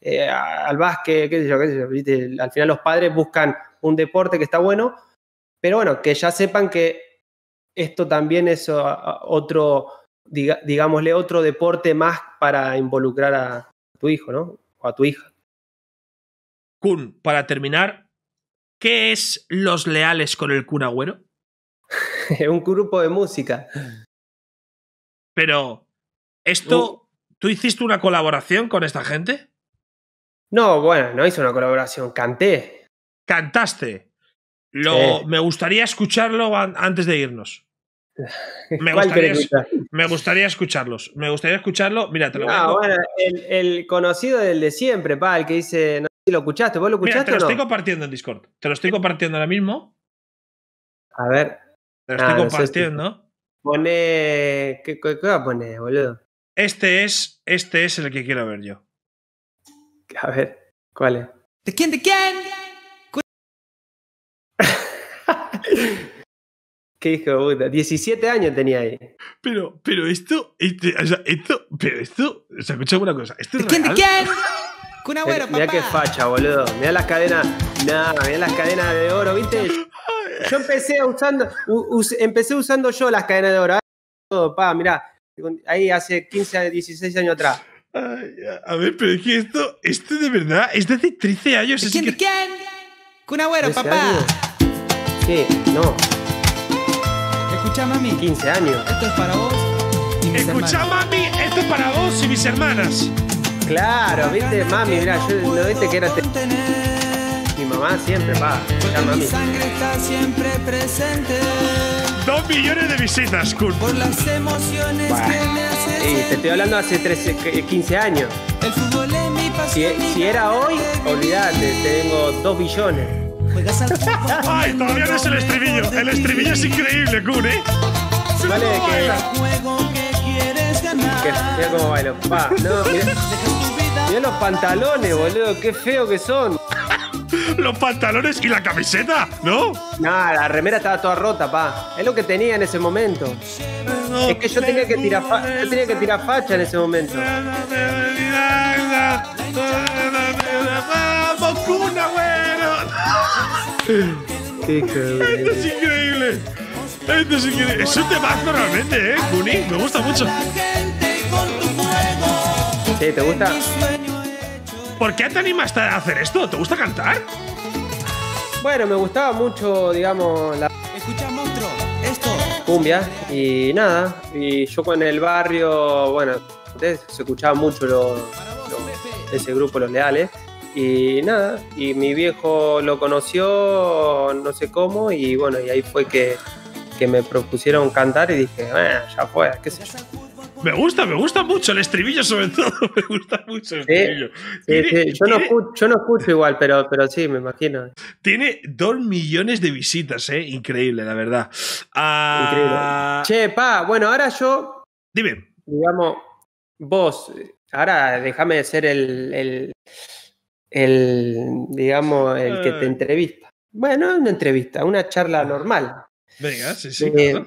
eh, al básquet, qué sé Al final los padres buscan un deporte que está bueno, pero bueno, que ya sepan que esto también es ah, ah, otro, digámosle, otro deporte más para involucrar a tu hijo, ¿no? O a tu hija. Kun, para terminar, ¿qué es Los Leales con el Kun Agüero? un grupo de música. Pero, ¿esto, uh. tú hiciste una colaboración con esta gente? No, bueno, no hice una colaboración, canté. ¿Cantaste? Lo, Me gustaría escucharlo antes de irnos. Me gustaría, escucharlos. Me gustaría escucharlo. Mira, lo bueno, el, conocido del de siempre, pa, el que dice, no sé si lo escuchaste, vos lo escuchaste. te lo estoy compartiendo en Discord. Te lo estoy compartiendo ahora mismo. A ver. Te lo estoy ah, compartiendo. Pone. ¿Qué, va a poner, boludo? Este es, este es el que quiero ver yo. A ver, ¿cuál es? ¿De quién? ¿De quién? ¿Qué hijo de 17 años tenía ahí. Pero, pero esto, este, o sea, esto, pero esto, Se ha escucha alguna cosa. ¿Esto quién? ¿De quién? Kun Agüero, papá. Mira qué facha, boludo. Mira las cadenas, nada, mira las cadenas de oro, ¿viste? Yo empecé usando, empecé usando yo las cadenas de oro. Todo, pa, mira ahí hace 15, 16 años atrás. Ay, a ver, pero es que esto, esto de verdad es de hace 13 años. quién? Que... ¿De quién? con Agüero, papá. Sí, no. Escucha, mami. 15 años. Esto es para vos. Escucha, mami, esto es para vos y mis hermanas. Claro, viste, mami, mira, yo no viste que era. Este- mi mamá siempre va. Escucha, mami. Mi sangre está siempre presente. Dos millones de visitas, Kurt. Por las emociones que me hacen sí, te estoy hablando hace 15 eh, años. El fútbol es mi pasión. Si, si era hoy, olvídate, tengo dos billones. Ay, todavía no es el estribillo. El estribillo es increíble, Kun, ¿eh? Vale, que. Mira cómo bailo. Pa, no, mira… Mira los pantalones, boludo. Qué feo que son. los pantalones y la camiseta, ¿no? Nah, la remera estaba toda rota, pa. Es lo que tenía en ese momento. es que yo tenía que, tirar yo tenía que tirar facha en ese momento. Qué Esto es increíble. Esto es increíble. Es un realmente, ¿eh? Kuni, me gusta mucho. Sí, ¿te gusta? ¿Por qué te animaste a hacer esto? ¿Te gusta cantar? Bueno, me gustaba mucho, digamos, la. Escucha, esto. Cumbia, y nada. Y yo con el barrio, bueno, se escuchaba mucho lo, ese grupo, Los Leales. Y nada, y mi viejo lo conoció, no sé cómo, y bueno, y ahí fue que, me propusieron cantar y dije, bueno, ah, ya fue, qué sé yo. Me gusta, me gusta mucho el estribillo, sobre todo. Me gusta mucho el estribillo. Yo, no escucho, igual, pero, pero sí, me imagino. Tiene dos millones de visitas, ¿eh? Increíble, la verdad. Ah, increíble. Che, pa, bueno, ahora yo. Dime. Digamos, vos, ahora déjame ser el el, digamos, el que te eh. entrevista. Bueno, una entrevista, una charla ah. normal. Venga, sí, sí. Eh,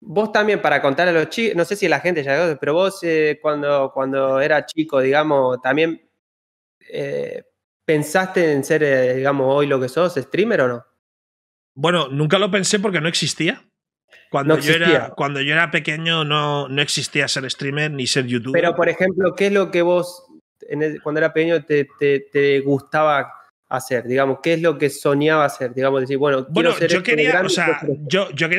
vos también, para contar a los chicos, no sé si la gente ya pero vos eh, cuando, cuando era chico, digamos, también pensaste en ser, digamos, hoy lo que sos, streamer o no? Bueno, nunca lo pensé porque no existía. Cuando, Yo, era, cuando yo era pequeño no, no existía ser streamer ni ser youtuber. Pero, por ejemplo, ¿qué es lo que vos cuando era pequeño te, gustaba hacer, digamos, qué es lo que soñaba hacer, digamos, decir, bueno, bueno, este yo quería,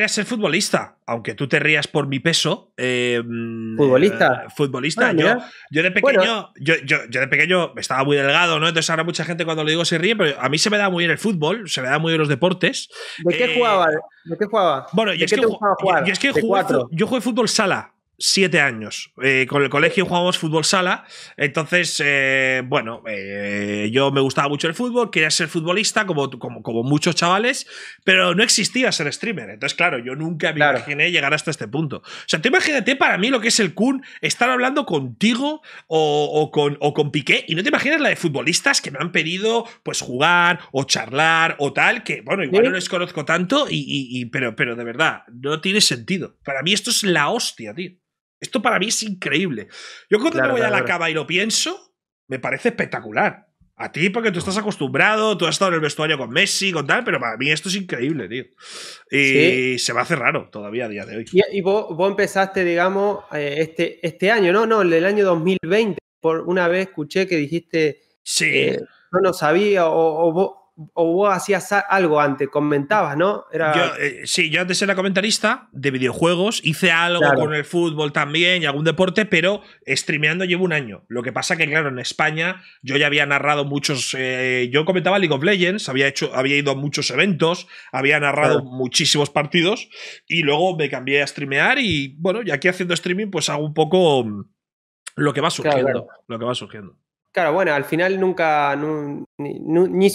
ser futbolista, aunque tú te rías por mi peso. Em, futbolista. Eh, futbolista. Ah, yo, de pequeño, yo, de pequeño estaba muy delgado, ¿no? Entonces ahora mucha gente cuando lo digo se ríe, pero a mí se me da muy bien el fútbol, se me da muy bien los deportes. ¿De qué eh, jugaba? ¿De qué jugaba? Bueno, es que, yo jugaba jugar? yo, yo jugué fútbol sala siete años. Eh, con el colegio jugábamos fútbol sala. Entonces, eh, bueno, eh, yo me gustaba mucho el fútbol, quería ser futbolista, como, como, como, muchos chavales, pero no existía ser streamer. Entonces, claro, yo nunca me imaginé llegar hasta este punto. O sea, tú imagínate para mí lo que es el Kun, estar hablando contigo o, con, Piqué, y no te imaginas la de futbolistas que me han pedido pues jugar o charlar o tal, que bueno, igual no les conozco tanto, pero, pero de verdad, no tiene sentido. Para mí esto es la hostia, tío. Esto para mí es increíble. Yo cuando me voy a la cava y lo pienso, me parece espectacular. A ti, porque tú estás acostumbrado, tú has estado en el vestuario con Messi, con tal, pero para mí esto es increíble, tío. Y se me hace raro todavía a día de hoy. Y, vos, empezaste, digamos, eh, este, este año, ¿no? No, el año 2020. Por una vez escuché que dijiste. Sí. Eh, no lo sabía, o, o vos o hacías algo antes, comentabas, ¿no? Eh, sí, yo antes era comentarista de videojuegos, hice algo con el fútbol también y algún deporte, pero streameando llevo un año. Lo que pasa que, claro, en España yo ya había narrado muchos. Eh, yo comentaba League of Legends, había, hecho, había ido a muchos eventos, había narrado muchísimos partidos y luego me cambié a streamear y bueno, y aquí haciendo streaming, pues hago un poco mm, lo que va surgiendo. Claro, lo que va surgiendo. Claro, bueno, al final nunca, ni,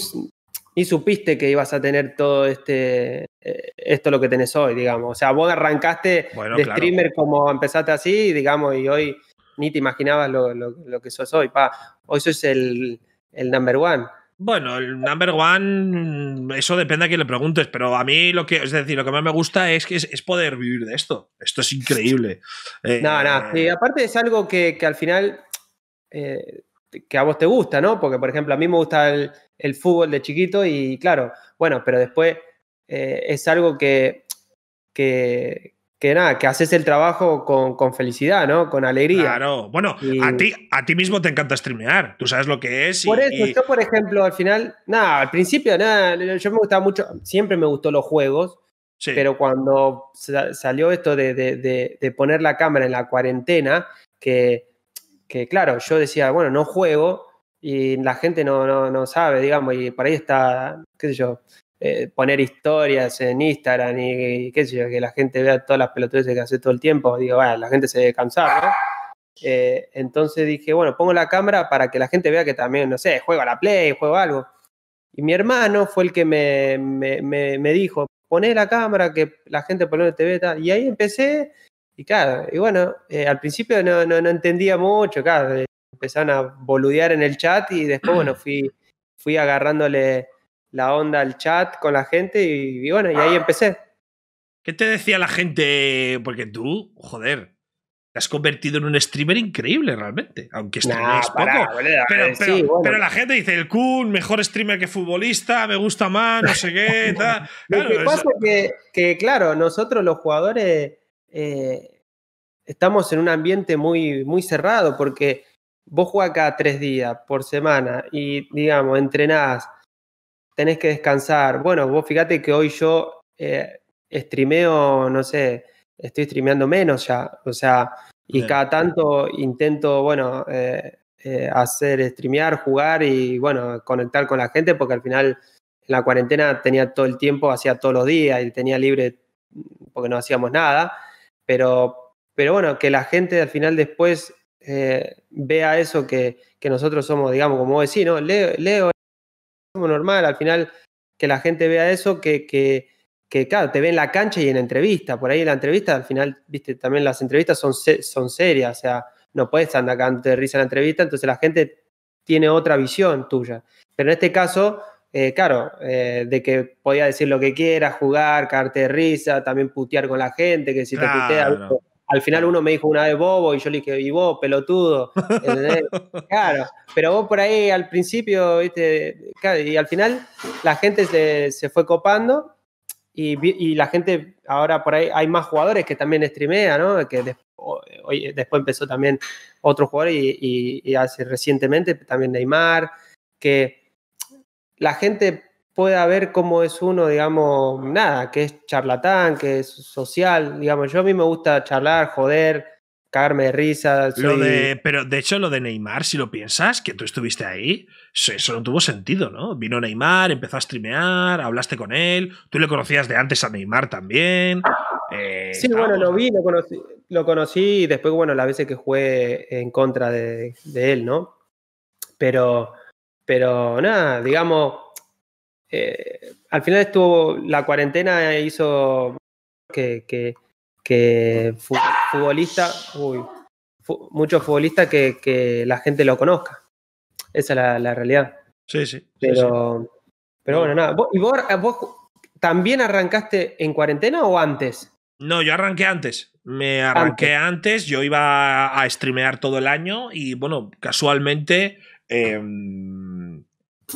ni supiste que ibas a tener todo este, eh, esto lo que tenés hoy, digamos. O sea, vos arrancaste de streamer como empezaste así, digamos, y hoy ni te imaginabas lo, lo, lo que sos hoy, pa. Hoy sos el, el number one. Bueno, el number one, eso depende a quién le preguntes, pero a mí lo que, es decir, lo que más me gusta es que es, poder vivir de esto. Esto es increíble. Nada, no, no, y eh, aparte es algo que, al final eh, que a vos te gusta, ¿no? Porque, por ejemplo, a mí me gusta el, el fútbol de chiquito y claro, bueno, pero después eh, es algo que, que, que nada, que haces el trabajo con, con, felicidad, ¿no? Con alegría. Claro, bueno, a, ti, a ti mismo te encanta streamear, tú sabes lo que es. Y, por eso, yo por ejemplo, al final, nada, al principio, nada, yo me gustaba mucho, siempre me gustó los juegos, pero cuando salió esto de, poner la cámara en la cuarentena, que, que claro, yo decía, bueno, no juego, y la gente no, no, no sabe, digamos, y por ahí está, qué sé yo, eh, poner historias en Instagram y, qué sé yo, que la gente vea todas las pelotudeces que hace todo el tiempo, digo, ah, la gente se debe cansar, ¿no? Eh, entonces dije, bueno, pongo la cámara para que la gente vea que también, no sé, juego a la Play, juego algo. Y mi hermano fue el que me, me, me, dijo, poné la cámara, que la gente por la te ve, y ahí empecé, y claro, y bueno, eh, al principio no, no, no entendía mucho, claro, Empezaron a boludear en el chat y después, bueno, fui, fui agarrándole la onda al chat con la gente y, bueno, y ahí empecé. ¿Qué te decía la gente? Porque tú, joder, te has convertido en un streamer increíble realmente, aunque streames poco. pero, la gente dice, el Kun, mejor streamer que futbolista, me gusta más, no sé qué, tal. Lo que pasa es que, claro, nosotros los jugadores eh, estamos en un ambiente muy, muy cerrado porque vos jugás cada tres días por semana y, digamos, entrenás, tenés que descansar. Bueno, vos fíjate que hoy yo eh, streameo, no sé, estoy streameando menos ya, o sea, y cada tanto intento, bueno, eh, eh, hacer, streamear, jugar y, bueno, conectar con la gente, porque al final en la cuarentena tenía todo el tiempo, hacía todos los días y tenía libre mm, porque no hacíamos nada, pero, pero bueno, que la gente al final después eh, vea eso que, nosotros somos, digamos, como decís, ¿no? Leo, Leo, somos normal, al final que la gente vea eso, que, que, que, claro, te ve en la cancha y en entrevista, por ahí en la entrevista, al final, viste, también las entrevistas son, son serias, o sea, no puedes andar cantando de risa en la entrevista, entonces la gente tiene otra visión tuya. Pero en este caso, eh, claro, eh, de que podía decir lo que quiera, jugar, cagarte de risa, también putear con la gente, que si te putea, al final uno me dijo una vez bobo y yo le dije, y vos, pelotudo. claro, pero vos por ahí al principio, ¿viste? y al final la gente se, fue copando y, la gente, ahora por ahí hay más jugadores que también streamean, Que después empezó también otro jugador y hace recientemente también Neymar, que la gente pueda ver cómo es uno, digamos, nada, que es charlatán, que es social, digamos, yo a mí me gusta charlar, joder, cagarme de risa. pero de hecho lo de Neymar, si lo piensas, que tú estuviste ahí, eso no tuvo sentido, ¿no? Vino Neymar, empezó a streamear, hablaste con él, tú le conocías de antes a Neymar también. Eh, sí, bueno, lo vi, lo conocí, y después, bueno, las veces que jugué en contra de, de él, ¿no? Pero, pero nada, digamos, eh, al final estuvo, la cuarentena hizo que, que, futbolista, uy, muchos futbolistas que, la gente lo conozca. Esa es la, realidad. Sí, sí. Pero, pero bueno, nada. ¿Y vos, también arrancaste en cuarentena o antes? No, yo arranqué antes. Me arranqué antes. Yo iba a streamear todo el año y, bueno, casualmente em,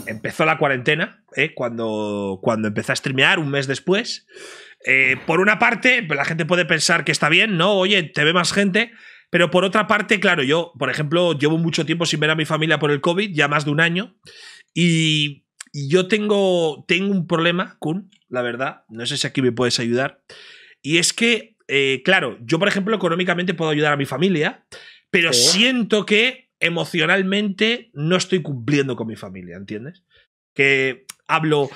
empezó la cuarentena, ¿eh? cuando, cuando empecé a streamear un mes después. Eh, por una parte, pues, la gente puede pensar que está bien, ¿no? Oye, te ve más gente. Pero por otra parte, claro, yo, por ejemplo, llevo mucho tiempo sin ver a mi familia por el COVID, ya más de un año. Y yo tengo, tengo un problema, Kun, la verdad. No sé si aquí me puedes ayudar. Y es que, eh, claro, yo, por ejemplo, económicamente puedo ayudar a mi familia, pero siento que emocionalmente no estoy cumpliendo con mi familia, ¿entiendes? Que hablo,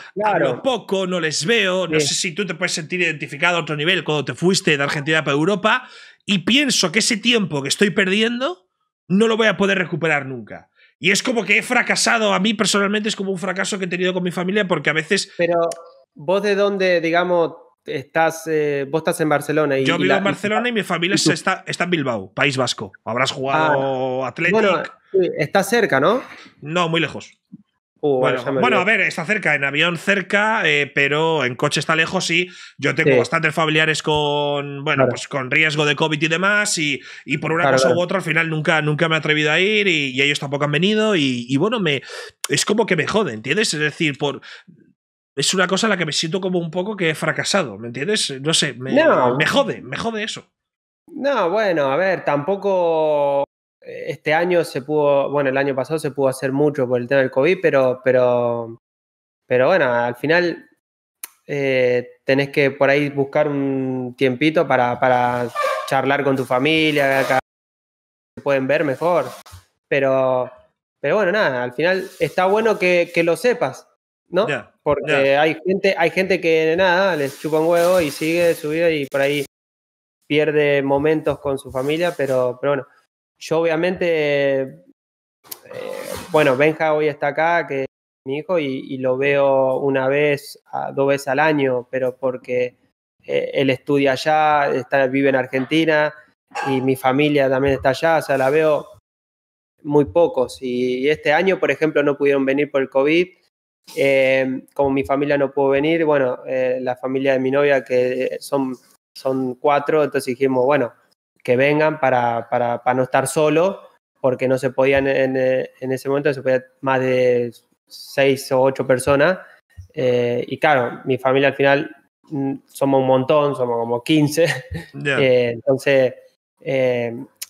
poco, no les veo, no sé si tú te puedes sentir identificado a otro nivel cuando te fuiste de Argentina para Europa y pienso que ese tiempo que estoy perdiendo no lo voy a poder recuperar nunca. Y es como que he fracasado, a mí personalmente es como un fracaso que he tenido con mi familia porque a veces... Pero vos de dónde, digamos, estás, eh, vos estás en Barcelona. Y, Yo vivo en Barcelona y, mi familia está, está, en Bilbao, País Vasco. Habrás jugado ah, Atlético. está cerca, ¿no? No, muy lejos. Uh, bueno, a ver, está cerca, en avión cerca, eh, pero en coche está lejos, sí. Yo tengo bastantes familiares con, bueno, pues con riesgo de COVID y demás, y, por una cosa u otra al final nunca, nunca me he atrevido a ir y, ellos tampoco han venido, y, bueno, me, es como que me jode, ¿entiendes? Es decir, por, es una cosa en la que me siento como un poco que he fracasado, ¿me entiendes? No sé, me, jode, me jode eso. No, bueno, a ver, tampoco eh, este año se pudo, bueno, el año pasado se pudo hacer mucho por el tema del COVID, pero, pero, pero bueno, al final eh, tenés que por ahí buscar un tiempito para, para charlar con tu familia, que se pueden ver mejor. Pero, pero bueno, nada, al final está bueno que, que lo sepas, ¿no? Porque hay gente, hay gente que nada, les chupa un huevo y sigue su vida y por ahí pierde momentos con su familia, pero, pero bueno, yo obviamente, eh, bueno, Benja hoy está acá, que es mi hijo, y, lo veo una vez, a, dos veces al año, pero porque eh, él estudia allá, está, vive en Argentina, y mi familia también está allá, o sea, la veo muy pocos. y este año, por ejemplo, no pudieron venir por el COVID, eh, como mi familia no pudo venir, bueno, eh, la familia de mi novia, que eh, son, son cuatro, entonces dijimos, bueno, que vengan para, para, no estar solo, porque no se podían en, ese momento, se podía más de seis o ocho personas. y claro, mi familia al final mm, somos un montón, somos como 15. entonces,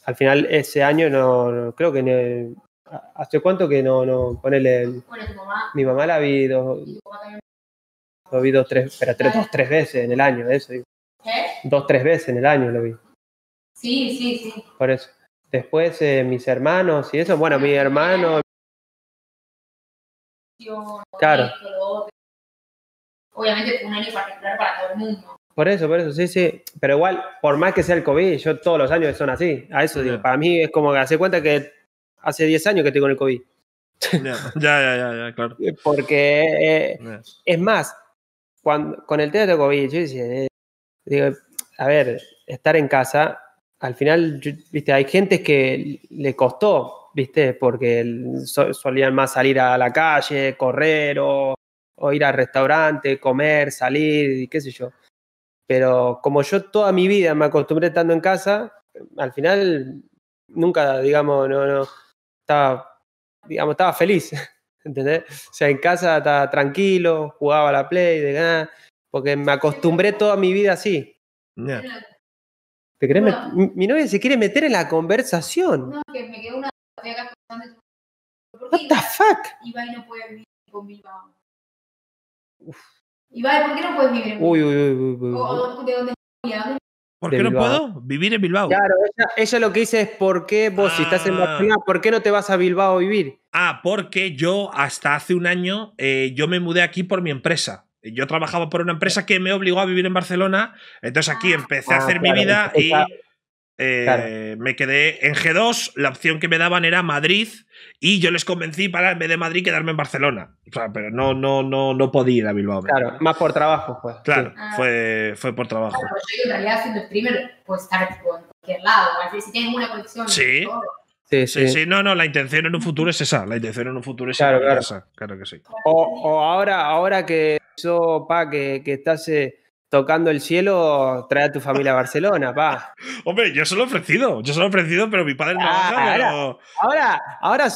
al final ese año no, creo que el ¿Hace cuánto que no, no, ponele? tu mamá. Mi mamá la vi dos, lo vi dos, tres, pero tres, dos, tres veces en el año, eso digo. ¿Qué? Dos, tres veces en el año lo vi. Sí, sí, sí. Por eso. Después eh, mis hermanos y eso, bueno, mi hermano. Claro. Obviamente un año particular para todo el mundo. Por eso, por eso, sí, sí. Pero igual, por más que sea el COVID, yo todos los años son así. A eso digo, para mí es como que hace cuenta que hace 10 años que estoy con el COVID. ya, ya, ya, claro. Porque eh, es más, cuando, con el tema del COVID, yo decía, eh, a ver, estar en casa, al final, viste, hay gente que le costó, viste, porque solían más salir a la calle, correr o, ir al restaurante, comer, salir, y qué sé yo. Pero como yo toda mi vida me acostumbré estando en casa, al final nunca, digamos, no, no, estaba, digamos, estaba feliz, ¿entendés? O sea, en casa estaba tranquilo, jugaba a la play, de nada, porque me acostumbré toda mi vida así. ¿Te crees mi, novia se quiere meter en la conversación. No, que me quedó una acá What the fuck? Ibai no puede vivir con Bilbao. Uf. Ibai, ¿por qué no puedes vivir en Uy, uy, uy, uy, uy. O, oh, ¿De dónde estás? ¿Por qué no puedo vivir en Bilbao. Claro, ella, lo que dice es por qué vos, si estás en ah. Barcelona, ¿por qué no te vas a Bilbao a vivir? Ah, porque yo hasta hace un año eh, yo me mudé aquí por mi empresa. Yo trabajaba por una empresa que me obligó a vivir en Barcelona, entonces aquí ah, empecé a ah, hacer mi vida y... Eh, me quedé en G2, la opción que me daban era Madrid y yo les convencí para en vez de Madrid quedarme en Barcelona. pero no, no, no, no podía ir a Bilbao. Claro, más por trabajo, pues. Claro, fue, fue por trabajo. Pues yo en realidad siendo streamer puedo estar en cualquier lado. Si tienes una conexión, sí. Sí, sí, sí, no, no, la intención en un futuro es esa. La intención en un futuro es esa. Claro que sí. O, o, ahora, ahora que eso, pa, que, que estás. Eh, tocando el cielo, trae a tu familia a Barcelona, pa. Hombre, yo se lo he ofrecido, yo se lo he ofrecido, pero mi padre no lo ah, ahora, ahora, ahora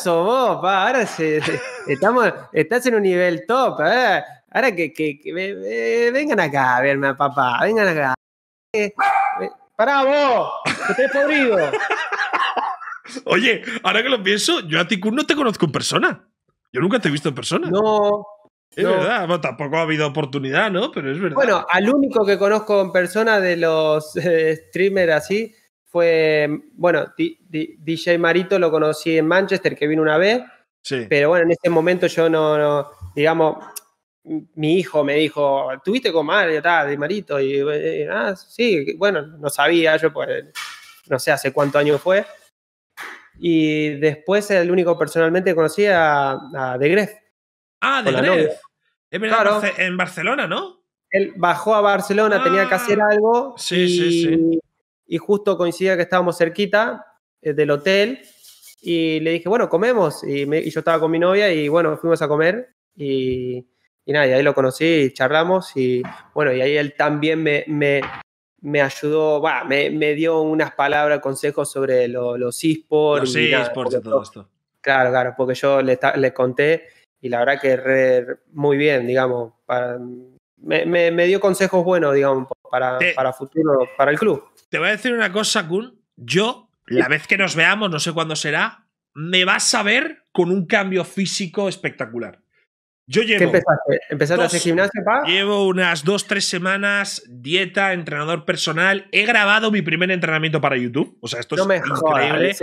pa, ahora estamos, estás en un nivel top, ¿eh? ahora que, vengan acá a verme a papá, vengan acá. Eh, eh, ¡Para vos! ¡Que te podrido! Oye, ahora que lo pienso, yo a ti no te conozco en persona. Yo nunca te he visto en persona. No, es no. verdad, tampoco ha habido oportunidad, ¿no? Pero es Bueno, al único que conozco en persona de los eh, streamers así fue, bueno, DJ Marito lo conocí en Manchester, que vino una vez. Sí. Pero bueno, en ese momento yo no, digamos, mi hijo me dijo, ¿tuviste con de Marito? Y, eh, ah, sí, bueno, no sabía, yo pues, no sé hace cuánto año fue. Y después el único personalmente que conocí a, a The Ah, de la Es en Barcelona, ¿no? Él bajó a Barcelona, tenía que hacer ah. algo. Sí, y, sí, sí. Y justo coincidía que estábamos cerquita eh, del hotel y le dije, bueno, comemos. Y, yo estaba con mi novia y bueno, fuimos a comer y, y nada, y ahí lo conocí, charlamos y bueno, y ahí él también me, me, me ayudó, me, me, dio unas palabras, consejos sobre lo, los esports. Los esports y todo esto. Claro, claro, porque yo le, le conté y la verdad que re, muy bien, digamos. me, dio consejos buenos, digamos, para, para futuro, para el club. Te voy a decir una cosa, Kun. Yo, la vez que nos veamos, no sé cuándo será, me vas a ver con un cambio físico espectacular. Yo llevo. ¿Qué empezaste? ¿Empezaste a gimnasio, pa? Llevo unas dos, tres semanas, dieta, entrenador personal. He grabado mi primer entrenamiento para YouTube. O sea, esto increíble.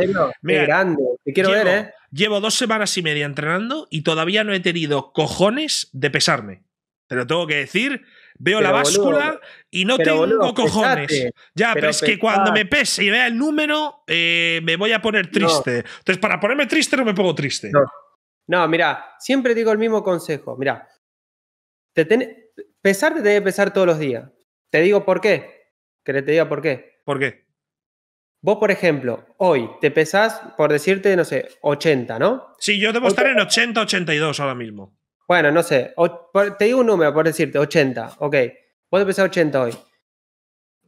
grande. Te quiero ver, ¿eh? Llevo dos semanas y media entrenando y todavía no he tenido cojones de pesarme. Te lo tengo que decir. Veo la báscula y no tengo cojones. ya, pero, es que cuando me pese y vea el número, eh, me voy a poner triste. Entonces, para ponerme triste, no me pongo triste. No, mira, siempre digo el mismo consejo. Mira, te pesar te debe pesar todos los días. Te digo por qué. Que te diga por qué. ¿Por qué? Vos, por ejemplo, hoy te pesás, por decirte, no sé, 80, ¿no? Sí, yo debo estar en 80, 82 ahora mismo. Bueno, no sé, te digo un número, por decirte, 80, ok. Vos te pesás 80 hoy.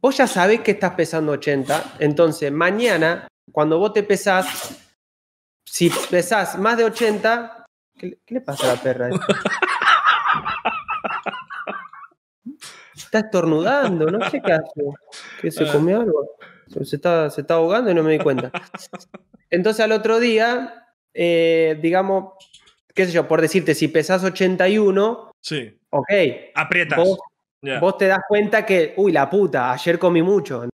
Vos ya sabés que estás pesando 80, entonces mañana, cuando vos te pesás, si pesás más de 80, ¿qué, le pasa a la perra? Está estornudando, no sé qué hace. ¿Que se ah. comió algo? se está, ahogando y no me di cuenta. Entonces al otro día, eh, digamos, qué sé yo, por decirte, si pesas 81, sí. ok. Aprietas. Vos, te das cuenta que, uy, la puta, ayer comí mucho,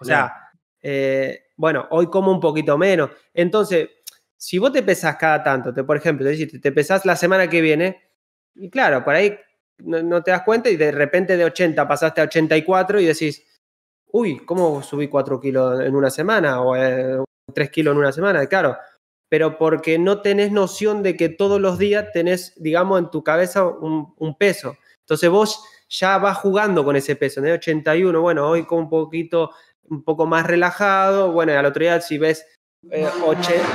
O sea, eh, bueno, hoy como un poquito menos. Entonces, si vos te pesás cada tanto, te, por ejemplo, te, te pesás la semana que viene, y claro, por ahí no, no, te das cuenta y de repente de 80 pasaste a 84 y decís, uy, ¿cómo subí 4 eh, kilos en una semana o tres 3 kilos en una semana? Claro, pero porque no tenés noción de que todos los días tenés, digamos, en tu cabeza un, peso. Entonces vos ya vas jugando con ese peso, De 81, bueno, hoy con un poquito, un poco más relajado, bueno, al otro día si ves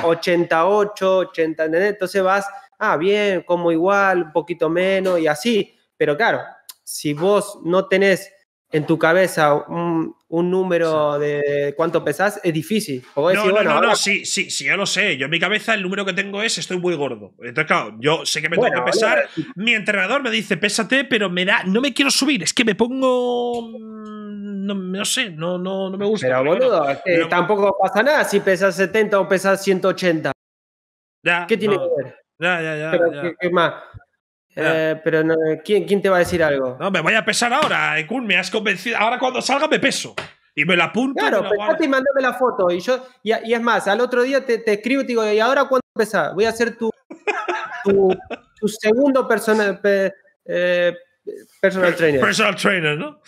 88, eh, 80, Entonces vas, ah, bien, como igual, un poquito menos y así, pero claro, si vos no tenés en tu cabeza un, un número de cuánto pesas, es difícil. no, no, no, no, sí, sí, sí, yo lo sé. Yo en mi cabeza el número que tengo es estoy muy gordo. Entonces, claro, yo sé que me tengo que pesar. mi entrenador me dice, pésate, pero me da, no me quiero subir, es que me pongo. Mm, no, sé, no, no, me gusta. Pero boludo, tampoco pasa nada si pesas 70 o pesas 180. Ya, ¿Qué tiene que ver? Ya, ya, ya. qué más? Eh, pero ¿quién, ¿quién, te va a decir algo? No, me voy a pesar ahora, me has convencido. Ahora cuando salga me peso. Y me la apunto. Claro, y mandame la foto. Y yo, y, es más, al otro día te, escribo y te digo, ¿y ahora cuándo pesas? Voy a ser tu, tu, segundo personal, eh, personal trainer. Personal trainer, ¿no?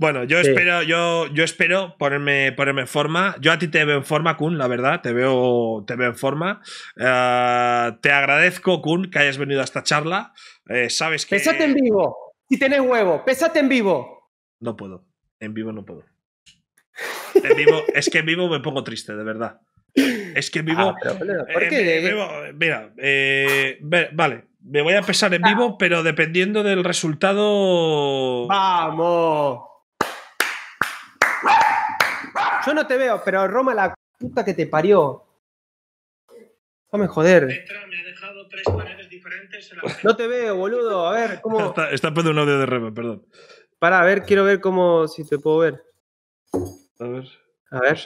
Bueno, yo espero, yo, yo espero ponerme, ponerme en forma. Yo a ti te veo en forma, Kun, la verdad, te veo, te veo en forma. Eh, te agradezco, Kun, que hayas venido a esta charla. Eh, sabes que. Pésate en vivo. Si tenés huevo, pésate en vivo. No puedo. En vivo no puedo. En vivo, es que en vivo me pongo triste, de verdad. Es que en vivo. Ah, ¿por qué? mira, eh, vale, me voy a pesar en ah. vivo, pero dependiendo del resultado. ¡Vamos! Yo no te veo, pero Roma la puta que te parió. Dame, joder. me No te veo, boludo. A ver, ¿cómo...? Está, está un audio de Roma, perdón. Para, a ver, quiero ver cómo... si te puedo ver. A ver. A ver.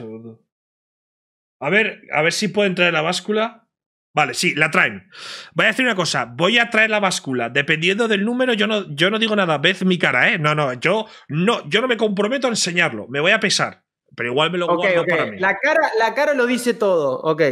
A ver, a ver si pueden traer la báscula. Vale, sí, la traen. Voy a decir una cosa, voy a traer la báscula. Dependiendo del número, yo no, yo no digo nada. Vez mi cara, ¿eh? No, no, yo no, yo no me comprometo a enseñarlo. Me voy a pesar. Pero igual me lo guardo para mí. La cara, la cara lo dice todo, ok.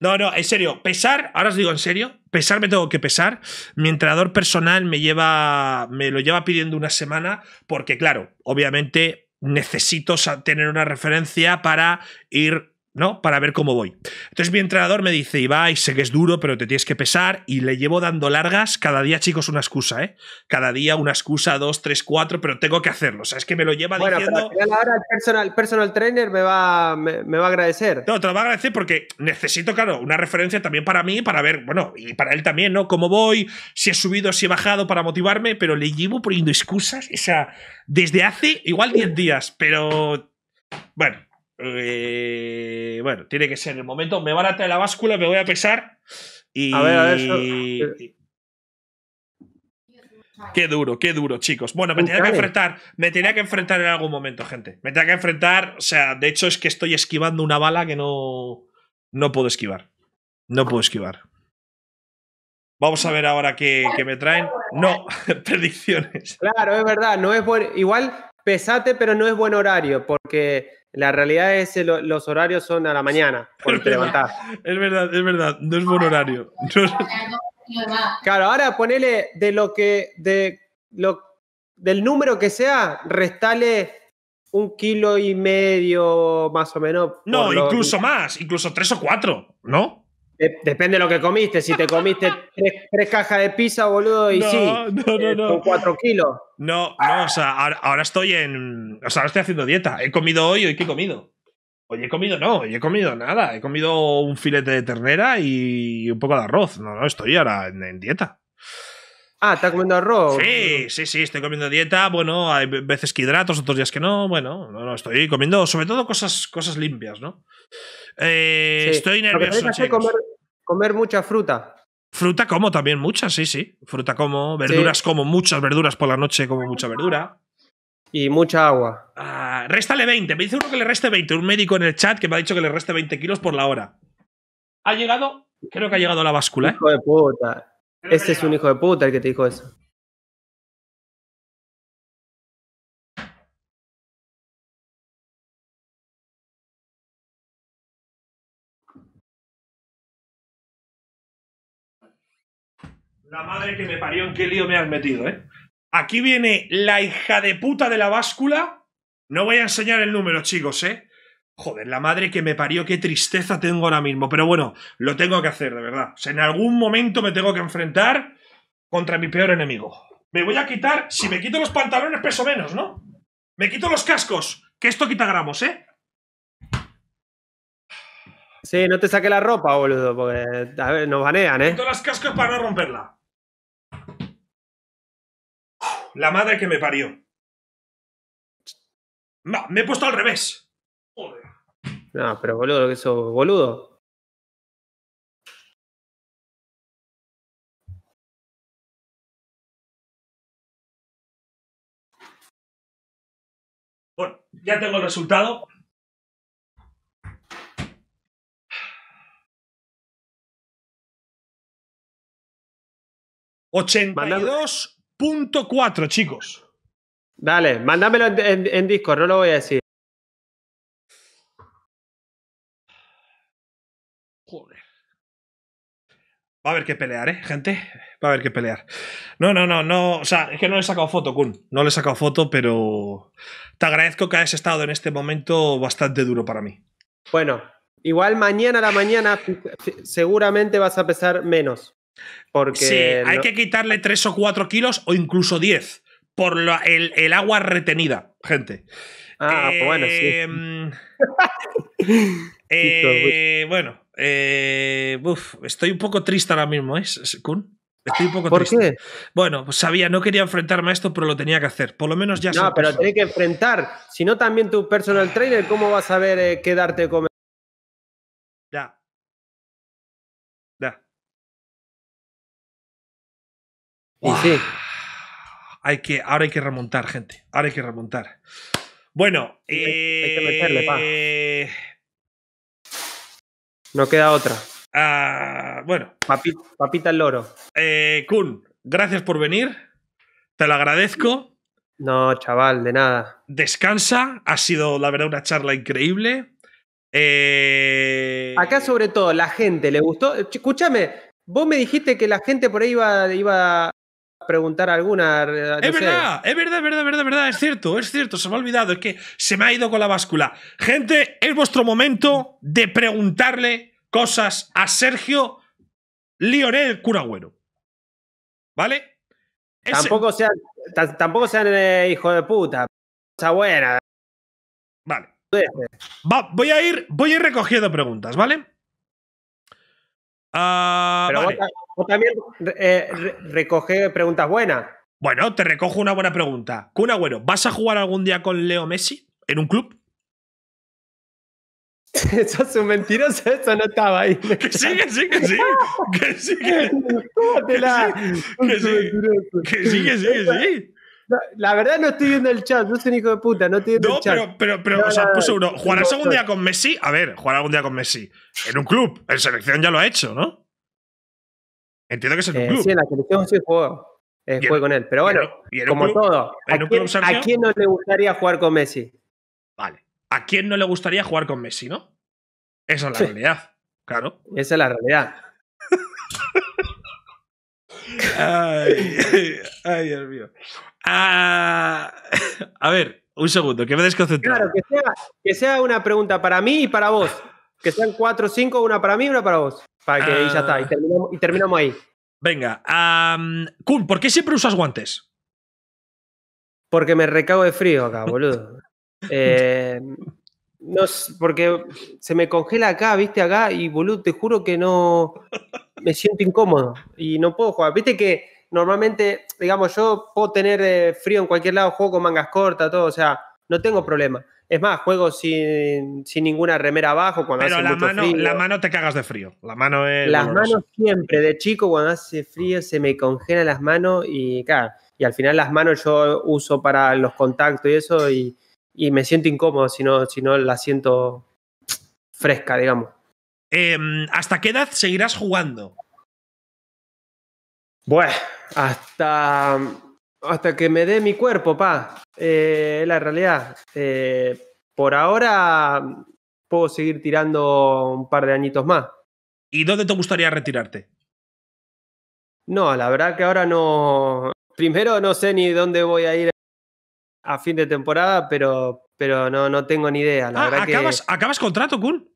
No, no, en serio, pesar, ahora os digo en serio, pesar me tengo que pesar. Mi entrenador personal me lleva, me lo lleva pidiendo una semana porque, claro, obviamente necesito tener una referencia para ir ¿no? Para ver cómo voy. Entonces mi entrenador me dice, Ibai, sé que es duro, pero te tienes que pesar y le llevo dando largas cada día, chicos, una excusa, ¿eh? Cada día una excusa, dos, tres, cuatro, pero tengo que hacerlo. O sea, es que me lo lleva diciendo... ahora el personal, personal trainer me va, me, va, a agradecer. No, te lo va a agradecer porque necesito, claro, una referencia también para mí, para ver, bueno, y para él también, ¿no? Cómo voy, si he subido, si he bajado, para motivarme, pero le llevo poniendo excusas, o sea, desde hace igual 10 días, pero... Bueno, eh, bueno, tiene que ser el momento. Me van a traer la báscula, me voy a pesar. Y... A ver, a ver. Qué duro, qué duro, chicos. Bueno, me tenía que enfrentar, me tenía que enfrentar en algún momento, gente. Me tenía que enfrentar, o sea, de hecho es que estoy esquivando una bala que no no puedo esquivar. No puedo esquivar. Vamos a ver ahora qué, me traen. No, predicciones. Claro, es verdad, no es igual pesate, pero no es buen horario, porque la realidad es que los horarios son a la mañana, por te Es verdad, es verdad, no es buen horario. Claro, ahora ponele de lo que, de lo, del número que sea, restale un kilo y medio más o menos. No, incluso más, incluso tres o cuatro, ¿no? depende de lo que comiste. Si te comiste tres, cajas de pizza, boludo, y no, sí, no, no, eh, no. cuatro kilos. No, no, o sea, ahora, estoy en. O sea, ahora estoy haciendo dieta. He comido hoy, hoy qué he comido. Hoy he comido, no, hoy he comido nada. He comido un filete de ternera y un poco de arroz. No, no, estoy ahora en dieta. Ah, ¿estás comiendo arroz? Sí, sí, sí, estoy comiendo dieta. Bueno, hay veces que hidratos, otros días que no. Bueno, no, no estoy comiendo, sobre todo cosas, cosas limpias, ¿no? Eh, estoy nervioso. Que comer, comer mucha fruta. Fruta como también mucha, sí, sí. Fruta como, verduras como muchas verduras por la noche, como mucha verdura. Y mucha agua. Ah, réstale 20. Me dice uno que le reste 20. Un médico en el chat que me ha dicho que le reste 20 kilos por la hora. Ha llegado, creo que ha llegado la báscula. ¿eh? Hijo de puta. Este es un hijo de puta el que te dijo eso. La madre que me parió, en qué lío me has metido, ¿eh? Aquí viene la hija de puta de la báscula. No voy a enseñar el número, chicos, ¿eh? Joder, la madre que me parió, qué tristeza tengo ahora mismo. Pero bueno, lo tengo que hacer, de verdad. O sea, en algún momento me tengo que enfrentar contra mi peor enemigo. Me voy a quitar, si me quito los pantalones, peso menos, ¿no? Me quito los cascos, que esto quita gramos, ¿eh? Sí, no te saque la ropa, boludo, porque a ver, nos banean, ¿eh? Me quito las cascos para no romperla. La madre que me parió. me he puesto al revés. No, pero boludo, que eso, boludo. Bueno, ya tengo el resultado. cuatro, chicos! Dale, mándamelo en, en Discord, no lo voy a decir. Va a haber que pelear, ¿eh, gente? Va a haber que pelear. No, no, no, no. O sea, es que no le he sacado foto, Kun. No le he sacado foto, pero te agradezco que hayas estado en este momento bastante duro para mí. Bueno, igual mañana a la mañana seguramente vas a pesar menos. Porque sí, hay que quitarle 3 o 4 kilos o incluso 10 por el, agua retenida, gente. Ah, pues bueno, sí. Em, eh, pues. bueno, eh, estoy un poco triste ahora mismo, ¿eh, Estoy un poco ¿Por Qué? Bueno, pues sabía, no quería enfrentarme a esto, pero lo tenía que hacer. Por lo menos ya No, pero tiene que enfrentar. Si no, también tu personal trainer, ¿cómo vas a ver eh, qué quedarte con. Ya. Ya. Y sí. Hay que, ahora hay que remontar, gente. Ahora hay que remontar. Bueno, eh, hay que meterle, pa. Eh, no queda otra. Ah, bueno. Papita, el loro. Eh, Kun, gracias por venir. Te lo agradezco. No, chaval, de nada. Descansa. Ha sido, la verdad, una charla increíble. Eh, Acá, sobre todo, la gente le gustó. Escúchame, vos me dijiste que la gente por ahí iba, iba preguntar alguna. Eh, es, verdad, es verdad, es verdad, verdad, verdad, es cierto, es cierto, se me ha olvidado, es que se me ha ido con la báscula. Gente, es vuestro momento de preguntarle cosas a Sergio Lionel Curagüero. ¿Vale? Tampoco sean, tampoco eh, hijo de puta, esa buena. Vale. voy, a ir, voy a ir recogiendo preguntas, ¿vale? Ah, vale. O también eh, recoge preguntas buenas. Bueno, te recojo una buena pregunta. Kun Agüero, ¿vas a jugar algún día con Leo Messi en un club? Eso es un mentiroso, eso no estaba ahí. Que sí, que sí, que sí. Que sí, que sí. Que sí, La verdad no estoy viendo el chat, no soy un hijo de puta, no el chat. No, pero, pero, o sea, pues seguro, ¿jugarás algún día con Messi? A ver, jugar algún día con Messi. En un club, en selección ya lo ha hecho, ¿no? Entiendo que es el eh, club. Sí, en la selección sí Eh, con él. Pero bueno, como todo. ¿a quién, no le gustaría jugar con Messi? Vale. ¿A quién no le gustaría jugar con Messi, no? Esa es la realidad. Claro. Esa es la realidad. ay, Dios mío. Ah, a ver, un segundo, que me desconcentré. Claro, que sea, que sea, una pregunta para mí y para vos. Que sean cuatro o cinco, una para mí, y una para vos. Para que y ya está, ah. y terminamos, ahí. Venga, ¿por qué siempre usas guantes? Porque me recago de frío acá, boludo. Eh, no, porque se me congela acá, viste, acá, y boludo, te juro que no me siento incómodo y no puedo jugar. Viste que normalmente, digamos, yo puedo tener eh, frío en cualquier lado, juego con mangas cortas, todo, o sea, no tengo problema. Es más, juego sin, ninguna remera abajo cuando Pero hace la mucho mano, la mano te cagas de frío. La mano Las manos siempre, de chico cuando hace frío se me congelan las manos y y al final las manos yo uso para los contactos y eso y, me siento incómodo si no, si no la siento fresca, digamos. Em, ¿Hasta qué edad seguirás jugando? Bueno, hasta hasta que me dé mi cuerpo, pa. Eh, la realidad. Eh, por ahora puedo seguir tirando un par de añitos más. ¿Y dónde te gustaría retirarte? No, la verdad que ahora no. Primero no sé ni dónde voy a ir a fin de temporada, pero, pero no, no tengo ni idea. La ah, acabas, acabas contrato, cool.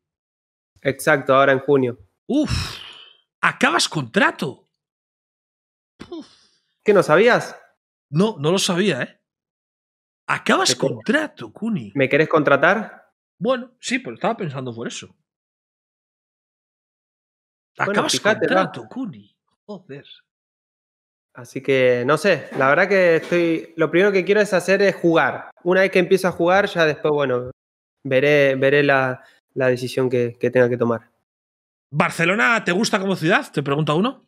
Exacto, ahora en junio. Uf, acabas contrato. Uf. ¿Qué no sabías? No, no lo sabía, ¿eh? Acabas contrato, Cuni. ¿Me quieres contratar? Bueno, sí, pero estaba pensando por eso. Acabas contrato, Cuni. Joder. Así que no sé, la verdad que estoy. Lo primero que quiero es hacer es jugar. Una vez que empiezo a jugar, ya después, bueno, veré, veré la, decisión que, que tenga que tomar. ¿Barcelona te gusta como ciudad? Te pregunta uno.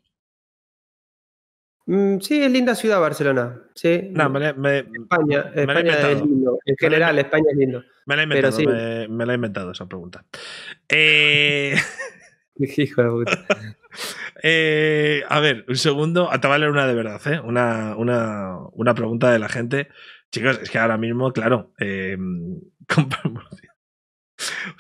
Mm, sí, es linda ciudad Barcelona. España, es lindo. En general, España es lindo. Me la he inventado, esa pregunta. Eh, eh, a ver, un segundo. Ah, te vale una de verdad, ¿eh? Una, pregunta de la gente. Chicos, es que ahora mismo, claro, eh,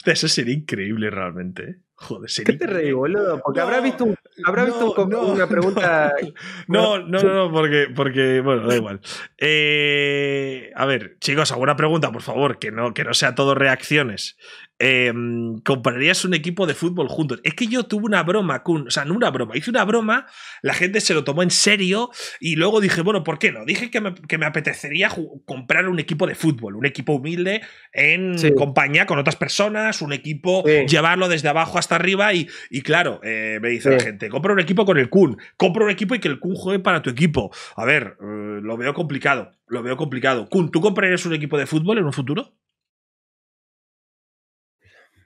eso sería increíble realmente. ¿eh? Joder, ¿Qué te ¿eh? reí, boludo? Porque habrá visto, una pregunta. No, no, no, porque, porque bueno, da igual. Eh, a ver, chicos, alguna pregunta, por favor, que no, que no sea todo reacciones. Em, comprarías un equipo de fútbol juntos. Es que yo tuve una broma, Kun, o sea, no una broma, hice una broma, la gente se lo tomó en serio y luego dije, bueno, ¿por qué no? Dije que me, apetecería comprar un equipo de fútbol, un equipo humilde en compañía con otras personas, un equipo, llevarlo desde abajo hasta arriba y, y claro, eh, me dice la gente, compra un equipo con el Kun, compra un equipo y que el Kun juegue para tu equipo. A ver, eh, lo veo complicado, lo veo complicado. Kun, ¿tú comprarías un equipo de fútbol en un futuro?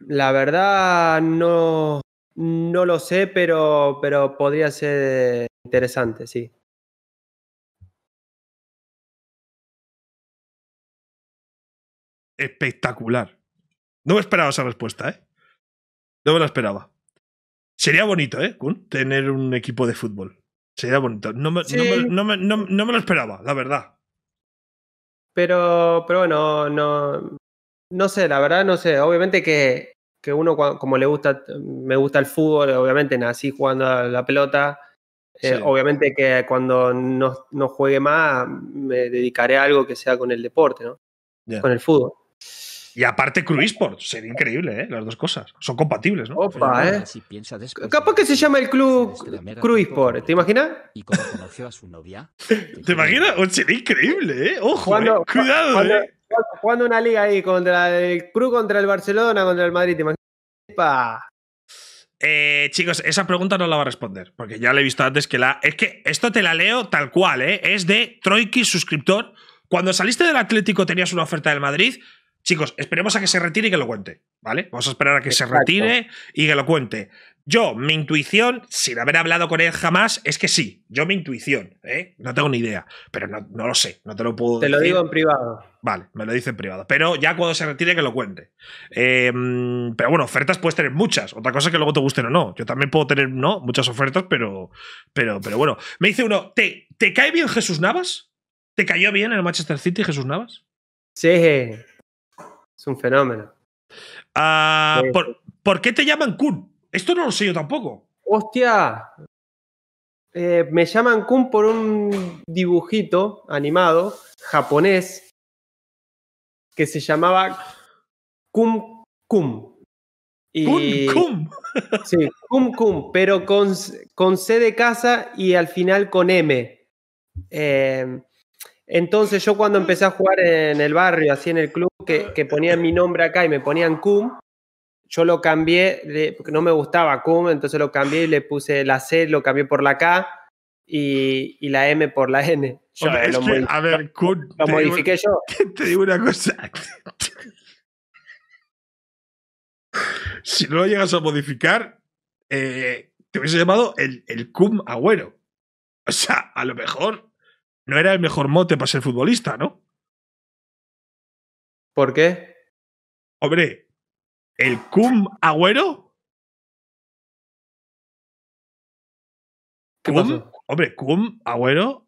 La verdad no, no lo sé, pero, pero podría ser interesante, sí. Espectacular. No me esperaba esa respuesta, ¿eh? No me la esperaba. Sería bonito, ¿eh, Kun? Tener un equipo de fútbol. Sería bonito. No me, lo esperaba, la verdad. Pero, pero bueno, no, no sé, la verdad no sé. Obviamente que, que uno, como le gusta, mm, me gusta el fútbol, obviamente nací jugando a la pelota. Eh, obviamente que cuando no, no, juegue más me dedicaré a algo que sea con el deporte, ¿no? Con el fútbol. Y aparte Cruisport. sería increíble, ¿eh? Las dos cosas. Son compatibles, ¿no? Opa, ¿eh? Si Capaz que se llama el club Cruisport? ¿te imaginas? ¿Y cómo conoció a su novia? ¿Te imaginas? Oh, sería increíble, ¿eh? Ojo, ¿eh? cuidado, ¿eh? Jugando una liga ahí contra el Cruz, contra el Barcelona, contra el Madrid. Eh, chicos, esa pregunta no la va a responder, porque ya la he visto antes que la. Es que esto te la leo tal cual, ¿eh? Es de Troiki, suscriptor. Cuando saliste del Atlético tenías una oferta del Madrid, Chicos, esperemos a que se retire y que lo cuente, ¿vale? Vamos a esperar a que se retire y que lo cuente. Yo, mi intuición, sin haber hablado con él jamás, es que sí. Yo, mi intuición, ¿eh? No tengo ni idea, pero no, lo sé, no te lo puedo te lo digo en privado. Vale, me lo dice en privado. Pero ya cuando se retire, que lo cuente. Em, pero bueno, ofertas puedes tener muchas. Otra cosa que luego te gusten o no. Yo también puedo tener, no, muchas ofertas, pero, pero, pero bueno. Me dice uno, ¿te, ¿te cae bien Jesús Navas? ¿Te cayó bien en el Manchester City Jesús Navas? Sí. Es un fenómeno. Ah, ¿por, qué te llaman Kun? Esto no lo sé yo tampoco. Hostia. Eh, me llaman Kun por un dibujito animado japonés que se llamaba Kum Kum. Y, Kum Sí, cum, pero con, con C de casa y al final con M. Eh, entonces yo cuando empecé a jugar en el barrio, así en el club, que, ponían mi nombre acá y me ponían Cum, yo lo cambié, porque no me gustaba Cum, entonces lo cambié y le puse la C, lo cambié por la K y, la M por la N. Eh, a ver, lo modifiqué yo. Te digo una cosa. si no lo llegas a modificar, eh, te hubiese llamado el, el cum agüero. O sea, a lo mejor no era el mejor mote para ser futbolista, ¿no? ¿Por qué? Hombre, ¿el cum agüero? ¿Qué Hombre, cum agüero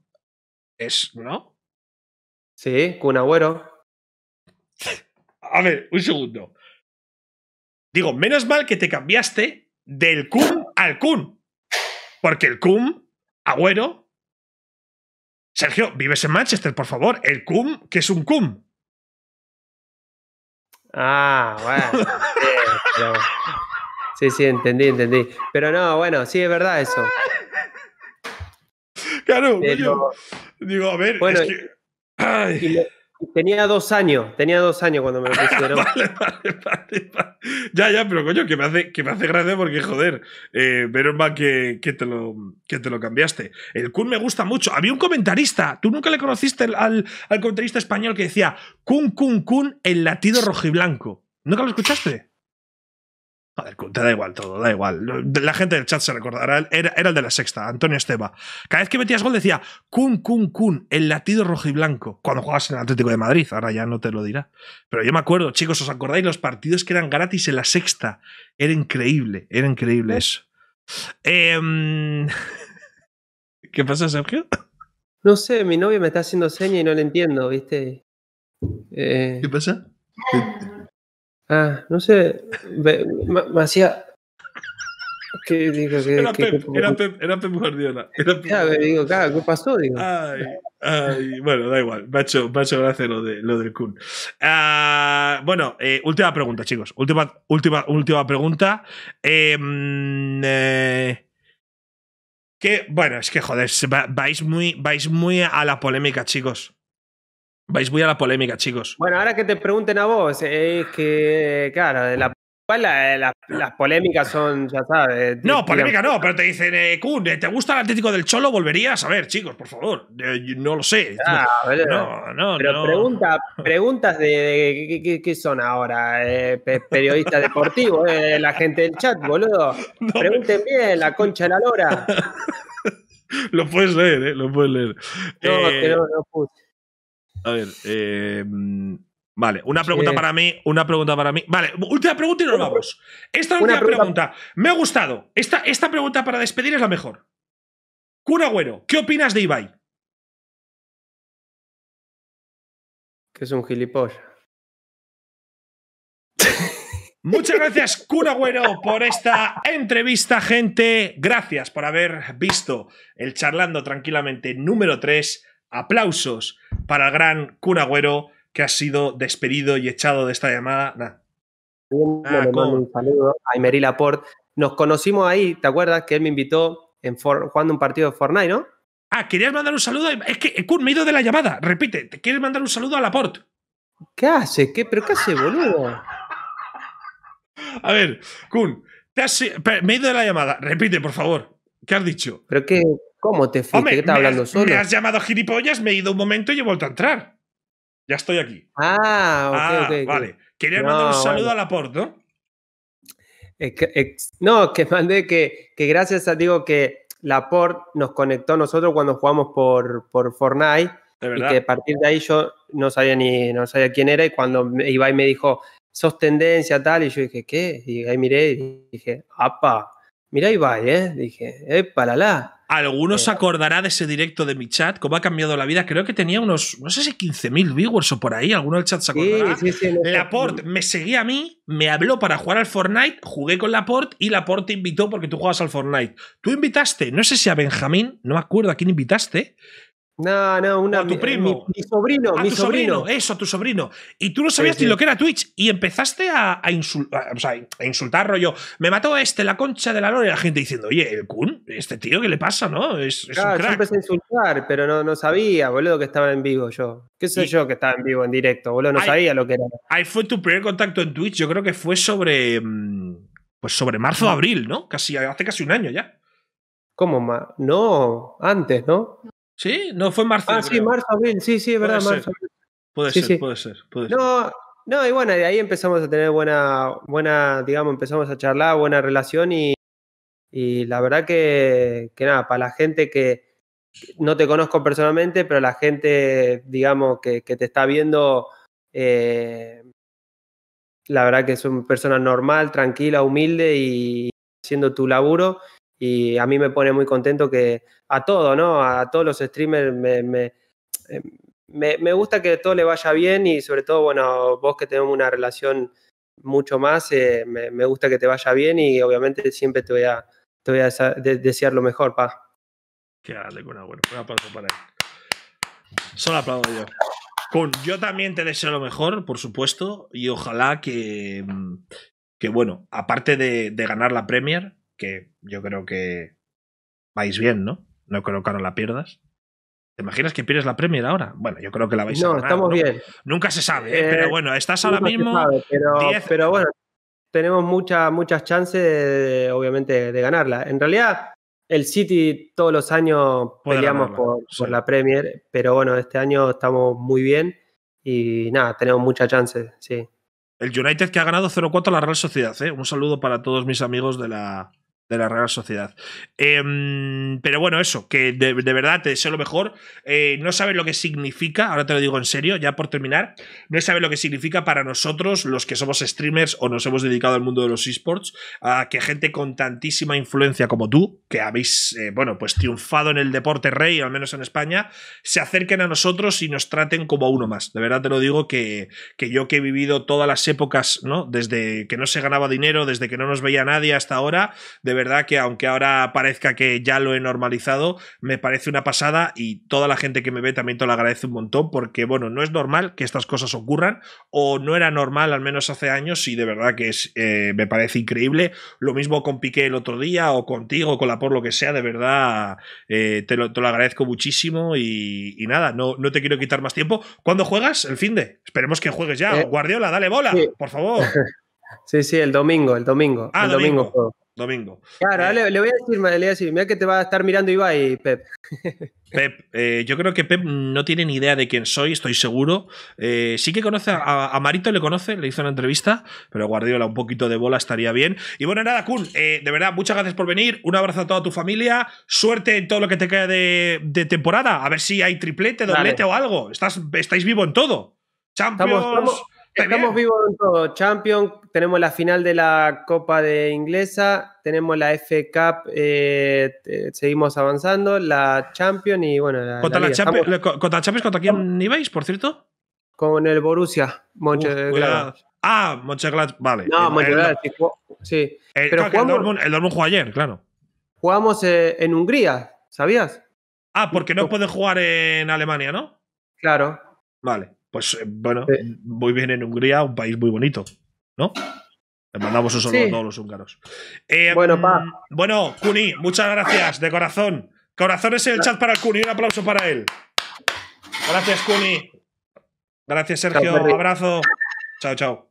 es, ¿no? Sí, cum agüero. A ver, un segundo. Digo, menos mal que te cambiaste del cum al cum. Porque el cum, agüero, Sergio, vives en Manchester, por favor. El cum, que es un cum? Ah, bueno. sí, sí, entendí, entendí. Pero no, bueno, sí, es verdad eso. Claro, digo, a ver, es que... Tenía dos años, tenía dos años cuando me lo pusieron. Ya, ya, pero coño, que me hace, que me hace gracia porque, joder, eh, que, te lo, te lo cambiaste. El Kun me gusta mucho. Había un comentarista, tú nunca le conociste al, al comentarista español que decía Kun, Kun, Kun, el latido rojiblanco. ¿Nunca lo escuchaste? te da igual todo, da igual. La gente del chat se recordará, era, era el de la sexta, Antonio Esteba. Cada vez que metías gol decía, cun, cun, cun, el latido rojo y blanco, cuando jugabas en el Atlético de Madrid, ahora ya no te lo dirá. Pero yo me acuerdo, chicos, ¿os acordáis los partidos que eran gratis en la sexta? Era increíble, era increíble ¿Eh? eso. Em, ¿Qué pasa, Sergio? No sé, mi novia me está haciendo señas y no le entiendo, ¿viste? Eh, ¿Qué pasa? Eh, Ah, no sé, me, era, Pep, era, digo, ¿qué pasó? bueno, da igual. Me ha hecho, lo, del Kun. Ah, bueno, eh, última pregunta, chicos. Última, última, última pregunta. Em, eh, bueno, es que joder, vais vais muy a la polémica, chicos. Vais muy a la polémica, chicos. Bueno, ahora que te pregunten a vos, es que, claro, eh, las polémicas son, ya sabes. Eh, no, polémica no, pero te dicen, eh, Kun, eh, ¿te gusta el Atlético del Cholo? Volverías a ver, chicos, por favor. no lo sé. Ah, no, no, pero preguntas de, ¿qué, son ahora, eh, deportivo deportivos, la gente del chat, boludo. Pregunten bien, la concha de la lora. lo puedes leer, ¿eh? Lo puedes leer. No, que no, no a ver, em, Vale, una pregunta para mí, una pregunta para mí. Vale, última pregunta y nos vamos. Esta última pregunta. Me ha gustado. Esta, esta pregunta para despedir es la mejor. Cura ¿qué opinas de Ibai? Que es un gilipollas. Muchas gracias, Curagüero, por esta entrevista, gente. Gracias por haber visto el charlando tranquilamente número 3 aplausos para el gran Kun Agüero, que ha sido despedido y echado de esta llamada. Ah, un saludo a Emery Laporte. Nos conocimos ahí, ¿te acuerdas? Que él me invitó en jugando un partido de Fortnite, ¿no? Ah, querías mandar un saludo. Es que, Kun, me he ido de la llamada. Repite, ¿te quieres mandar un saludo a Laporte? ¿Qué hace? ¿Qué? ¿Pero qué hace, boludo? a ver, Kun, te has... me he ido de la llamada. Repite, por favor. ¿Qué has dicho? ¿Pero qué? ¿Cómo te fuiste? ¿Qué estás hablando solo? Me has llamado gilipollas, me he ido un momento y he vuelto a entrar. Ya estoy aquí. Ah, ok, ah, Vale. Quería mandar un saludo a Laporte, ¿no? Es no, que mandé que, gracias a digo que Laporte nos conectó a nosotros cuando jugamos por, por Fortnite. Y que a partir de ahí yo no sabía ni no sabía quién era. Y cuando Ibai me dijo, sos tendencia, tal, y yo dije, ¿qué? Y ahí miré y dije, apa, mira Ibai, ¿eh? Dije, eh, la. Algunos eh, se acordará de ese directo de mi chat, cómo ha cambiado la vida. Creo que tenía unos, no sé si 15.000 viewers o por ahí. Alguno del chat se acordará. Laporte me seguía a mí, me habló para jugar al Fortnite, jugué con Laporte y Laporte te invitó porque tú jugabas al Fortnite. Tú invitaste, no sé si a Benjamín, no me acuerdo a quién invitaste, no, no, una. A tu primo. Mi, sobrino. Ah, mi tu sobrino. Eso, tu sobrino. Y tú no sabías ni lo que era Twitch y empezaste a, insultar, o sea, a insultar, rollo. Me mató a este, la concha de la lona Y la gente diciendo, oye, el Kun, este tío, ¿qué le pasa, no? Es, es empecé a insultar, pero no, no sabía, boludo, que estaba en vivo yo. ¿Qué sé yo que estaba en vivo, en directo, boludo? No sabía lo que era. Ahí fue tu primer contacto en Twitch. Yo creo que fue sobre. Mm, pues sobre marzo o abril, ¿no? Casi, hace casi un año ya. ¿Cómo más? No, antes, ¿no? ¿Sí? No, fue marzo. Ah, sí, marzo, abril, sí, sí, es verdad, marzo. Puede, ser, puede ser, no, no, y bueno, de ahí empezamos a tener buena, buena, digamos, empezamos a charlar, buena relación y, y la verdad que, nada, para la gente que no te conozco personalmente, pero la gente, digamos, que, que te está viendo, eh, la verdad que es una persona normal, tranquila, humilde y haciendo tu laburo y a mí me pone muy contento que a todo, ¿no? A todos los streamers me, eh, me, me, gusta que todo le vaya bien y sobre todo, bueno, vos que tenemos una relación mucho más, eh, me, gusta que te vaya bien y obviamente siempre te voy a, te voy a desear lo mejor, pa. Qué con bueno, un aplauso para él. Solo aplaudo yo. yo también te deseo lo mejor, por supuesto, y ojalá que, mm, que bueno, aparte de, de ganar la Premier, que yo creo que vais bien, ¿no? No creo que no la pierdas. ¿Te imaginas que pierdes la Premier ahora? Bueno, yo creo que la vais a ganar. no, estamos bien. Nunca se sabe, ¿eh? pero eh, bueno, estás ahora mismo. pero, pero, bueno, tenemos muchas muchas chances, obviamente, de ganarla. En realidad, el City todos los años peleamos por, la Premier, pero bueno, este año estamos muy bien y nada, tenemos muchas chances, sí. El United que ha ganado 0-4 a la Real Sociedad, ¿eh? Un saludo para todos mis amigos de la, de la Real Sociedad. Em, pero bueno, eso, que de, verdad te deseo lo mejor. Eh, no sabes lo que significa, ahora te lo digo en serio, ya por terminar, no sabes lo que significa para nosotros, los que somos streamers o nos hemos dedicado al mundo de los esports, a que gente con tantísima influencia como tú, que habéis, eh, bueno, pues triunfado en el deporte rey, al menos en España, se acerquen a nosotros y nos traten como a uno más. De verdad te lo digo que, que yo que he vivido todas las épocas, ¿no? Desde que no se ganaba dinero, desde que no nos veía nadie hasta ahora, de verdad que aunque ahora parezca que ya lo he normalizado, me parece una pasada y toda la gente que me ve también te lo agradece un montón porque, bueno, no es normal que estas cosas ocurran o no era normal al menos hace años y de verdad que es, eh, me parece increíble. Lo mismo con Piqué el otro día o contigo, con la por lo que sea, de verdad eh, te, lo, agradezco muchísimo y, nada, no, no te quiero quitar más tiempo. cuando juegas? El fin de. Esperemos que juegues ya. Eh, Guardiola, dale bola, por favor. Sí, sí, el domingo, el domingo. Ah, domingo, domingo. Claro, eh, le, voy a decir, mira que te va a estar mirando Ibai, Pep. Pep, eh, yo creo que Pep no tiene ni idea de quién soy, estoy seguro. Eh, sí que conoce a, Marito, le conoce, le hizo una entrevista, pero Guardiola un poquito de bola estaría bien. Y bueno, nada, Kun, de verdad, muchas gracias por venir, un abrazo a toda tu familia, suerte en todo lo que te queda de, temporada, a ver si hay triplete, doblete o algo. Estás, estáis vivo en todo. Champions. Estamos vivos en todo. Champions, tenemos la final de la Copa de Inglesa, tenemos la F Cup, eh, seguimos avanzando, la Champions y bueno. La, ¿Contra la, eh, Champions, ¿Contra quién ibais, por cierto? Con el Borussia, Ah, Monchengladbach, vale. No, Mönchengladbach, sí. El, Pero el, Dortmund, el, Dortmund, jugó ayer, claro. Jugamos eh, en Hungría, ¿sabías? Ah, porque no puedes jugar en Alemania, ¿no? Claro. Vale. Pues eh, bueno, muy bien en Hungría, un país muy bonito, ¿no? Le mandamos un saludo a todos los húngaros. Eh, bueno, mm, Bueno, Kuni, muchas gracias, de corazón. Corazones en el chat para el Kuni, un aplauso para él. Gracias, Kuni. Gracias, Sergio. Un abrazo. Chao, chao.